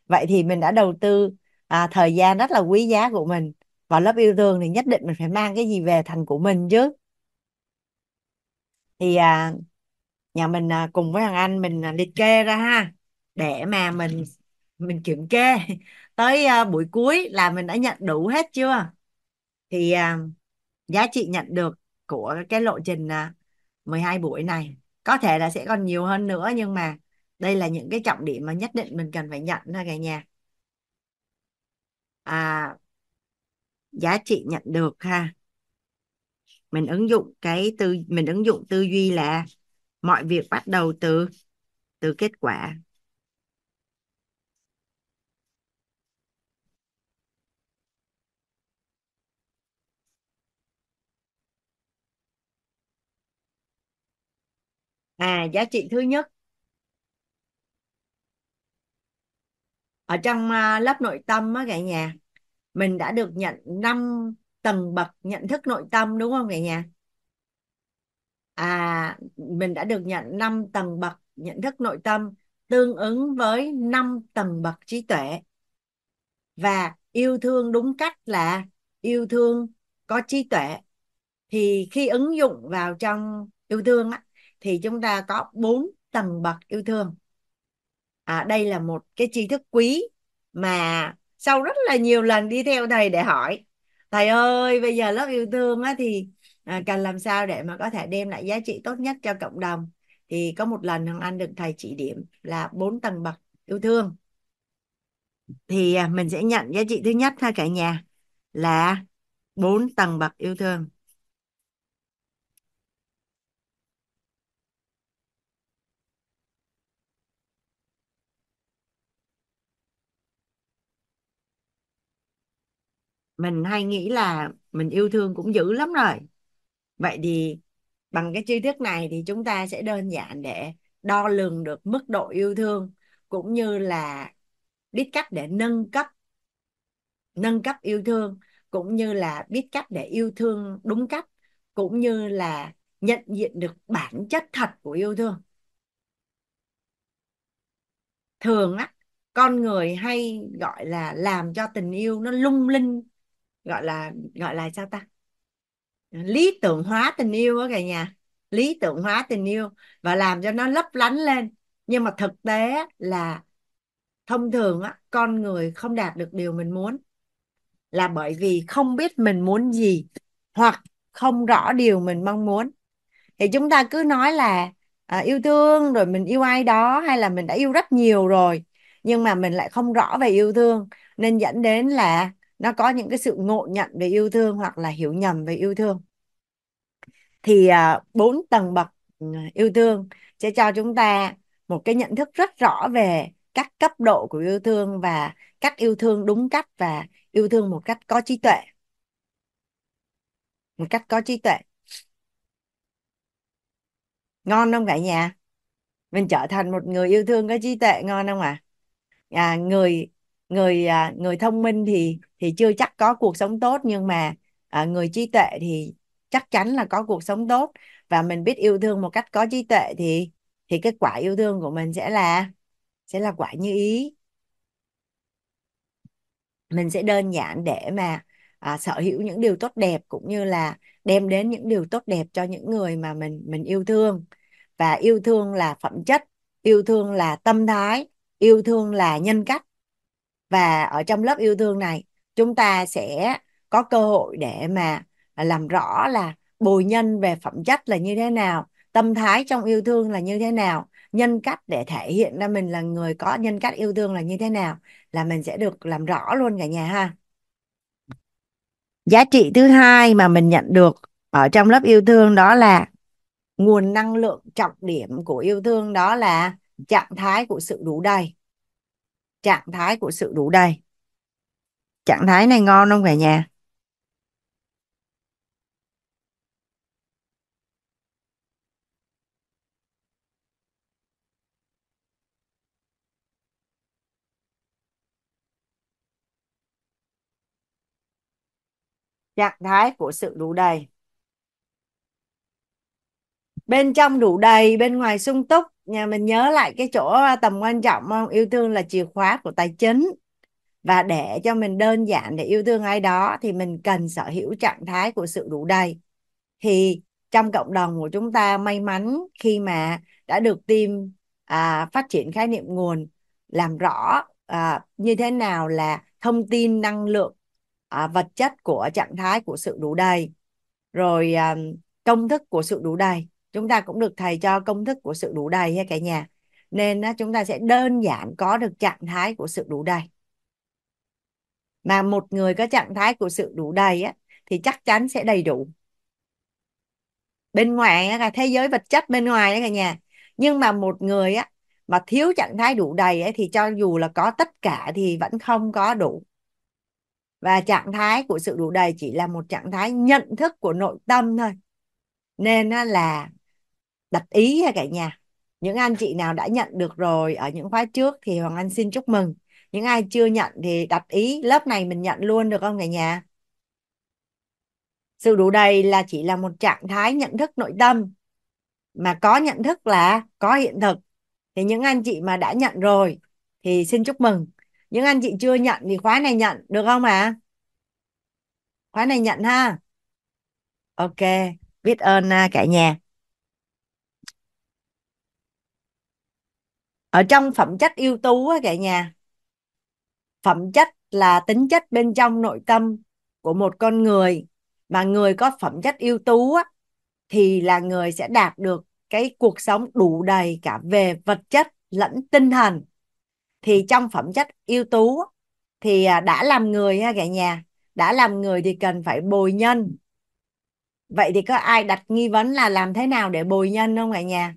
vậy thì mình đã đầu tư à, thời gian rất là quý giá của mình vào lớp yêu thương thì nhất định mình phải mang cái gì về thành của mình chứ thì à, nhà mình à, cùng với thằng anh mình à, liệt kê ra ha để mà mình mình kiểm kê tới à, buổi cuối là mình đã nhận đủ hết chưa thì à, giá trị nhận được của cái lộ trình à, 12 buổi này có thể là sẽ còn nhiều hơn nữa nhưng mà đây là những cái trọng điểm mà nhất định mình cần phải nhận thôi cả nhà à giá trị nhận được ha mình ứng dụng cái tư mình ứng dụng tư duy là mọi việc bắt đầu từ từ kết quả à giá trị thứ nhất ở trong à, lớp nội tâm á cả nhà mình đã được nhận năm tầng bậc nhận thức nội tâm đúng không cả nhà à mình đã được nhận năm tầng bậc nhận thức nội tâm tương ứng với năm tầng bậc trí tuệ và yêu thương đúng cách là yêu thương có trí tuệ thì khi ứng dụng vào trong yêu thương á, thì chúng ta có bốn tầng bậc yêu thương à, đây là một cái tri thức quý mà sau rất là nhiều lần đi theo thầy để hỏi thầy ơi bây giờ lớp yêu thương á thì à, cần làm sao để mà có thể đem lại giá trị tốt nhất cho cộng đồng thì có một lần hằng anh được thầy chỉ điểm là bốn tầng bậc yêu thương thì à, mình sẽ nhận giá trị thứ nhất ha cả nhà là bốn tầng bậc yêu thương mình hay nghĩ là mình yêu thương cũng dữ lắm rồi vậy thì bằng cái tri thức này thì chúng ta sẽ đơn giản để đo lường được mức độ yêu thương cũng như là biết cách để nâng cấp nâng cấp yêu thương cũng như là biết cách để yêu thương đúng cách cũng như là nhận diện được bản chất thật của yêu thương thường á con người hay gọi là làm cho tình yêu nó lung linh gọi là gọi là sao ta lý tưởng hóa tình yêu đó cả nhà lý tưởng hóa tình yêu và làm cho nó lấp lánh lên nhưng mà thực tế là thông thường á, con người không đạt được điều mình muốn là bởi vì không biết mình muốn gì hoặc không rõ điều mình mong muốn thì chúng ta cứ nói là à, yêu thương rồi mình yêu ai đó hay là mình đã yêu rất nhiều rồi nhưng mà mình lại không rõ về yêu thương nên dẫn đến là nó có những cái sự ngộ nhận về yêu thương hoặc là hiểu nhầm về yêu thương thì à, bốn tầng bậc ừ, yêu thương sẽ cho chúng ta một cái nhận thức rất rõ về các cấp độ của yêu thương và cách yêu thương đúng cách và yêu thương một cách có trí tuệ một cách có trí tuệ ngon không cả nhà mình trở thành một người yêu thương có trí tuệ ngon không ạ à? à, người người à, người thông minh thì thì chưa chắc có cuộc sống tốt nhưng mà à, người trí tuệ thì chắc chắn là có cuộc sống tốt và mình biết yêu thương một cách có trí tuệ thì thì kết quả yêu thương của mình sẽ là sẽ là quả như ý mình sẽ đơn giản để mà à, sở hữu những điều tốt đẹp cũng như là đem đến những điều tốt đẹp cho những người mà mình mình yêu thương và yêu thương là phẩm chất yêu thương là tâm thái yêu thương là nhân cách và ở trong lớp yêu thương này chúng ta sẽ có cơ hội để mà làm rõ là bồi nhân về phẩm chất là như thế nào tâm thái trong yêu thương là như thế nào nhân cách để thể hiện ra mình là người có nhân cách yêu thương là như thế nào là mình sẽ được làm rõ luôn cả nhà ha giá trị thứ hai mà mình nhận được ở trong lớp yêu thương đó là nguồn năng lượng trọng điểm của yêu thương đó là trạng thái của sự đủ đầy trạng thái của sự đủ đầy trạng thái này ngon không cả nhà trạng thái của sự đủ đầy bên trong đủ đầy bên ngoài sung túc nhà mình nhớ lại cái chỗ à, tầm quan trọng không yêu thương là chìa khóa của tài chính và để cho mình đơn giản để yêu thương ai đó thì mình cần sở hữu trạng thái của sự đủ đầy thì trong cộng đồng của chúng ta may mắn khi mà đã được tìm à, phát triển khái niệm nguồn làm rõ à, như thế nào là thông tin năng lượng à, vật chất của trạng thái của sự đủ đầy rồi à, công thức của sự đủ đầy chúng ta cũng được thầy cho công thức của sự đủ đầy ha cả nhà nên á, chúng ta sẽ đơn giản có được trạng thái của sự đủ đầy mà một người có trạng thái của sự đủ đầy á, thì chắc chắn sẽ đầy đủ bên ngoài á, là thế giới vật chất bên ngoài đấy cả nhà nhưng mà một người á mà thiếu trạng thái đủ đầy ấy, thì cho dù là có tất cả thì vẫn không có đủ và trạng thái của sự đủ đầy chỉ là một trạng thái nhận thức của nội tâm thôi nên là đặt ý cả nhà những anh chị nào đã nhận được rồi ở những khóa trước thì hoàng anh xin chúc mừng những ai chưa nhận thì đặt ý lớp này mình nhận luôn được không cả nhà sự đủ đầy là chỉ là một trạng thái nhận thức nội tâm mà có nhận thức là có hiện thực thì những anh chị mà đã nhận rồi thì xin chúc mừng những anh chị chưa nhận thì khóa này nhận được không ạ à? khóa này nhận ha ok biết ơn à, cả nhà ở trong phẩm chất yêu tú cả nhà phẩm chất là tính chất bên trong nội tâm của một con người mà người có phẩm chất ưu tú á, thì là người sẽ đạt được cái cuộc sống đủ đầy cả về vật chất lẫn tinh thần thì trong phẩm chất ưu tú thì à, đã làm người ha cả nhà đã làm người thì cần phải bồi nhân vậy thì có ai đặt nghi vấn là làm thế nào để bồi nhân không cả nhà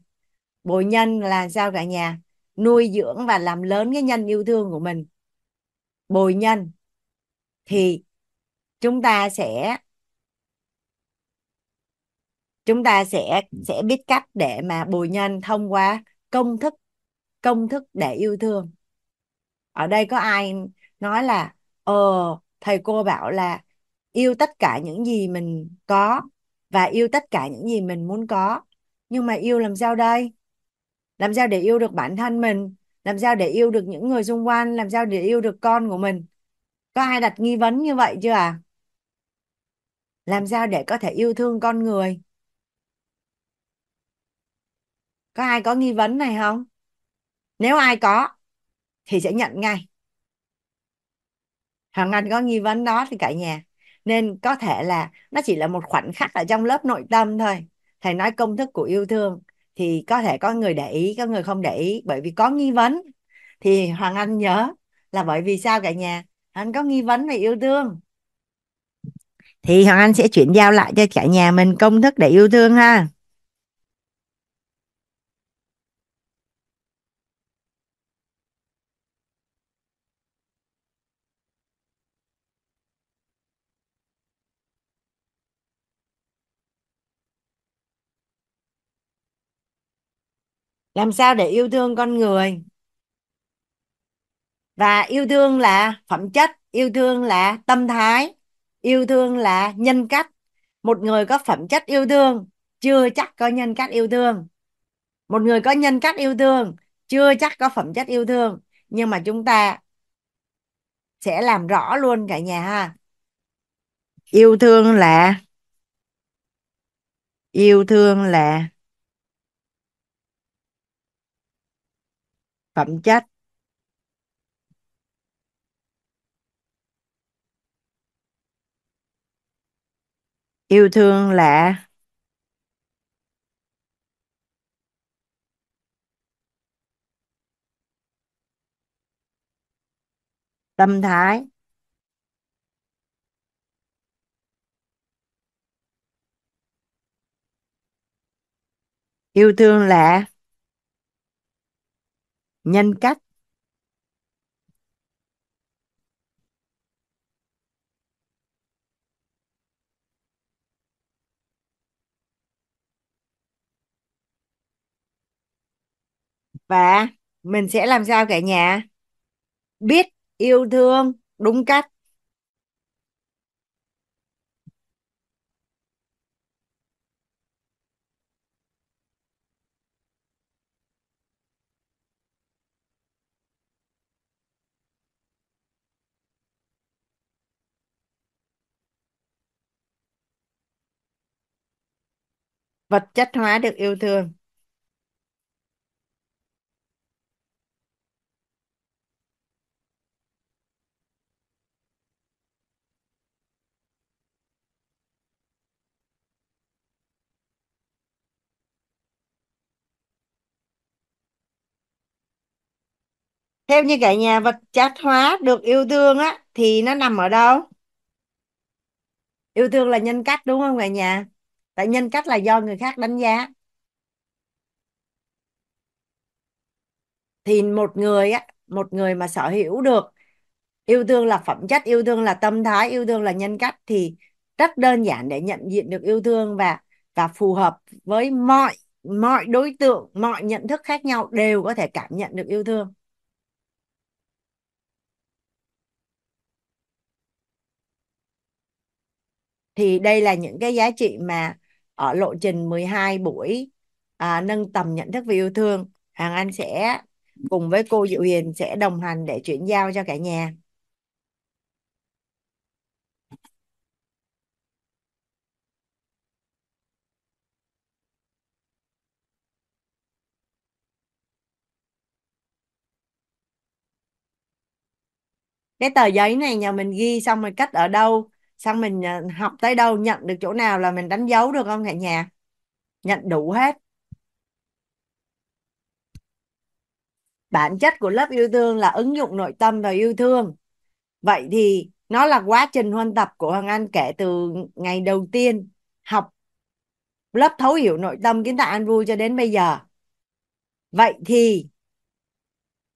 bồi nhân là sao cả nhà nuôi dưỡng và làm lớn cái nhân yêu thương của mình bồi nhân thì chúng ta sẽ chúng ta sẽ sẽ biết cách để mà bồi nhân thông qua công thức công thức để yêu thương ở đây có ai nói là ờ thầy cô bảo là yêu tất cả những gì mình có và yêu tất cả những gì mình muốn có nhưng mà yêu làm sao đây làm sao để yêu được bản thân mình làm sao để yêu được những người xung quanh làm sao để yêu được con của mình có ai đặt nghi vấn như vậy chưa à làm sao để có thể yêu thương con người có ai có nghi vấn này không nếu ai có thì sẽ nhận ngay hoàng anh có nghi vấn đó thì cả nhà nên có thể là nó chỉ là một khoảnh khắc ở trong lớp nội tâm thôi thầy nói công thức của yêu thương thì có thể có người để ý có người không để ý bởi vì có nghi vấn thì hoàng anh nhớ là bởi vì sao cả nhà anh có nghi vấn về yêu thương thì hoàng anh sẽ chuyển giao lại cho cả nhà mình công thức để yêu thương ha làm sao để yêu thương con người và yêu thương là phẩm chất yêu thương là tâm thái yêu thương là nhân cách một người có phẩm chất yêu thương chưa chắc có nhân cách yêu thương một người có nhân cách yêu thương chưa chắc có phẩm chất yêu thương nhưng mà chúng ta sẽ làm rõ luôn cả nhà ha yêu thương là yêu thương là phẩm chất yêu thương là tâm thái yêu thương là nhân cách và mình sẽ làm sao cả nhà biết yêu thương đúng cách vật chất hóa được yêu thương theo như cả nhà vật chất hóa được yêu thương á thì nó nằm ở đâu yêu thương là nhân cách đúng không cả nhà tại nhân cách là do người khác đánh giá thì một người á một người mà sở hữu được yêu thương là phẩm chất yêu thương là tâm thái yêu thương là nhân cách thì rất đơn giản để nhận diện được yêu thương và và phù hợp với mọi mọi đối tượng mọi nhận thức khác nhau đều có thể cảm nhận được yêu thương thì đây là những cái giá trị mà ở lộ trình 12 buổi à, nâng tầm nhận thức về yêu thương Hàng Anh sẽ cùng với cô Diệu Hiền sẽ đồng hành để chuyển giao cho cả nhà cái tờ giấy này nhà mình ghi xong rồi cách ở đâu xong mình à, học tới đâu nhận được chỗ nào là mình đánh dấu được không cả nhà nhận đủ hết bản chất của lớp yêu thương là ứng dụng nội tâm vào yêu thương vậy thì nó là quá trình huân tập của hoàng anh kể từ ngày đầu tiên học lớp thấu hiểu nội tâm kiến tạo an vui cho đến bây giờ vậy thì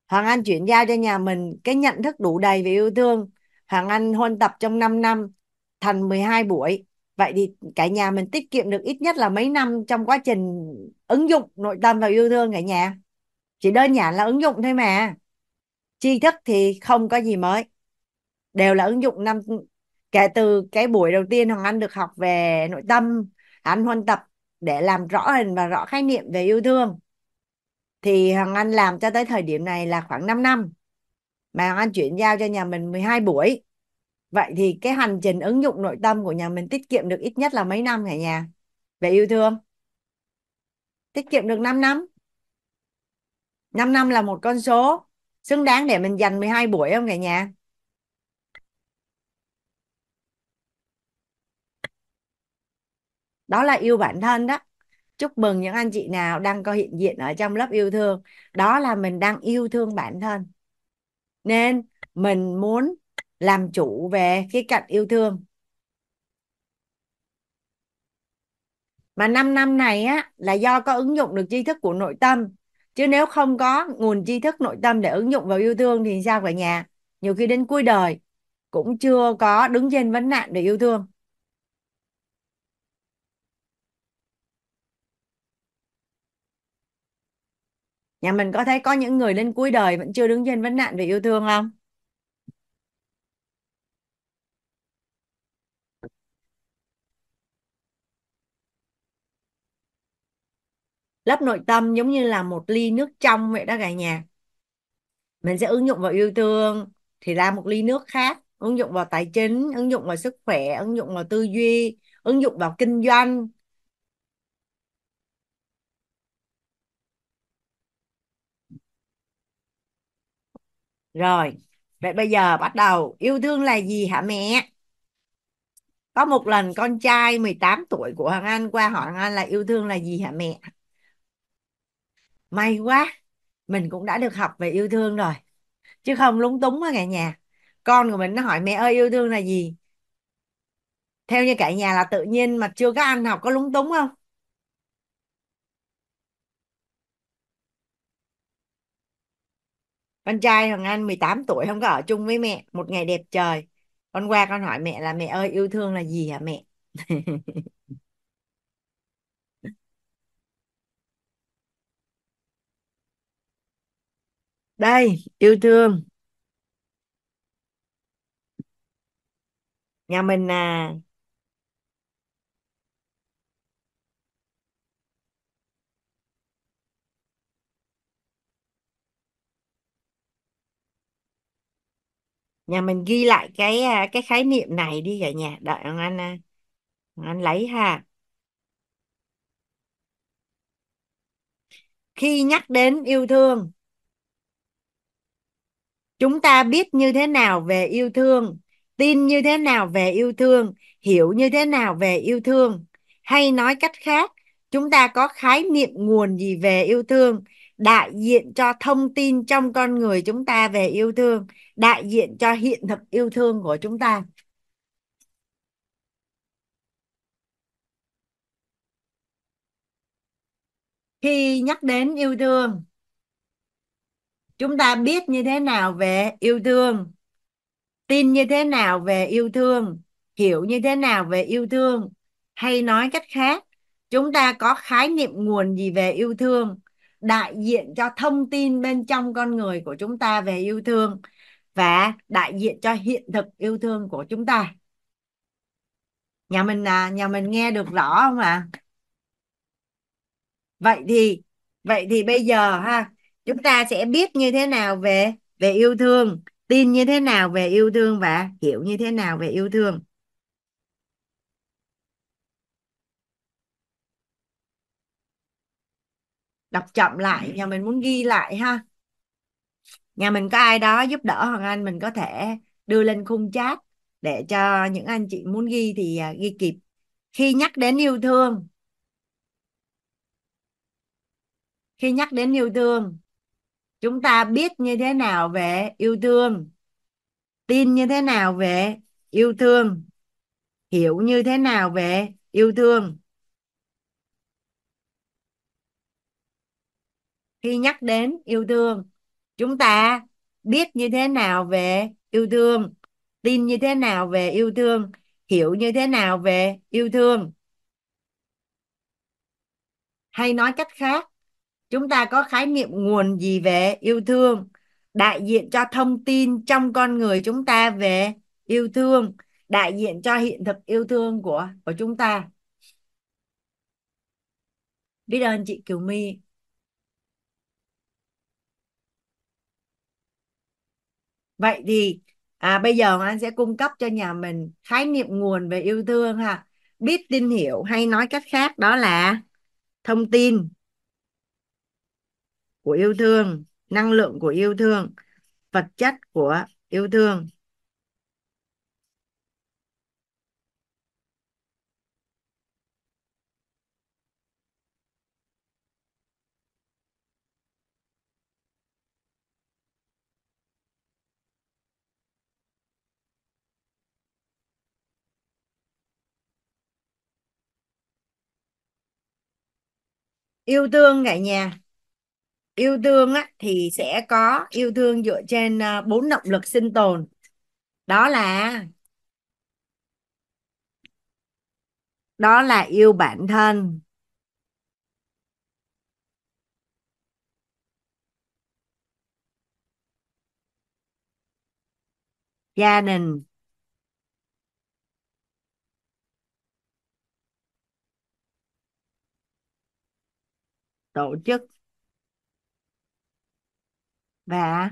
hoàng anh chuyển giao cho nhà mình cái nhận thức đủ đầy về yêu thương hoàng anh huân tập trong 5 năm thành 12 buổi vậy thì cả nhà mình tiết kiệm được ít nhất là mấy năm trong quá trình ứng dụng nội tâm và yêu thương cả nhà chỉ đơn giản là ứng dụng thôi mà tri thức thì không có gì mới đều là ứng dụng năm kể từ cái buổi đầu tiên hoàng anh được học về nội tâm anh huân tập để làm rõ hình và rõ khái niệm về yêu thương thì hoàng anh làm cho tới thời điểm này là khoảng 5 năm mà hoàng anh chuyển giao cho nhà mình 12 buổi vậy thì cái hành trình ứng dụng nội tâm của nhà mình tiết kiệm được ít nhất là mấy năm hả nhà về yêu thương tiết kiệm được 5 năm 5 năm là một con số xứng đáng để mình dành 12 buổi không cả nhà đó là yêu bản thân đó chúc mừng những anh chị nào đang có hiện diện ở trong lớp yêu thương đó là mình đang yêu thương bản thân nên mình muốn làm chủ về cái cạnh yêu thương mà 5 năm này á là do có ứng dụng được tri thức của nội tâm chứ nếu không có nguồn tri thức nội tâm để ứng dụng vào yêu thương thì sao cả nhà nhiều khi đến cuối đời cũng chưa có đứng trên vấn nạn để yêu thương nhà mình có thấy có những người đến cuối đời vẫn chưa đứng trên vấn nạn về yêu thương không lớp nội tâm giống như là một ly nước trong vậy đó cả nhà mình sẽ ứng dụng vào yêu thương thì ra một ly nước khác ứng dụng vào tài chính ứng dụng vào sức khỏe ứng dụng vào tư duy ứng dụng vào kinh doanh rồi vậy bây giờ bắt đầu yêu thương là gì hả mẹ có một lần con trai 18 tuổi của Hoàng Anh qua hỏi Hoàng Anh là yêu thương là gì hả mẹ may quá mình cũng đã được học về yêu thương rồi chứ không lúng túng quá cả nhà con của mình nó hỏi mẹ ơi yêu thương là gì theo như cả nhà là tự nhiên mà chưa có ăn học có lúng túng không con trai thằng Anh 18 tuổi không có ở chung với mẹ một ngày đẹp trời con qua con hỏi mẹ là mẹ ơi yêu thương là gì hả mẹ đây yêu thương nhà mình à nhà mình ghi lại cái à, cái khái niệm này đi cả nhà đợi ông anh ông à, anh lấy ha khi nhắc đến yêu thương chúng ta biết như thế nào về yêu thương tin như thế nào về yêu thương hiểu như thế nào về yêu thương hay nói cách khác chúng ta có khái niệm nguồn gì về yêu thương đại diện cho thông tin trong con người chúng ta về yêu thương đại diện cho hiện thực yêu thương của chúng ta khi nhắc đến yêu thương chúng ta biết như thế nào về yêu thương tin như thế nào về yêu thương hiểu như thế nào về yêu thương hay nói cách khác chúng ta có khái niệm nguồn gì về yêu thương đại diện cho thông tin bên trong con người của chúng ta về yêu thương và đại diện cho hiện thực yêu thương của chúng ta nhà mình à nhà mình nghe được rõ không ạ à? vậy thì vậy thì bây giờ ha chúng ta sẽ biết như thế nào về về yêu thương tin như thế nào về yêu thương và hiểu như thế nào về yêu thương đọc chậm lại nhà mình muốn ghi lại ha nhà mình có ai đó giúp đỡ hoàng anh mình có thể đưa lên khung chat để cho những anh chị muốn ghi thì à, ghi kịp khi nhắc đến yêu thương khi nhắc đến yêu thương chúng ta biết như thế nào về yêu thương tin như thế nào về yêu thương hiểu như thế nào về yêu thương khi nhắc đến yêu thương chúng ta biết như thế nào về yêu thương tin như thế nào về yêu thương hiểu như thế nào về yêu thương hay nói cách khác chúng ta có khái niệm nguồn gì về yêu thương đại diện cho thông tin trong con người chúng ta về yêu thương đại diện cho hiện thực yêu thương của của chúng ta biết ơn chị Kiều My vậy thì à, bây giờ anh sẽ cung cấp cho nhà mình khái niệm nguồn về yêu thương ha biết tin hiểu hay nói cách khác đó là thông tin của yêu thương năng lượng của yêu thương vật chất của yêu thương yêu thương cả nhà yêu thương á, thì sẽ có yêu thương dựa trên ờ, bốn động lực sinh tồn đó là đó là yêu bản thân gia đình tổ chức và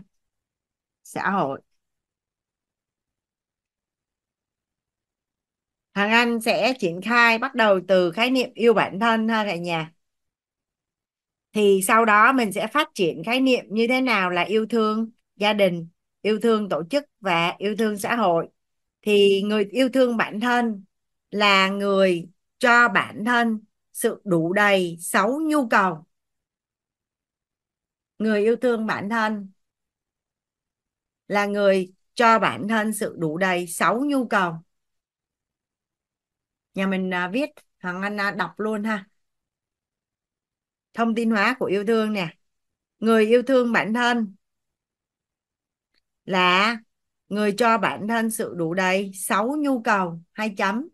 xã hội Hằng Anh sẽ triển khai bắt đầu từ khái niệm yêu bản thân ha cả nhà. Thì sau đó mình sẽ phát triển khái niệm như thế nào là yêu thương gia đình, yêu thương tổ chức và yêu thương xã hội. Thì người yêu thương bản thân là người cho bản thân sự đủ đầy sáu nhu cầu người yêu thương bản thân là người cho bản thân sự đủ đầy sáu nhu cầu nhà mình à, viết hoàng anh à, đọc luôn ha thông tin hóa của yêu thương nè người yêu thương bản thân là người cho bản thân sự đủ đầy sáu nhu cầu hai chấm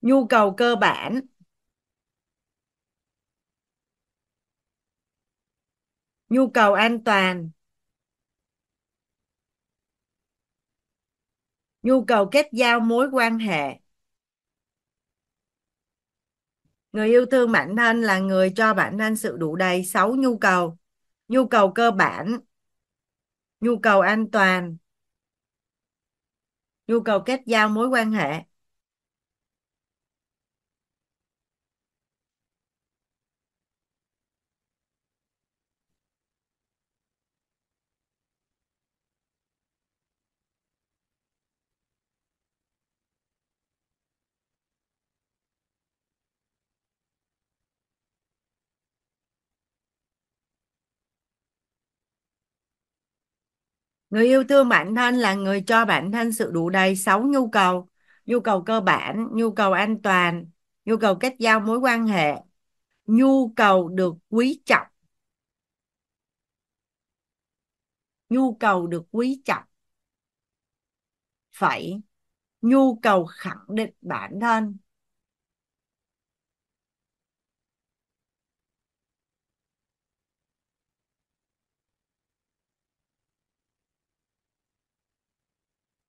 nhu cầu cơ bản nhu cầu an toàn nhu cầu kết giao mối quan hệ người yêu thương bản thân là người cho bản thân sự đủ đầy sáu nhu cầu nhu cầu cơ bản nhu cầu an toàn nhu cầu kết giao mối quan hệ Người yêu thương bản thân là người cho bản thân sự đủ đầy sáu nhu cầu. Nhu cầu cơ bản, nhu cầu an toàn, nhu cầu kết giao mối quan hệ, nhu cầu được quý trọng. Nhu cầu được quý trọng. Phải nhu cầu khẳng định bản thân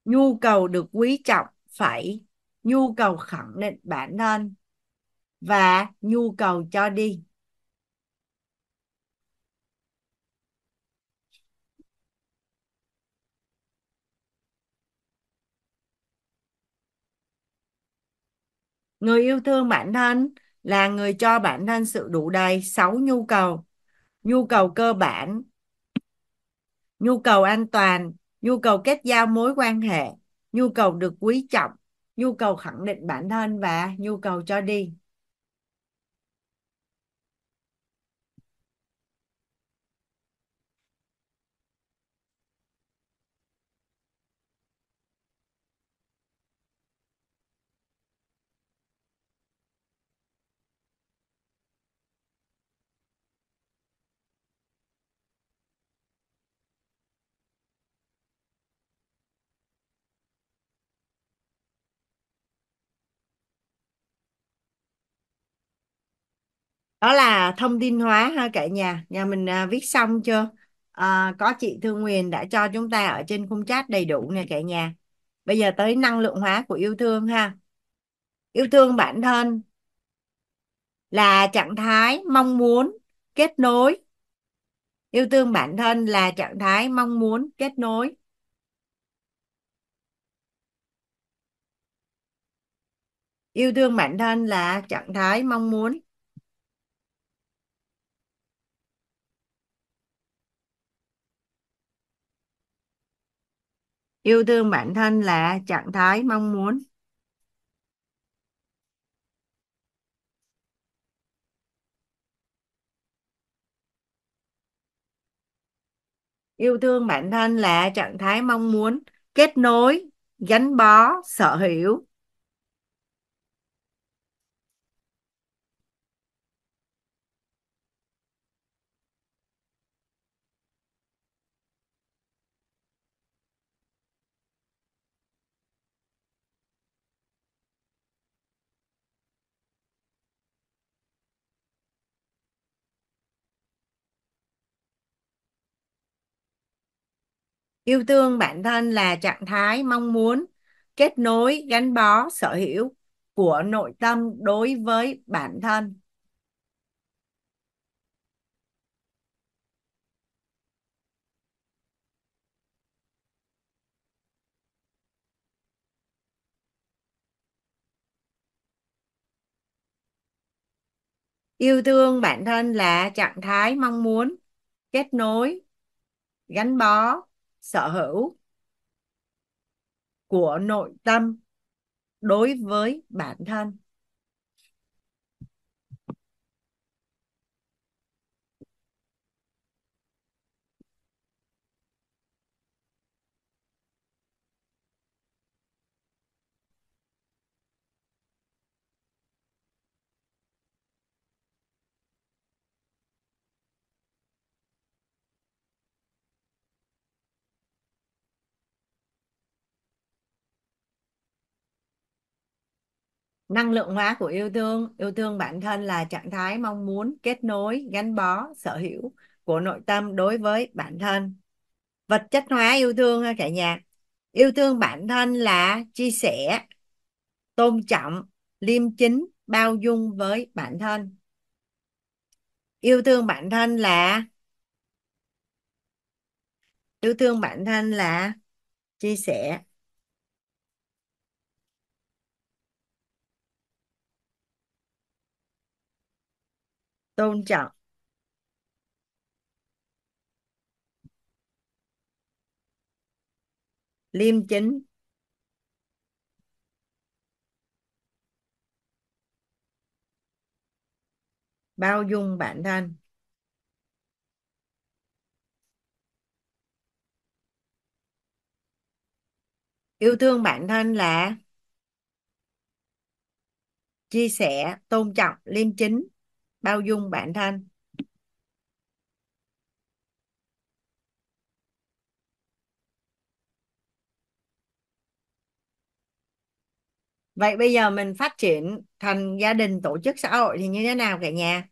nhu cầu được quý trọng phải nhu cầu khẳng định bản thân và nhu cầu cho đi người yêu thương bản thân là người cho bản thân sự đủ đầy sáu nhu cầu nhu cầu cơ bản nhu cầu an toàn nhu cầu kết giao mối quan hệ nhu cầu được quý trọng nhu cầu khẳng định bản thân và nhu cầu cho đi đó là thông tin hóa ha cả nhà nhà mình à, viết xong chưa à, có chị Thương Huyền đã cho chúng ta ở trên khung chat đầy đủ nè cả nhà bây giờ tới năng lượng hóa của yêu thương ha yêu thương bản thân là trạng thái mong muốn kết nối yêu thương bản thân là trạng thái mong muốn kết nối yêu thương bản thân là trạng thái mong muốn yêu thương bản thân là trạng thái mong muốn yêu thương bản thân là trạng thái mong muốn kết nối gắn bó sở hữu Yêu thương bản thân là trạng thái mong muốn kết nối, gắn bó, sở hữu của nội tâm đối với bản thân. Yêu thương bản thân là trạng thái mong muốn kết nối, gắn bó, sở hữu của nội tâm đối với bản thân năng lượng hóa của yêu thương yêu thương bản thân là trạng thái mong muốn kết nối gắn bó sở hữu của nội tâm đối với bản thân vật chất hóa yêu thương cả nhà yêu thương bản thân là chia sẻ tôn trọng liêm chính bao dung với bản thân yêu thương bản thân là yêu thương bản thân là chia sẻ tôn trọng liêm chính bao dung bản thân yêu thương bản thân là chia sẻ tôn trọng liêm chính bao dung bản thân Vậy bây giờ mình phát triển thành gia đình, tổ chức, xã hội thì như thế nào cả nhà?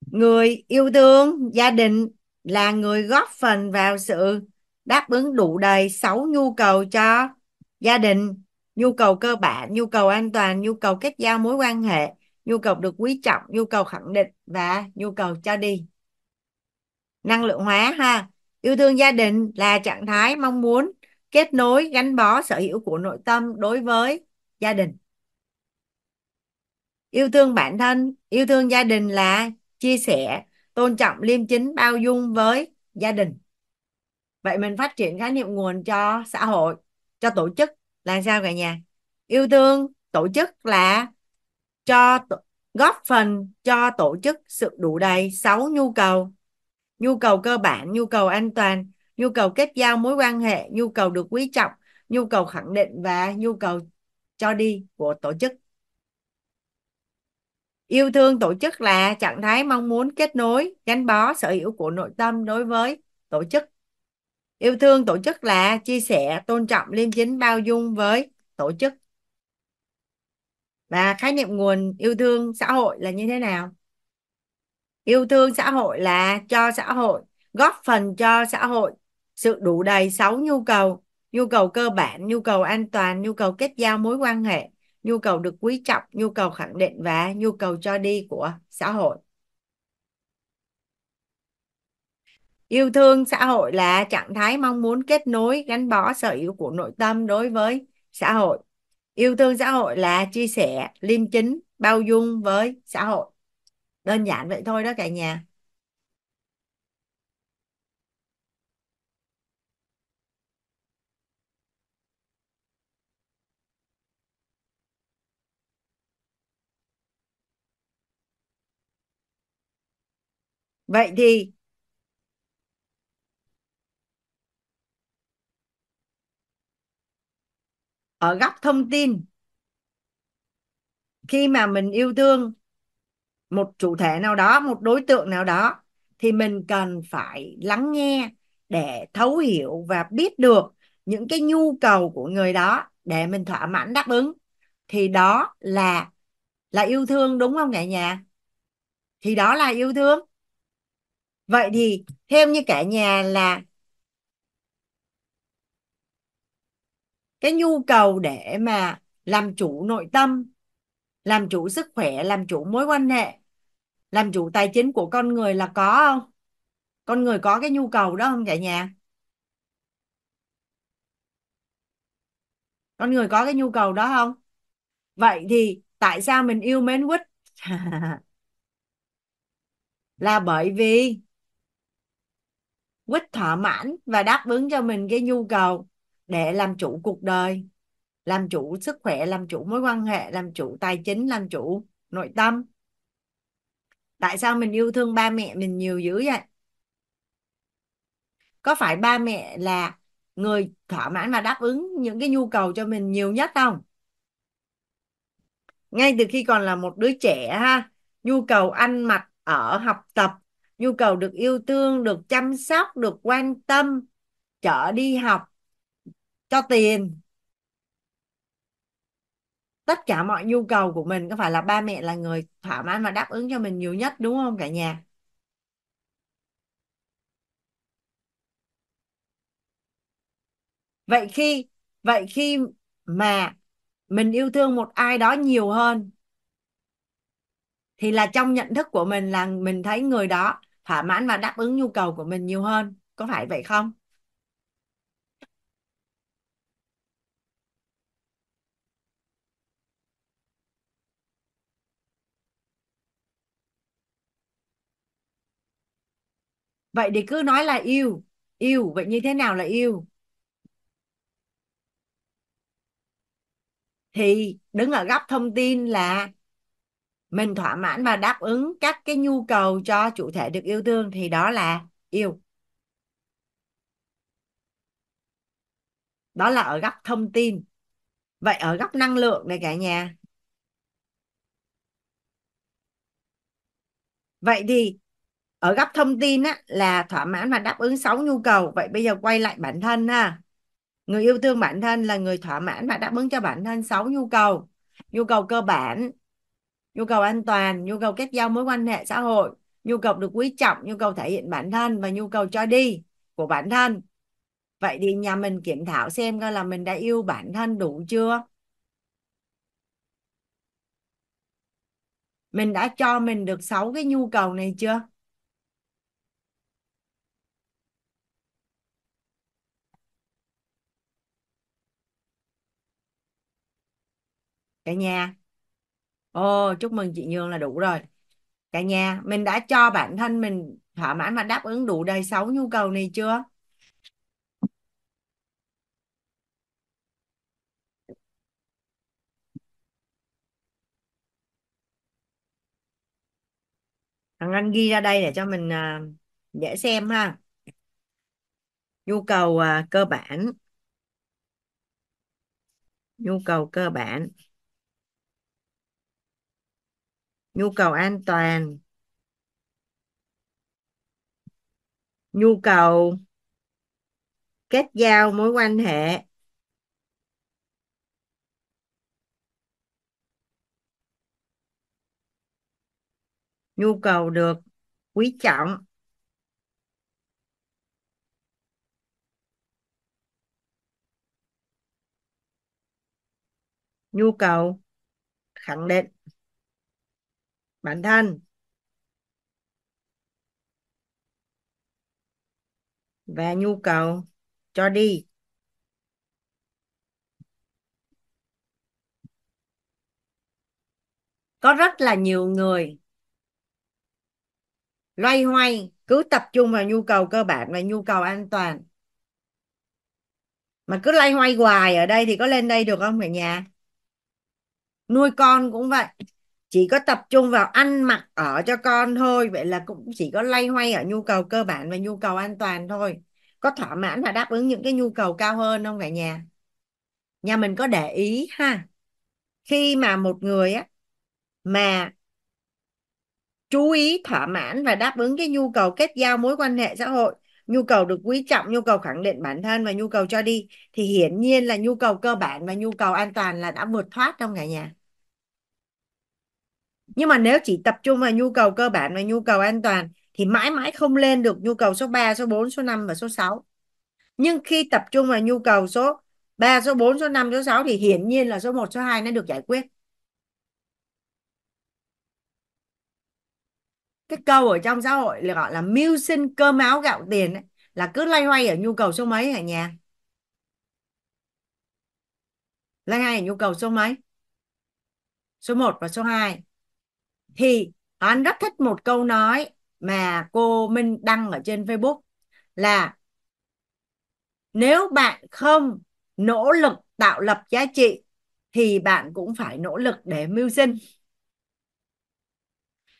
Người yêu thương gia đình là người góp phần vào sự đáp ứng đủ đầy sáu nhu cầu cho gia đình, nhu cầu cơ bản, nhu cầu an toàn, nhu cầu kết giao mối quan hệ, nhu cầu được quý trọng nhu cầu khẳng định và nhu cầu cho đi năng lượng hóa ha yêu thương gia đình là trạng thái mong muốn kết nối gắn bó sở hữu của nội tâm đối với gia đình yêu thương bản thân yêu thương gia đình là chia sẻ tôn trọng liêm chính bao dung với gia đình vậy mình phát triển khái niệm nguồn cho xã hội cho tổ chức là sao cả nhà yêu thương tổ chức là cho góp phần cho tổ chức sự đủ đầy sáu nhu cầu nhu cầu cơ bản nhu cầu an toàn nhu cầu kết giao mối quan hệ nhu cầu được quý trọng nhu cầu khẳng định và nhu cầu cho đi của tổ chức yêu thương tổ chức là trạng thái mong muốn kết nối gắn bó sở hữu của nội tâm đối với tổ chức yêu thương tổ chức là chia sẻ tôn trọng liêm chính bao dung với tổ chức và khái niệm nguồn yêu thương xã hội là như thế nào yêu thương xã hội là cho xã hội góp phần cho xã hội sự đủ đầy sáu nhu cầu nhu cầu cơ bản nhu cầu an toàn nhu cầu kết giao mối quan hệ nhu cầu được quý trọng nhu cầu khẳng định và nhu cầu cho đi của xã hội yêu thương xã hội là trạng thái mong muốn kết nối gắn bó sở hữu của nội tâm đối với xã hội yêu thương xã hội là chia sẻ liêm chính bao dung với xã hội đơn giản vậy thôi đó cả nhà vậy thì ở góc thông tin khi mà mình yêu thương một chủ thể nào đó một đối tượng nào đó thì mình cần phải lắng nghe để thấu hiểu và biết được những cái nhu cầu của người đó để mình thỏa mãn đáp ứng thì đó là là yêu thương đúng không cả nhà thì đó là yêu thương vậy thì theo như cả nhà là cái nhu cầu để mà làm chủ nội tâm làm chủ sức khỏe làm chủ mối quan hệ làm chủ tài chính của con người là có không con người có cái nhu cầu đó không cả nhà con người có cái nhu cầu đó không vậy thì tại sao mình yêu mến quýt là bởi vì quýt thỏa mãn và đáp ứng cho mình cái nhu cầu để làm chủ cuộc đời làm chủ sức khỏe làm chủ mối quan hệ làm chủ tài chính làm chủ nội tâm tại sao mình yêu thương ba mẹ mình nhiều dữ vậy có phải ba mẹ là người thỏa mãn và đáp ứng những cái nhu cầu cho mình nhiều nhất không ngay từ khi còn là một đứa trẻ ha nhu cầu ăn mặc ở học tập nhu cầu được yêu thương được chăm sóc được quan tâm chở đi học cho tiền tất cả mọi nhu cầu của mình có phải là ba mẹ là người thỏa mãn và đáp ứng cho mình nhiều nhất đúng không cả nhà vậy khi vậy khi mà mình yêu thương một ai đó nhiều hơn thì là trong nhận thức của mình là mình thấy người đó thỏa mãn và đáp ứng nhu cầu của mình nhiều hơn có phải vậy không vậy thì cứ nói là yêu yêu vậy như thế nào là yêu thì đứng ở góc thông tin là mình thỏa mãn và đáp ứng các cái nhu cầu cho chủ thể được yêu thương thì đó là yêu đó là ở góc thông tin vậy ở góc năng lượng này cả nhà vậy thì ở góc thông tin á, là thỏa mãn và đáp ứng 6 nhu cầu vậy bây giờ quay lại bản thân ha người yêu thương bản thân là người thỏa mãn và đáp ứng cho bản thân 6 nhu cầu nhu cầu cơ bản nhu cầu an toàn nhu cầu kết giao mối quan hệ xã hội nhu cầu được quý trọng nhu cầu thể hiện bản thân và nhu cầu cho đi của bản thân vậy thì nhà mình kiểm thảo xem coi là mình đã yêu bản thân đủ chưa mình đã cho mình được 6 cái nhu cầu này chưa cả nhà ô chúc mừng chị Nhường là đủ rồi cả nhà mình đã cho bản thân mình thỏa mãn và đáp ứng đủ đầy sáu nhu cầu này chưa Thằng Anh ghi ra đây để cho mình à, dễ xem ha. Nhu cầu à, cơ bản. Nhu cầu cơ bản nhu cầu an toàn nhu cầu kết giao mối quan hệ nhu cầu được quý trọng nhu cầu khẳng định bản thân và nhu cầu cho đi có rất là nhiều người loay hoay cứ tập trung vào nhu cầu cơ bản và nhu cầu an toàn mà cứ loay hoay hoài ở đây thì có lên đây được không cả nhà nuôi con cũng vậy chỉ có tập trung vào ăn mặc ở cho con thôi vậy là cũng chỉ có lay hoay ở nhu cầu cơ bản và nhu cầu an toàn thôi có thỏa mãn và đáp ứng những cái nhu cầu cao hơn không cả nhà nhà mình có để ý ha khi mà một người á mà chú ý thỏa mãn và đáp ứng cái nhu cầu kết giao mối quan hệ xã hội nhu cầu được quý trọng nhu cầu khẳng định bản thân và nhu cầu cho đi thì hiển nhiên là nhu cầu cơ bản và nhu cầu an toàn là đã vượt thoát trong cả nhà nhưng mà nếu chỉ tập trung vào nhu cầu cơ bản và nhu cầu an toàn thì mãi mãi không lên được nhu cầu số 3, số 4, số 5 và số 6. Nhưng khi tập trung vào nhu cầu số 3, số 4, số 5, số 6 thì hiển nhiên là số 1, số 2 nó được giải quyết. Cái câu ở trong xã hội là gọi là mưu sinh cơm áo gạo tiền ấy, là cứ loay hoay ở nhu cầu số mấy ở nhà? Loay hoay ở nhu cầu số mấy? Số 1 và số 2 thì anh rất thích một câu nói mà cô Minh đăng ở trên Facebook là nếu bạn không nỗ lực tạo lập giá trị thì bạn cũng phải nỗ lực để mưu sinh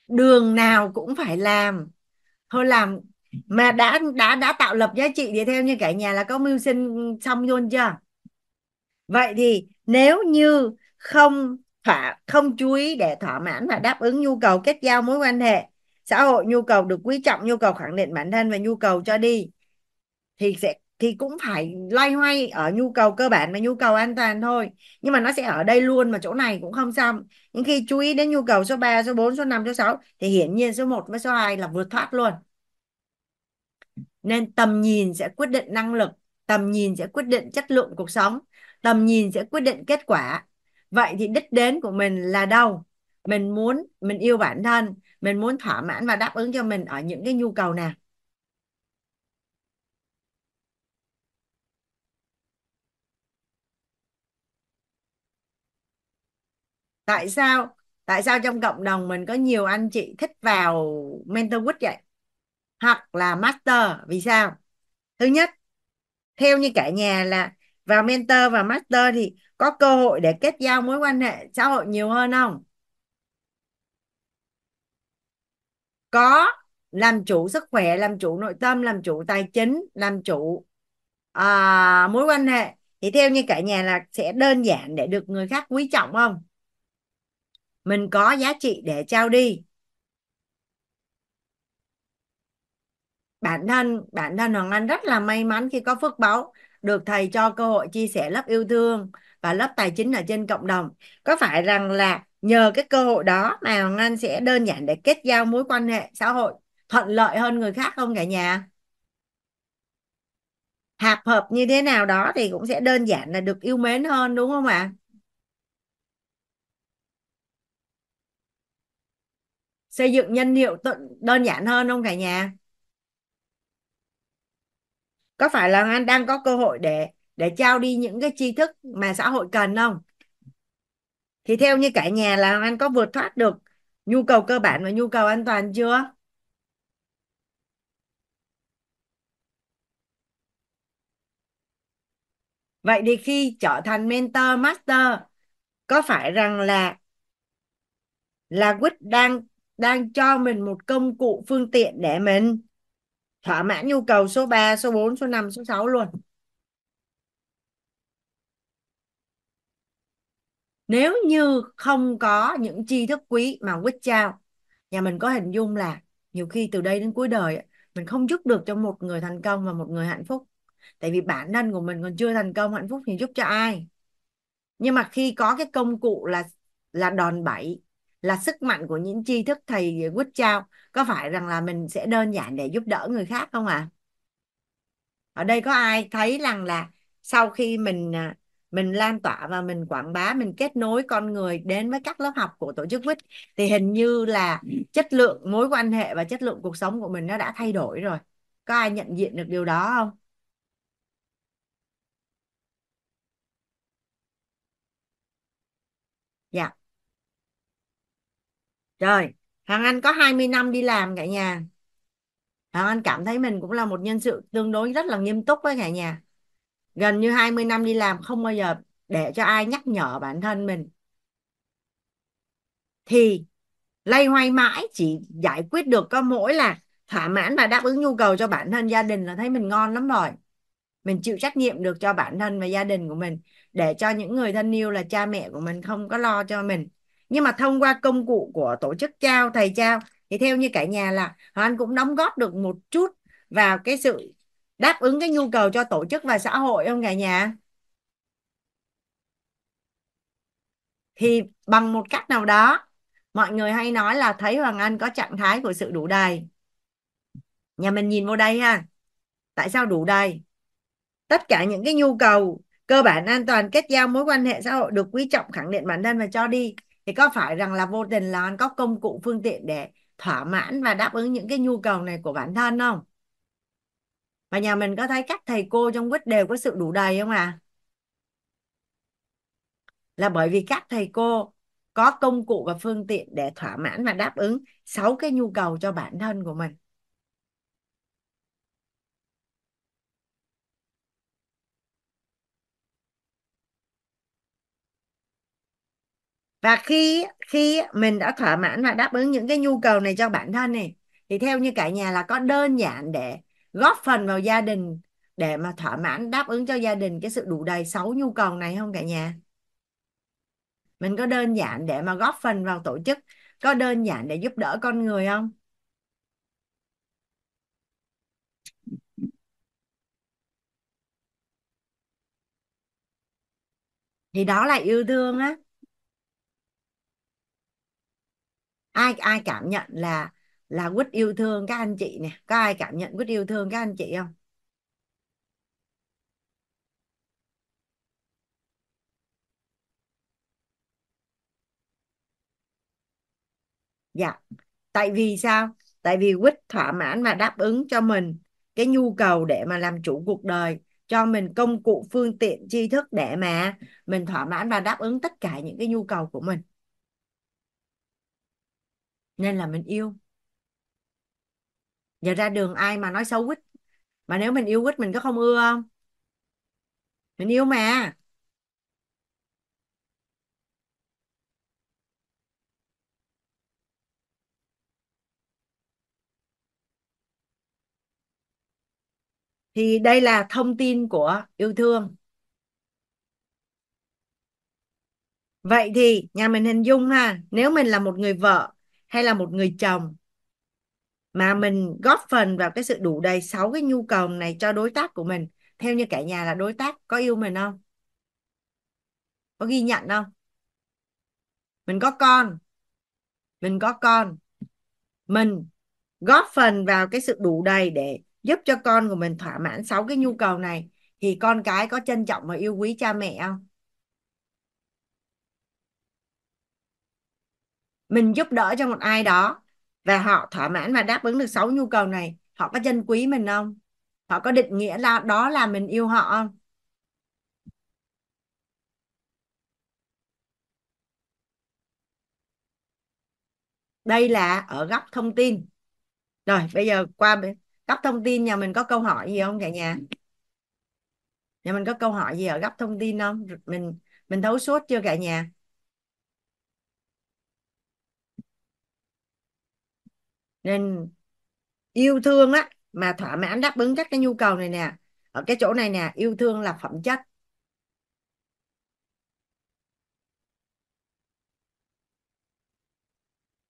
đường nào cũng phải làm thôi làm mà đã đã đã tạo lập giá trị thì theo như cả nhà là có mưu sinh xong luôn chưa vậy thì nếu như không thỏa không chú ý để thỏa mãn và đáp ứng nhu cầu kết giao mối quan hệ xã hội nhu cầu được quý trọng nhu cầu khẳng định bản thân và nhu cầu cho đi thì sẽ thì cũng phải loay hoay ở nhu cầu cơ bản và nhu cầu an toàn thôi nhưng mà nó sẽ ở đây luôn mà chỗ này cũng không xong nhưng khi chú ý đến nhu cầu số 3, số 4, số 5, số 6 thì hiển nhiên số 1 với số 2 là vượt thoát luôn nên tầm nhìn sẽ quyết định năng lực tầm nhìn sẽ quyết định chất lượng cuộc sống tầm nhìn sẽ quyết định kết quả vậy thì đích đến của mình là đâu mình muốn mình yêu bản thân mình muốn thỏa mãn và đáp ứng cho mình ở những cái nhu cầu nào tại sao tại sao trong cộng đồng mình có nhiều anh chị thích vào mentorship vậy hoặc là master vì sao thứ nhất theo như cả nhà là vào mentor và master thì có cơ hội để kết giao mối quan hệ xã hội nhiều hơn không có làm chủ sức khỏe làm chủ nội tâm làm chủ tài chính làm chủ à, mối quan hệ thì theo như cả nhà là sẽ đơn giản để được người khác quý trọng không mình có giá trị để trao đi bản thân bản thân Hoàng Anh rất là may mắn khi có phước báu được thầy cho cơ hội chia sẻ lớp yêu thương và lớp tài chính ở trên cộng đồng có phải rằng là nhờ cái cơ hội đó mà Hoàng Anh sẽ đơn giản để kết giao mối quan hệ xã hội thuận lợi hơn người khác không cả nhà hạp hợp như thế nào đó thì cũng sẽ đơn giản là được yêu mến hơn đúng không ạ xây dựng nhân hiệu đơn giản hơn không cả nhà có phải là anh đang có cơ hội để để trao đi những cái tri thức mà xã hội cần không thì theo như cả nhà là anh có vượt thoát được nhu cầu cơ bản và nhu cầu an toàn chưa vậy thì khi trở thành mentor master có phải rằng là là quýt đang đang cho mình một công cụ phương tiện để mình thỏa mãn nhu cầu số 3, số 4, số 5, số 6 luôn. nếu như không có những tri thức quý mà quýt trao nhà mình có hình dung là nhiều khi từ đây đến cuối đời mình không giúp được cho một người thành công và một người hạnh phúc tại vì bản thân của mình còn chưa thành công hạnh phúc thì giúp cho ai nhưng mà khi có cái công cụ là là đòn bẩy là sức mạnh của những tri thức thầy quýt trao có phải rằng là mình sẽ đơn giản để giúp đỡ người khác không ạ à? ở đây có ai thấy rằng là sau khi mình à, mình lan tỏa và mình quảng bá mình kết nối con người đến với các lớp học của tổ chức quýt thì hình như là chất lượng mối quan hệ và chất lượng cuộc sống của mình nó đã thay đổi rồi có ai nhận diện được điều đó không dạ rồi Hằng Anh có 20 năm đi làm cả nhà Hằng Anh cảm thấy mình cũng là một nhân sự tương đối rất là nghiêm túc với cả nhà gần như 20 năm đi làm không bao giờ để cho ai nhắc nhở bản thân mình thì lây hoay mãi chỉ giải quyết được có mỗi là thỏa mãn và đáp ứng nhu cầu cho bản thân gia đình là thấy mình ngon lắm rồi mình chịu trách nhiệm được cho bản thân và gia đình của mình để cho những người thân yêu là cha mẹ của mình không có lo cho mình nhưng mà thông qua công cụ của tổ chức trao thầy trao thì theo như cả nhà là anh cũng đóng góp được một chút vào cái sự đáp ứng cái nhu cầu cho tổ chức và xã hội không cả nhà thì bằng một cách nào đó mọi người hay nói là thấy Hoàng Anh có trạng thái của sự đủ đầy nhà mình nhìn vô đây ha tại sao đủ đầy tất cả những cái nhu cầu cơ bản an toàn kết giao mối quan hệ xã hội được quý trọng khẳng định bản thân và cho đi thì có phải rằng là vô tình là anh có công cụ phương tiện để thỏa mãn và đáp ứng những cái nhu cầu này của bản thân không và nhà mình có thấy các thầy cô trong quýt đều có sự đủ đầy không à là bởi vì các thầy cô có công cụ và phương tiện để thỏa mãn và đáp ứng sáu cái nhu cầu cho bản thân của mình và khi khi mình đã thỏa mãn và đáp ứng những cái nhu cầu này cho bản thân này thì theo như cả nhà là có đơn giản để góp phần vào gia đình để mà thỏa mãn đáp ứng cho gia đình cái sự đủ đầy sáu nhu cầu này không cả nhà mình có đơn giản để mà góp phần vào tổ chức có đơn giản để giúp đỡ con người không thì đó là yêu thương á ai ai cảm nhận là là quýt yêu thương các anh chị nè có ai cảm nhận quýt yêu thương các anh chị không dạ tại vì sao tại vì quýt thỏa mãn và đáp ứng cho mình cái nhu cầu để mà làm chủ cuộc đời cho mình công cụ phương tiện tri thức để mà mình thỏa mãn và đáp ứng tất cả những cái nhu cầu của mình nên là mình yêu giờ ra đường ai mà nói xấu quýt mà nếu mình yêu quýt mình có không ưa không mình yêu mà thì đây là thông tin của yêu thương vậy thì nhà mình hình dung ha nếu mình là một người vợ hay là một người chồng mà mình góp phần vào cái sự đủ đầy sáu cái nhu cầu này cho đối tác của mình theo như cả nhà là đối tác có yêu mình không có ghi nhận không mình có con mình có con mình góp phần vào cái sự đủ đầy để giúp cho con của mình thỏa mãn sáu cái nhu cầu này thì con cái có trân trọng và yêu quý cha mẹ không mình giúp đỡ cho một ai đó và họ thỏa mãn và đáp ứng được sáu nhu cầu này họ có chân quý mình không họ có định nghĩa là đó là mình yêu họ không đây là ở góc thông tin rồi bây giờ qua góc thông tin nhà mình có câu hỏi gì không cả nhà nhà mình có câu hỏi gì ở góc thông tin không mình mình thấu suốt chưa cả nhà nên yêu thương á mà thỏa mãn đáp ứng các cái nhu cầu này nè ở cái chỗ này nè yêu thương là phẩm chất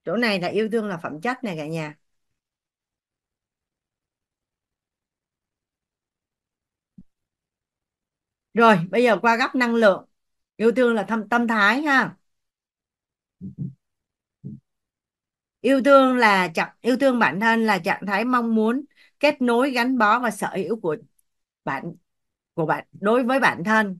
chỗ này là yêu thương là phẩm chất này cả nhà rồi bây giờ qua góc năng lượng yêu thương là tâm tâm thái ha yêu thương là trạng yêu thương bản thân là trạng thái mong muốn kết nối gắn bó và sở hữu của bạn của bạn đối với bản thân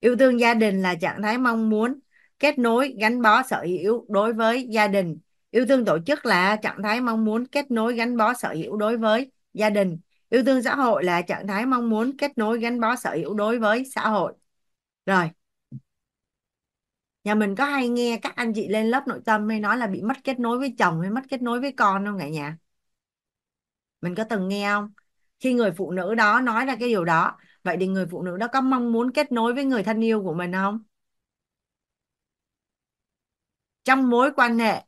yêu thương gia đình là trạng thái mong muốn kết nối gắn bó sở hữu đối với gia đình yêu thương tổ chức là trạng thái mong muốn kết nối gắn bó sở hữu đối với gia đình yêu thương xã hội là trạng thái mong muốn kết nối gắn bó sở hữu đối với xã hội rồi nhà mình có hay nghe các anh chị lên lớp nội tâm hay nói là bị mất kết nối với chồng hay mất kết nối với con không cả nhà mình có từng nghe không khi người phụ nữ đó nói ra cái điều đó vậy thì người phụ nữ đó có mong muốn kết nối với người thân yêu của mình không trong mối quan hệ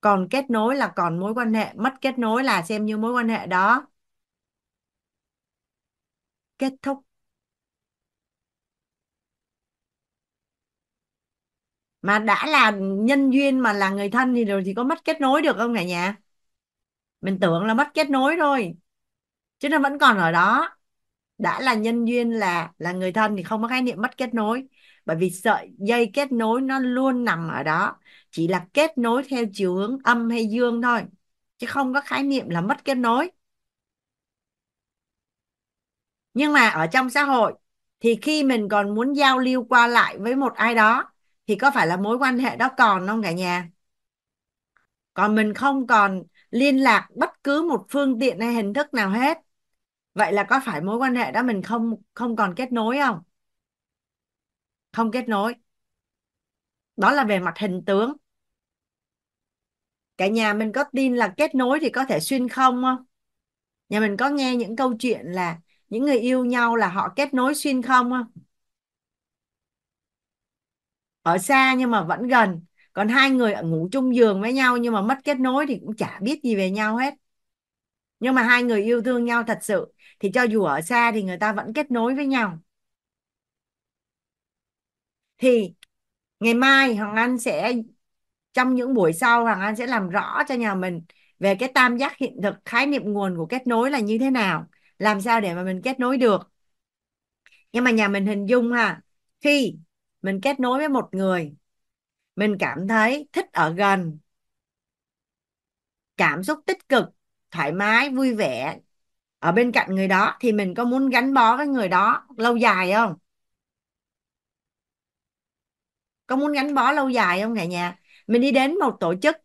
còn kết nối là còn mối quan hệ mất kết nối là xem như mối quan hệ đó kết thúc mà đã là nhân duyên mà là người thân thì rồi thì có mất kết nối được không cả nhà mình tưởng là mất kết nối thôi chứ nó vẫn còn ở đó đã là nhân duyên là là người thân thì không có khái niệm mất kết nối bởi vì sợi dây kết nối nó luôn nằm ở đó chỉ là kết nối theo chiều hướng âm hay dương thôi chứ không có khái niệm là mất kết nối nhưng mà ở trong xã hội thì khi mình còn muốn giao lưu qua lại với một ai đó thì có phải là mối quan hệ đó còn không cả nhà còn mình không còn liên lạc bất cứ một phương tiện hay hình thức nào hết vậy là có phải mối quan hệ đó mình không không còn kết nối không không kết nối đó là về mặt hình tướng cả nhà mình có tin là kết nối thì có thể xuyên không không nhà mình có nghe những câu chuyện là những người yêu nhau là họ kết nối xuyên không không ở xa nhưng mà vẫn gần còn hai người ngủ chung giường với nhau nhưng mà mất kết nối thì cũng chả biết gì về nhau hết nhưng mà hai người yêu thương nhau thật sự thì cho dù ở xa thì người ta vẫn kết nối với nhau thì ngày mai hoàng anh sẽ trong những buổi sau hoàng anh sẽ làm rõ cho nhà mình về cái tam giác hiện thực khái niệm nguồn của kết nối là như thế nào làm sao để mà mình kết nối được nhưng mà nhà mình hình dung ha khi mình kết nối với một người mình cảm thấy thích ở gần cảm xúc tích cực thoải mái vui vẻ ở bên cạnh người đó thì mình có muốn gắn bó với người đó lâu dài không có muốn gắn bó lâu dài không cả nhà mình đi đến một tổ chức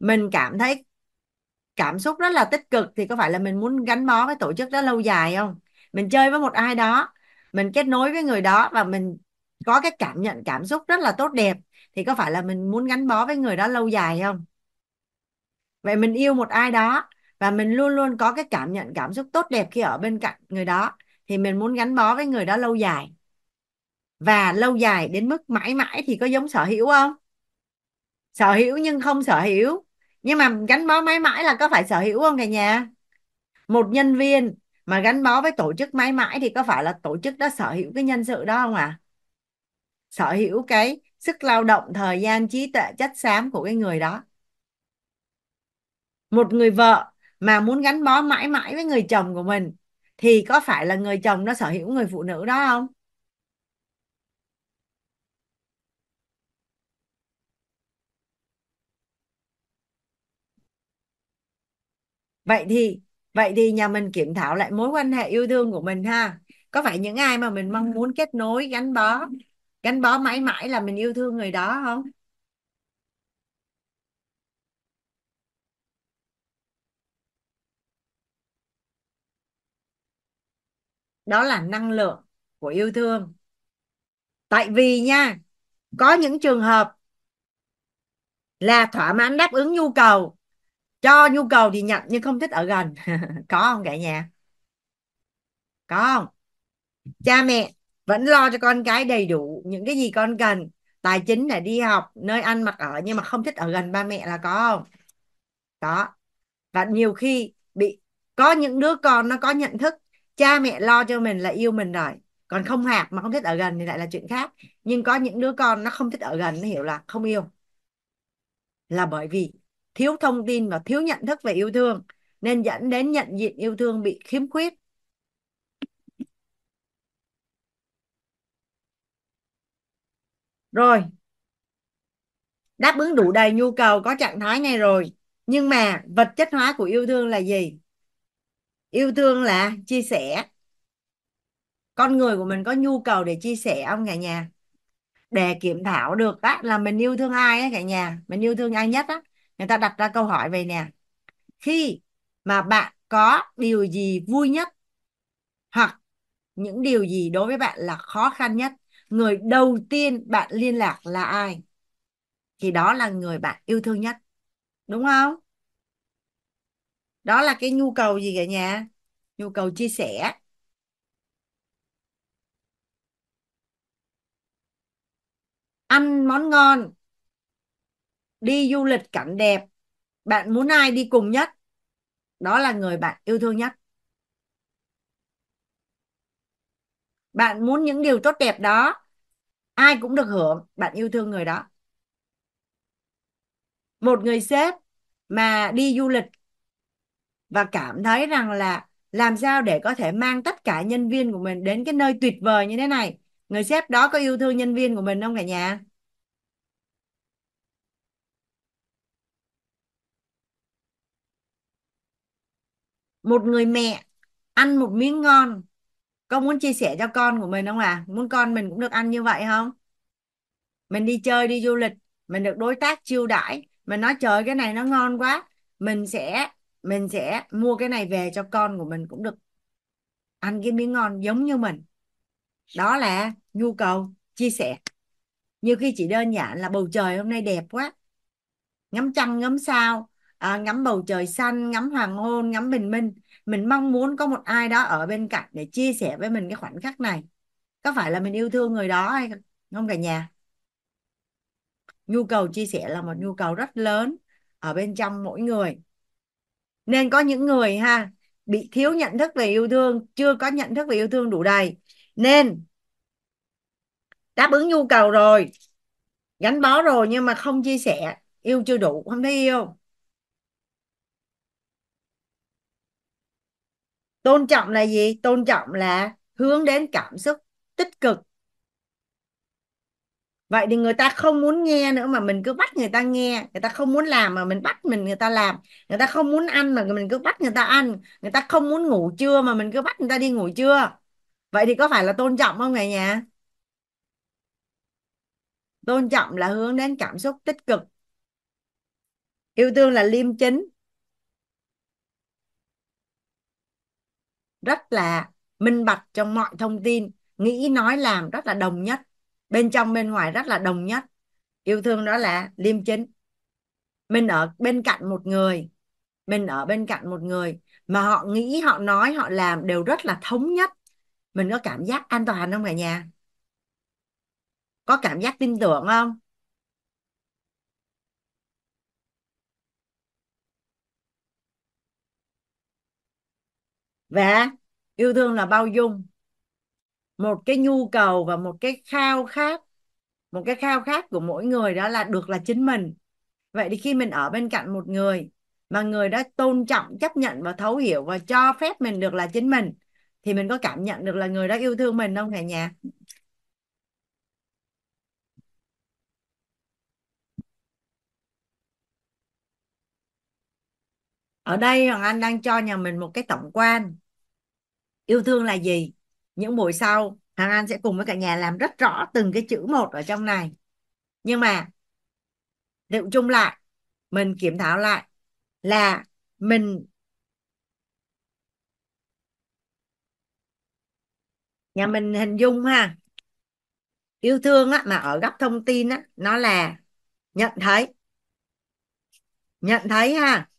mình cảm thấy cảm xúc rất là tích cực thì có phải là mình muốn gắn bó với tổ chức đó lâu dài không mình chơi với một ai đó mình kết nối với người đó và mình có cái cảm nhận cảm xúc rất là tốt đẹp thì có phải là mình muốn gắn bó với người đó lâu dài không vậy mình yêu một ai đó và mình luôn luôn có cái cảm nhận cảm xúc tốt đẹp khi ở bên cạnh người đó thì mình muốn gắn bó với người đó lâu dài và lâu dài đến mức mãi mãi thì có giống sở hữu không sở hữu nhưng không sở hữu nhưng mà gắn bó mãi mãi là có phải sở hữu không cả nhà một nhân viên mà gắn bó với tổ chức mãi mãi thì có phải là tổ chức đó sở hữu cái nhân sự đó không ạ à? sở hữu cái sức lao động thời gian trí tuệ chất xám của cái người đó một người vợ mà muốn gắn bó mãi mãi với người chồng của mình thì có phải là người chồng nó sở hữu người phụ nữ đó không vậy thì vậy thì nhà mình kiểm thảo lại mối quan hệ yêu thương của mình ha có phải những ai mà mình mong muốn kết nối gắn bó gắn bó mãi mãi là mình yêu thương người đó không đó là năng lượng của yêu thương tại vì nha có những trường hợp là thỏa mãn đáp ứng nhu cầu cho nhu cầu thì nhận nhưng không thích ở gần có không cả nhà có không cha mẹ vẫn lo cho con cái đầy đủ những cái gì con cần tài chính để đi học nơi ăn mặc ở nhưng mà không thích ở gần ba mẹ là có không có và nhiều khi bị có những đứa con nó có nhận thức cha mẹ lo cho mình là yêu mình rồi còn không hạt mà không thích ở gần thì lại là chuyện khác nhưng có những đứa con nó không thích ở gần nó hiểu là không yêu là bởi vì thiếu thông tin và thiếu nhận thức về yêu thương nên dẫn đến nhận diện yêu thương bị khiếm khuyết rồi đáp ứng đủ đầy nhu cầu có trạng thái này rồi nhưng mà vật chất hóa của yêu thương là gì yêu thương là chia sẻ con người của mình có nhu cầu để chia sẻ không cả nhà để kiểm thảo được á là mình yêu thương ai á, cả nhà mình yêu thương ai nhất á người ta đặt ra câu hỏi về nè khi mà bạn có điều gì vui nhất hoặc những điều gì đối với bạn là khó khăn nhất người đầu tiên bạn liên lạc là ai thì đó là người bạn yêu thương nhất đúng không đó là cái nhu cầu gì cả nhà nhu cầu chia sẻ ăn món ngon đi du lịch cảnh đẹp bạn muốn ai đi cùng nhất đó là người bạn yêu thương nhất bạn muốn những điều tốt đẹp đó ai cũng được hưởng bạn yêu thương người đó một người sếp mà đi du lịch và cảm thấy rằng là làm sao để có thể mang tất cả nhân viên của mình đến cái nơi tuyệt vời như thế này người sếp đó có yêu thương nhân viên của mình không cả nhà một người mẹ ăn một miếng ngon con muốn chia sẻ cho con của mình không à muốn con mình cũng được ăn như vậy không mình đi chơi đi du lịch mình được đối tác chiêu đãi mình nói trời cái này nó ngon quá mình sẽ mình sẽ mua cái này về cho con của mình cũng được ăn cái miếng ngon giống như mình đó là nhu cầu chia sẻ nhiều khi chỉ đơn giản là bầu trời hôm nay đẹp quá ngắm trăng ngắm sao à, ngắm bầu trời xanh ngắm hoàng hôn ngắm bình minh mình mong muốn có một ai đó ở bên cạnh để chia sẻ với mình cái khoảnh khắc này có phải là mình yêu thương người đó hay không cả nhà nhu cầu chia sẻ là một nhu cầu rất lớn ở bên trong mỗi người nên có những người ha bị thiếu nhận thức về yêu thương chưa có nhận thức về yêu thương đủ đầy nên đáp ứng nhu cầu rồi gắn bó rồi nhưng mà không chia sẻ yêu chưa đủ không thấy yêu tôn trọng là gì tôn trọng là hướng đến cảm xúc tích cực vậy thì người ta không muốn nghe nữa mà mình cứ bắt người ta nghe người ta không muốn làm mà mình bắt mình người ta làm người ta không muốn ăn mà mình cứ bắt người ta ăn người ta không muốn ngủ trưa mà mình cứ bắt người ta đi ngủ trưa vậy thì có phải là tôn trọng không này nhà tôn trọng là hướng đến cảm xúc tích cực yêu thương là liêm chính rất là minh bạch trong mọi thông tin nghĩ nói làm rất là đồng nhất bên trong bên ngoài rất là đồng nhất yêu thương đó là liêm chính mình ở bên cạnh một người mình ở bên cạnh một người mà họ nghĩ họ nói họ làm đều rất là thống nhất mình có cảm giác an toàn không cả nhà có cảm giác tin tưởng không và yêu thương là bao dung một cái nhu cầu và một cái khao khát một cái khao khát của mỗi người đó là được là chính mình vậy thì khi mình ở bên cạnh một người mà người đó tôn trọng chấp nhận và thấu hiểu và cho phép mình được là chính mình thì mình có cảm nhận được là người đó yêu thương mình không cả nhà ở đây hoàng anh đang cho nhà mình một cái tổng quan yêu thương là gì những buổi sau hàng anh sẽ cùng với cả nhà làm rất rõ từng cái chữ một ở trong này nhưng mà liệu chung lại mình kiểm thảo lại là mình nhà mình hình dung ha yêu thương á, mà ở góc thông tin á, nó là nhận thấy nhận thấy ha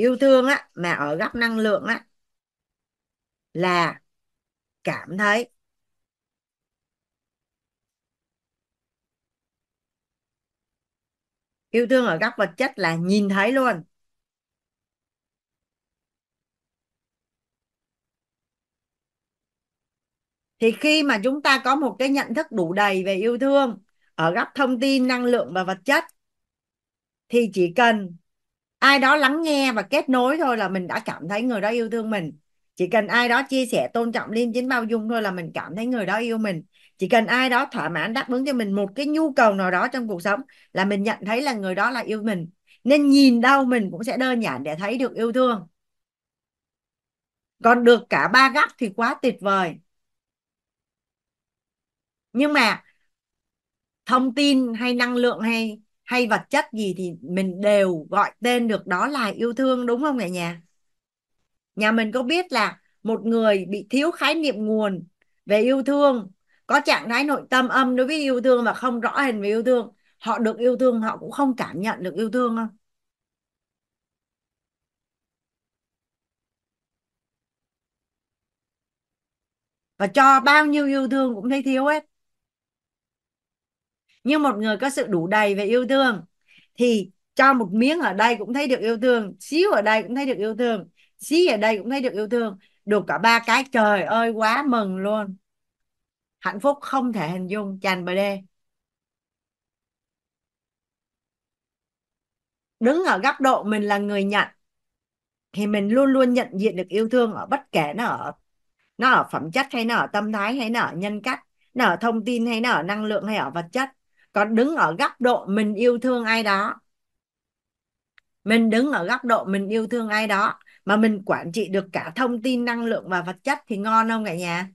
yêu thương á mà ở góc năng lượng á là cảm thấy yêu thương ở góc vật chất là nhìn thấy luôn thì khi mà chúng ta có một cái nhận thức đủ đầy về yêu thương ở góc thông tin năng lượng và vật chất thì chỉ cần ai đó lắng nghe và kết nối thôi là mình đã cảm thấy người đó yêu thương mình chỉ cần ai đó chia sẻ tôn trọng liêm chính bao dung thôi là mình cảm thấy người đó yêu mình chỉ cần ai đó thỏa mãn đáp ứng cho mình một cái nhu cầu nào đó trong cuộc sống là mình nhận thấy là người đó là yêu mình nên nhìn đâu mình cũng sẽ đơn giản để thấy được yêu thương còn được cả ba góc thì quá tuyệt vời nhưng mà thông tin hay năng lượng hay hay vật chất gì thì mình đều gọi tên được đó là yêu thương đúng không cả nhà nhà mình có biết là một người bị thiếu khái niệm nguồn về yêu thương có trạng thái nội tâm âm đối với yêu thương và không rõ hình về yêu thương họ được yêu thương họ cũng không cảm nhận được yêu thương không và cho bao nhiêu yêu thương cũng thấy thiếu hết nhưng một người có sự đủ đầy về yêu thương thì cho một miếng ở đây cũng thấy được yêu thương xíu ở đây cũng thấy được yêu thương xí ở đây cũng thấy được yêu thương được cả ba cái trời ơi quá mừng luôn hạnh phúc không thể hình dung tràn bờ đê đứng ở góc độ mình là người nhận thì mình luôn luôn nhận diện được yêu thương ở bất kể nó ở nó ở phẩm chất hay nó ở tâm thái hay nó ở nhân cách nó ở thông tin hay nó ở năng lượng hay ở vật chất còn đứng ở góc độ mình yêu thương ai đó mình đứng ở góc độ mình yêu thương ai đó mà mình quản trị được cả thông tin năng lượng và vật chất thì ngon không cả nhà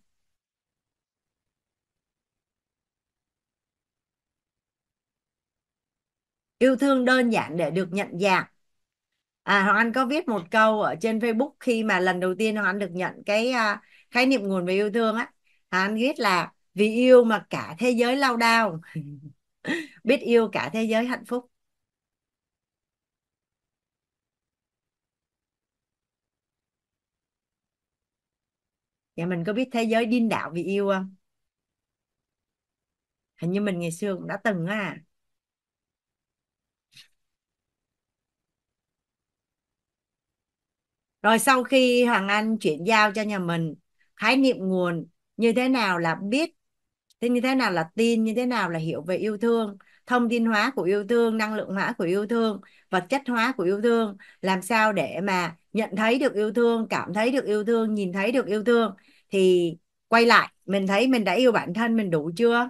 yêu thương đơn giản để được nhận dạng à hoàng anh có viết một câu ở trên facebook khi mà lần đầu tiên hoàng anh được nhận cái uh, khái niệm nguồn về yêu thương á hoàng anh viết là vì yêu mà cả thế giới lao đao biết yêu cả thế giới hạnh phúc Dạ mình có biết thế giới điên đạo vì yêu không? Hình như mình ngày xưa cũng đã từng á. Rồi sau khi Hoàng Anh chuyển giao cho nhà mình khái niệm nguồn như thế nào là biết thế như thế nào là tin như thế nào là hiểu về yêu thương thông tin hóa của yêu thương năng lượng hóa của yêu thương vật chất hóa của yêu thương làm sao để mà nhận thấy được yêu thương cảm thấy được yêu thương nhìn thấy được yêu thương thì quay lại mình thấy mình đã yêu bản thân mình đủ chưa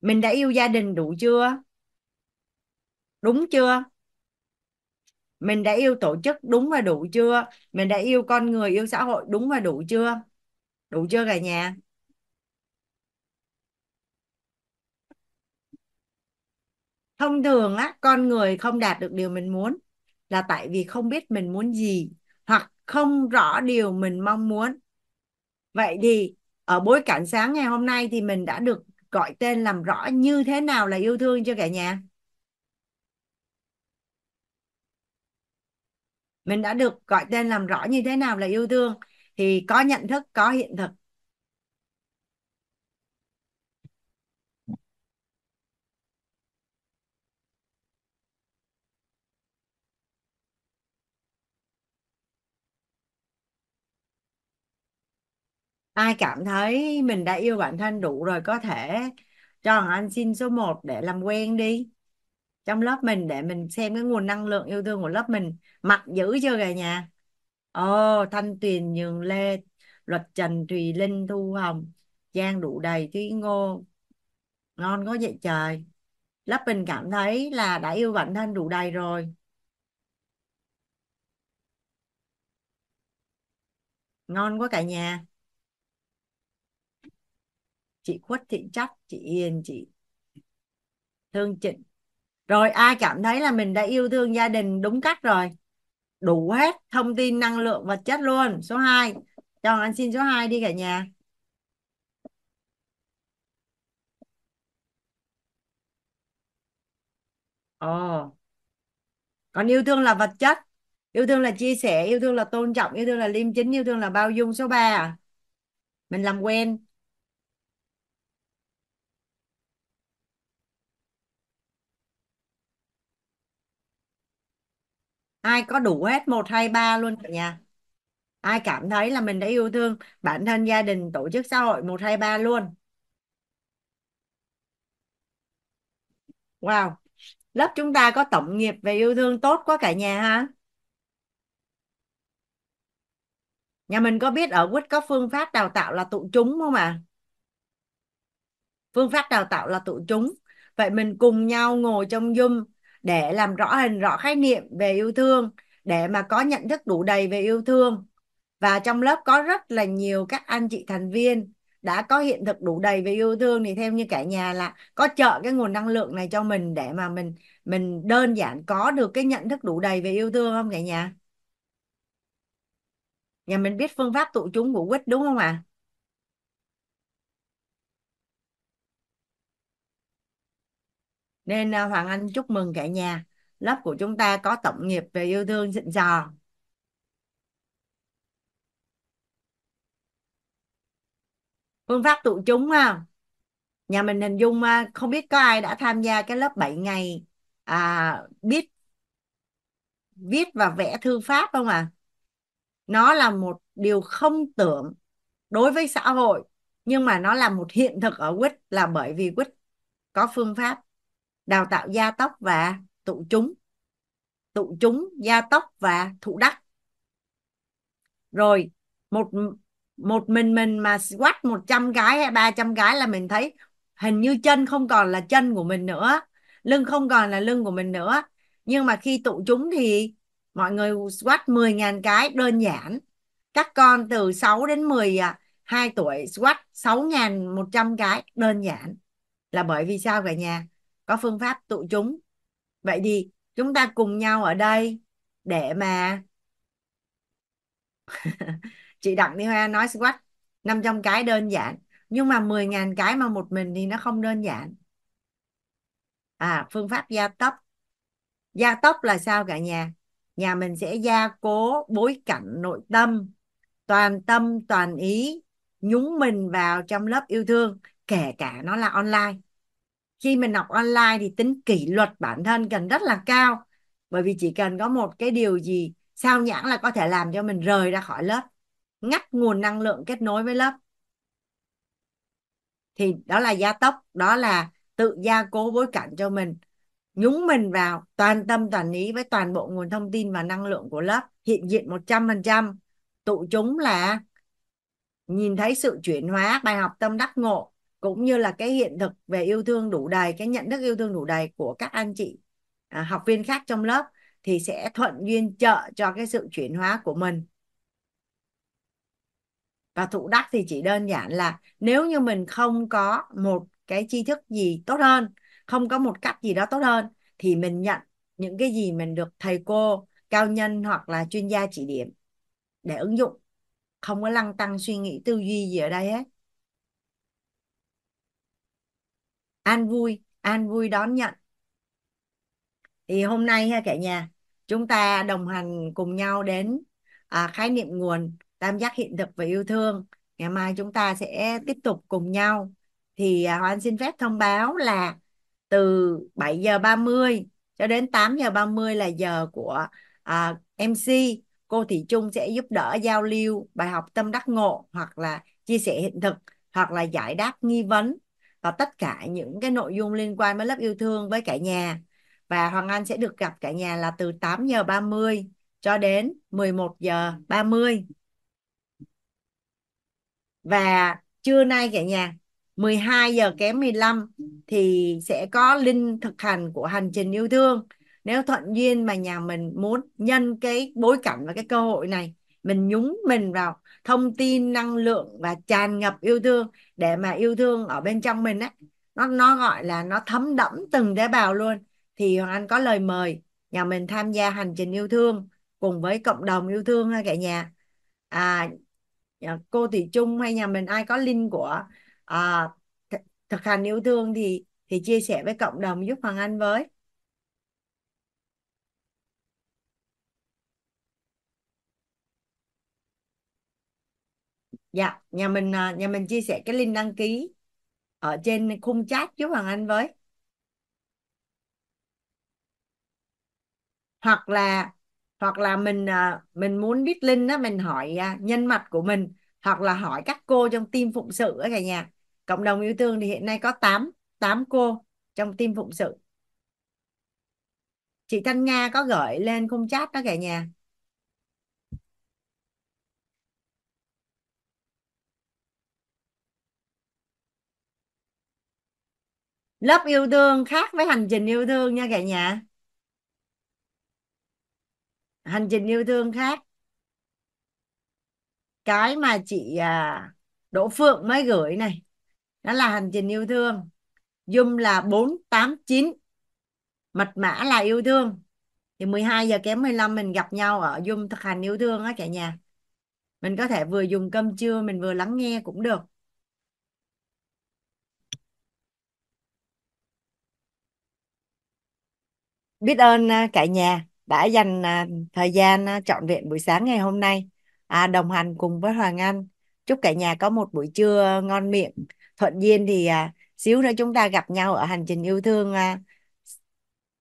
mình đã yêu gia đình đủ chưa đúng chưa mình đã yêu tổ chức đúng và đủ chưa mình đã yêu con người yêu xã hội đúng và đủ chưa đủ chưa cả nhà thông thường á con người không đạt được điều mình muốn là tại vì không biết mình muốn gì hoặc không rõ điều mình mong muốn vậy thì ở bối cảnh sáng ngày hôm nay thì mình đã được gọi tên làm rõ như thế nào là yêu thương chưa cả nhà mình đã được gọi tên làm rõ như thế nào là yêu thương thì có nhận thức có hiện thực ai cảm thấy mình đã yêu bản thân đủ rồi có thể cho Anh xin số 1 để làm quen đi trong lớp mình để mình xem cái nguồn năng lượng yêu thương của lớp mình mặt dữ chưa cả nhà ồ thanh tuyền nhường lê luật trần thùy linh thu hồng giang đủ đầy thúy ngô ngon có vậy trời lớp mình cảm thấy là đã yêu bản thân đủ đầy rồi ngon quá cả nhà chị khuất thị trắc chị hiền chị thương trịnh rồi ai cảm thấy là mình đã yêu thương gia đình đúng cách rồi đủ hết thông tin năng lượng vật chất luôn số 2 cho anh xin số 2 đi cả nhà Ồ. Còn yêu thương là vật chất, yêu thương là chia sẻ, yêu thương là tôn trọng, yêu thương là liêm chính, yêu thương là bao dung số 3 à. Mình làm quen ai có đủ hết một hai ba luôn cả nhà ai cảm thấy là mình đã yêu thương bản thân gia đình tổ chức xã hội một hai ba luôn wow lớp chúng ta có tổng nghiệp về yêu thương tốt quá cả nhà ha nhà mình có biết ở quýt có phương pháp đào tạo là tụ chúng không ạ à? phương pháp đào tạo là tụ chúng vậy mình cùng nhau ngồi trong zoom để làm rõ hình rõ khái niệm về yêu thương để mà có nhận thức đủ đầy về yêu thương và trong lớp có rất là nhiều các anh chị thành viên đã có hiện thực đủ đầy về yêu thương thì theo như cả nhà là có trợ cái nguồn năng lượng này cho mình để mà mình mình đơn giản có được cái nhận thức đủ đầy về yêu thương không cả nhà nhà mình biết phương pháp tụ chúng của quýt đúng không ạ à? nên à, Hoàng Anh chúc mừng cả nhà lớp của chúng ta có tổng nghiệp về yêu thương xịn sò phương pháp tụ chúng ha à. nhà mình hình dung à, không biết có ai đã tham gia cái lớp 7 ngày à, biết viết và vẽ thư pháp không à nó là một điều không tưởng đối với xã hội nhưng mà nó là một hiện thực ở quýt là bởi vì quýt có phương pháp đào tạo gia tốc và tụ chúng tụ chúng gia tốc và thụ đắc rồi một một mình mình mà quát 100 cái hay 300 cái là mình thấy hình như chân không còn là chân của mình nữa lưng không còn là lưng của mình nữa nhưng mà khi tụ chúng thì mọi người squat 10.000 cái đơn giản các con từ 6 đến 12 à, tuổi squat 6.100 cái đơn giản là bởi vì sao cả nhà có phương pháp tụ chúng vậy thì chúng ta cùng nhau ở đây để mà chị Đặng Thị Hoa nói squat 500 cái đơn giản nhưng mà 10.000 cái mà một mình thì nó không đơn giản à phương pháp gia tốc gia tốc là sao cả nhà nhà mình sẽ gia cố bối cảnh nội tâm toàn tâm toàn ý nhúng mình vào trong lớp yêu thương kể cả nó là online khi mình học online thì tính kỷ luật bản thân cần rất là cao bởi vì chỉ cần có một cái điều gì sao nhãn là có thể làm cho mình rời ra khỏi lớp ngắt nguồn năng lượng kết nối với lớp thì đó là gia tốc đó là tự gia cố bối cảnh cho mình nhúng mình vào toàn tâm toàn ý với toàn bộ nguồn thông tin và năng lượng của lớp hiện diện 100% tụ chúng là nhìn thấy sự chuyển hóa bài học tâm đắc ngộ cũng như là cái hiện thực về yêu thương đủ đầy cái nhận thức yêu thương đủ đầy của các anh chị à, học viên khác trong lớp thì sẽ thuận duyên trợ cho cái sự chuyển hóa của mình và thụ đắc thì chỉ đơn giản là nếu như mình không có một cái tri thức gì tốt hơn không có một cách gì đó tốt hơn thì mình nhận những cái gì mình được thầy cô cao nhân hoặc là chuyên gia chỉ điểm để ứng dụng không có lăng tăng suy nghĩ tư duy gì ở đây hết an vui an vui đón nhận thì hôm nay ha cả nhà chúng ta đồng hành cùng nhau đến à, khái niệm nguồn tam giác hiện thực và yêu thương ngày mai chúng ta sẽ tiếp tục cùng nhau thì à, Hoan xin phép thông báo là từ 7 giờ 30 cho đến 8 giờ 30 là giờ của à, MC cô Thị Trung sẽ giúp đỡ giao lưu bài học tâm đắc ngộ hoặc là chia sẻ hiện thực hoặc là giải đáp nghi vấn và tất cả những cái nội dung liên quan với lớp yêu thương với cả nhà và Hoàng Anh sẽ được gặp cả nhà là từ 8 giờ 30 cho đến 11 giờ 30 và trưa nay cả nhà 12 giờ kém 15 thì sẽ có linh thực hành của hành trình yêu thương nếu thuận duyên mà nhà mình muốn nhân cái bối cảnh và cái cơ hội này mình nhúng mình vào thông tin năng lượng và tràn ngập yêu thương để mà yêu thương ở bên trong mình á nó nó gọi là nó thấm đẫm từng tế bào luôn thì Hoàng Anh có lời mời nhà mình tham gia hành trình yêu thương cùng với cộng đồng yêu thương ha cả nhà à cô Thị Trung hay nhà mình ai có link của à, thực hành yêu thương thì thì chia sẻ với cộng đồng giúp Hoàng Anh với dạ nhà mình à, nhà mình chia sẻ cái link đăng ký ở trên khung chat với Hoàng Anh với hoặc là hoặc là mình à, mình muốn biết link đó mình hỏi à, nhân mặt của mình hoặc là hỏi các cô trong team phụng sự ở cả nhà cộng đồng yêu thương thì hiện nay có 8 8 cô trong team phụng sự chị Thanh Nga có gửi lên khung chat đó cả nhà lớp yêu thương khác với hành trình yêu thương nha cả nhà hành trình yêu thương khác cái mà chị à, Đỗ Phượng mới gửi này nó là hành trình yêu thương Zoom là 489 mật mã là yêu thương thì 12 giờ kém 15 mình gặp nhau ở Zoom thực hành yêu thương á cả nhà mình có thể vừa dùng cơm trưa mình vừa lắng nghe cũng được biết ơn à, cả nhà đã dành à, thời gian à, trọn vẹn buổi sáng ngày hôm nay à, đồng hành cùng với Hoàng Anh. Chúc cả nhà có một buổi trưa ngon miệng. Thuận duyên thì à, xíu nữa chúng ta gặp nhau ở hành trình yêu thương à,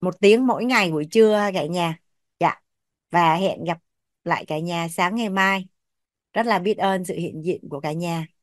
một tiếng mỗi ngày buổi trưa cả nhà. Dạ. Và hẹn gặp lại cả nhà sáng ngày mai. Rất là biết ơn sự hiện diện của cả nhà.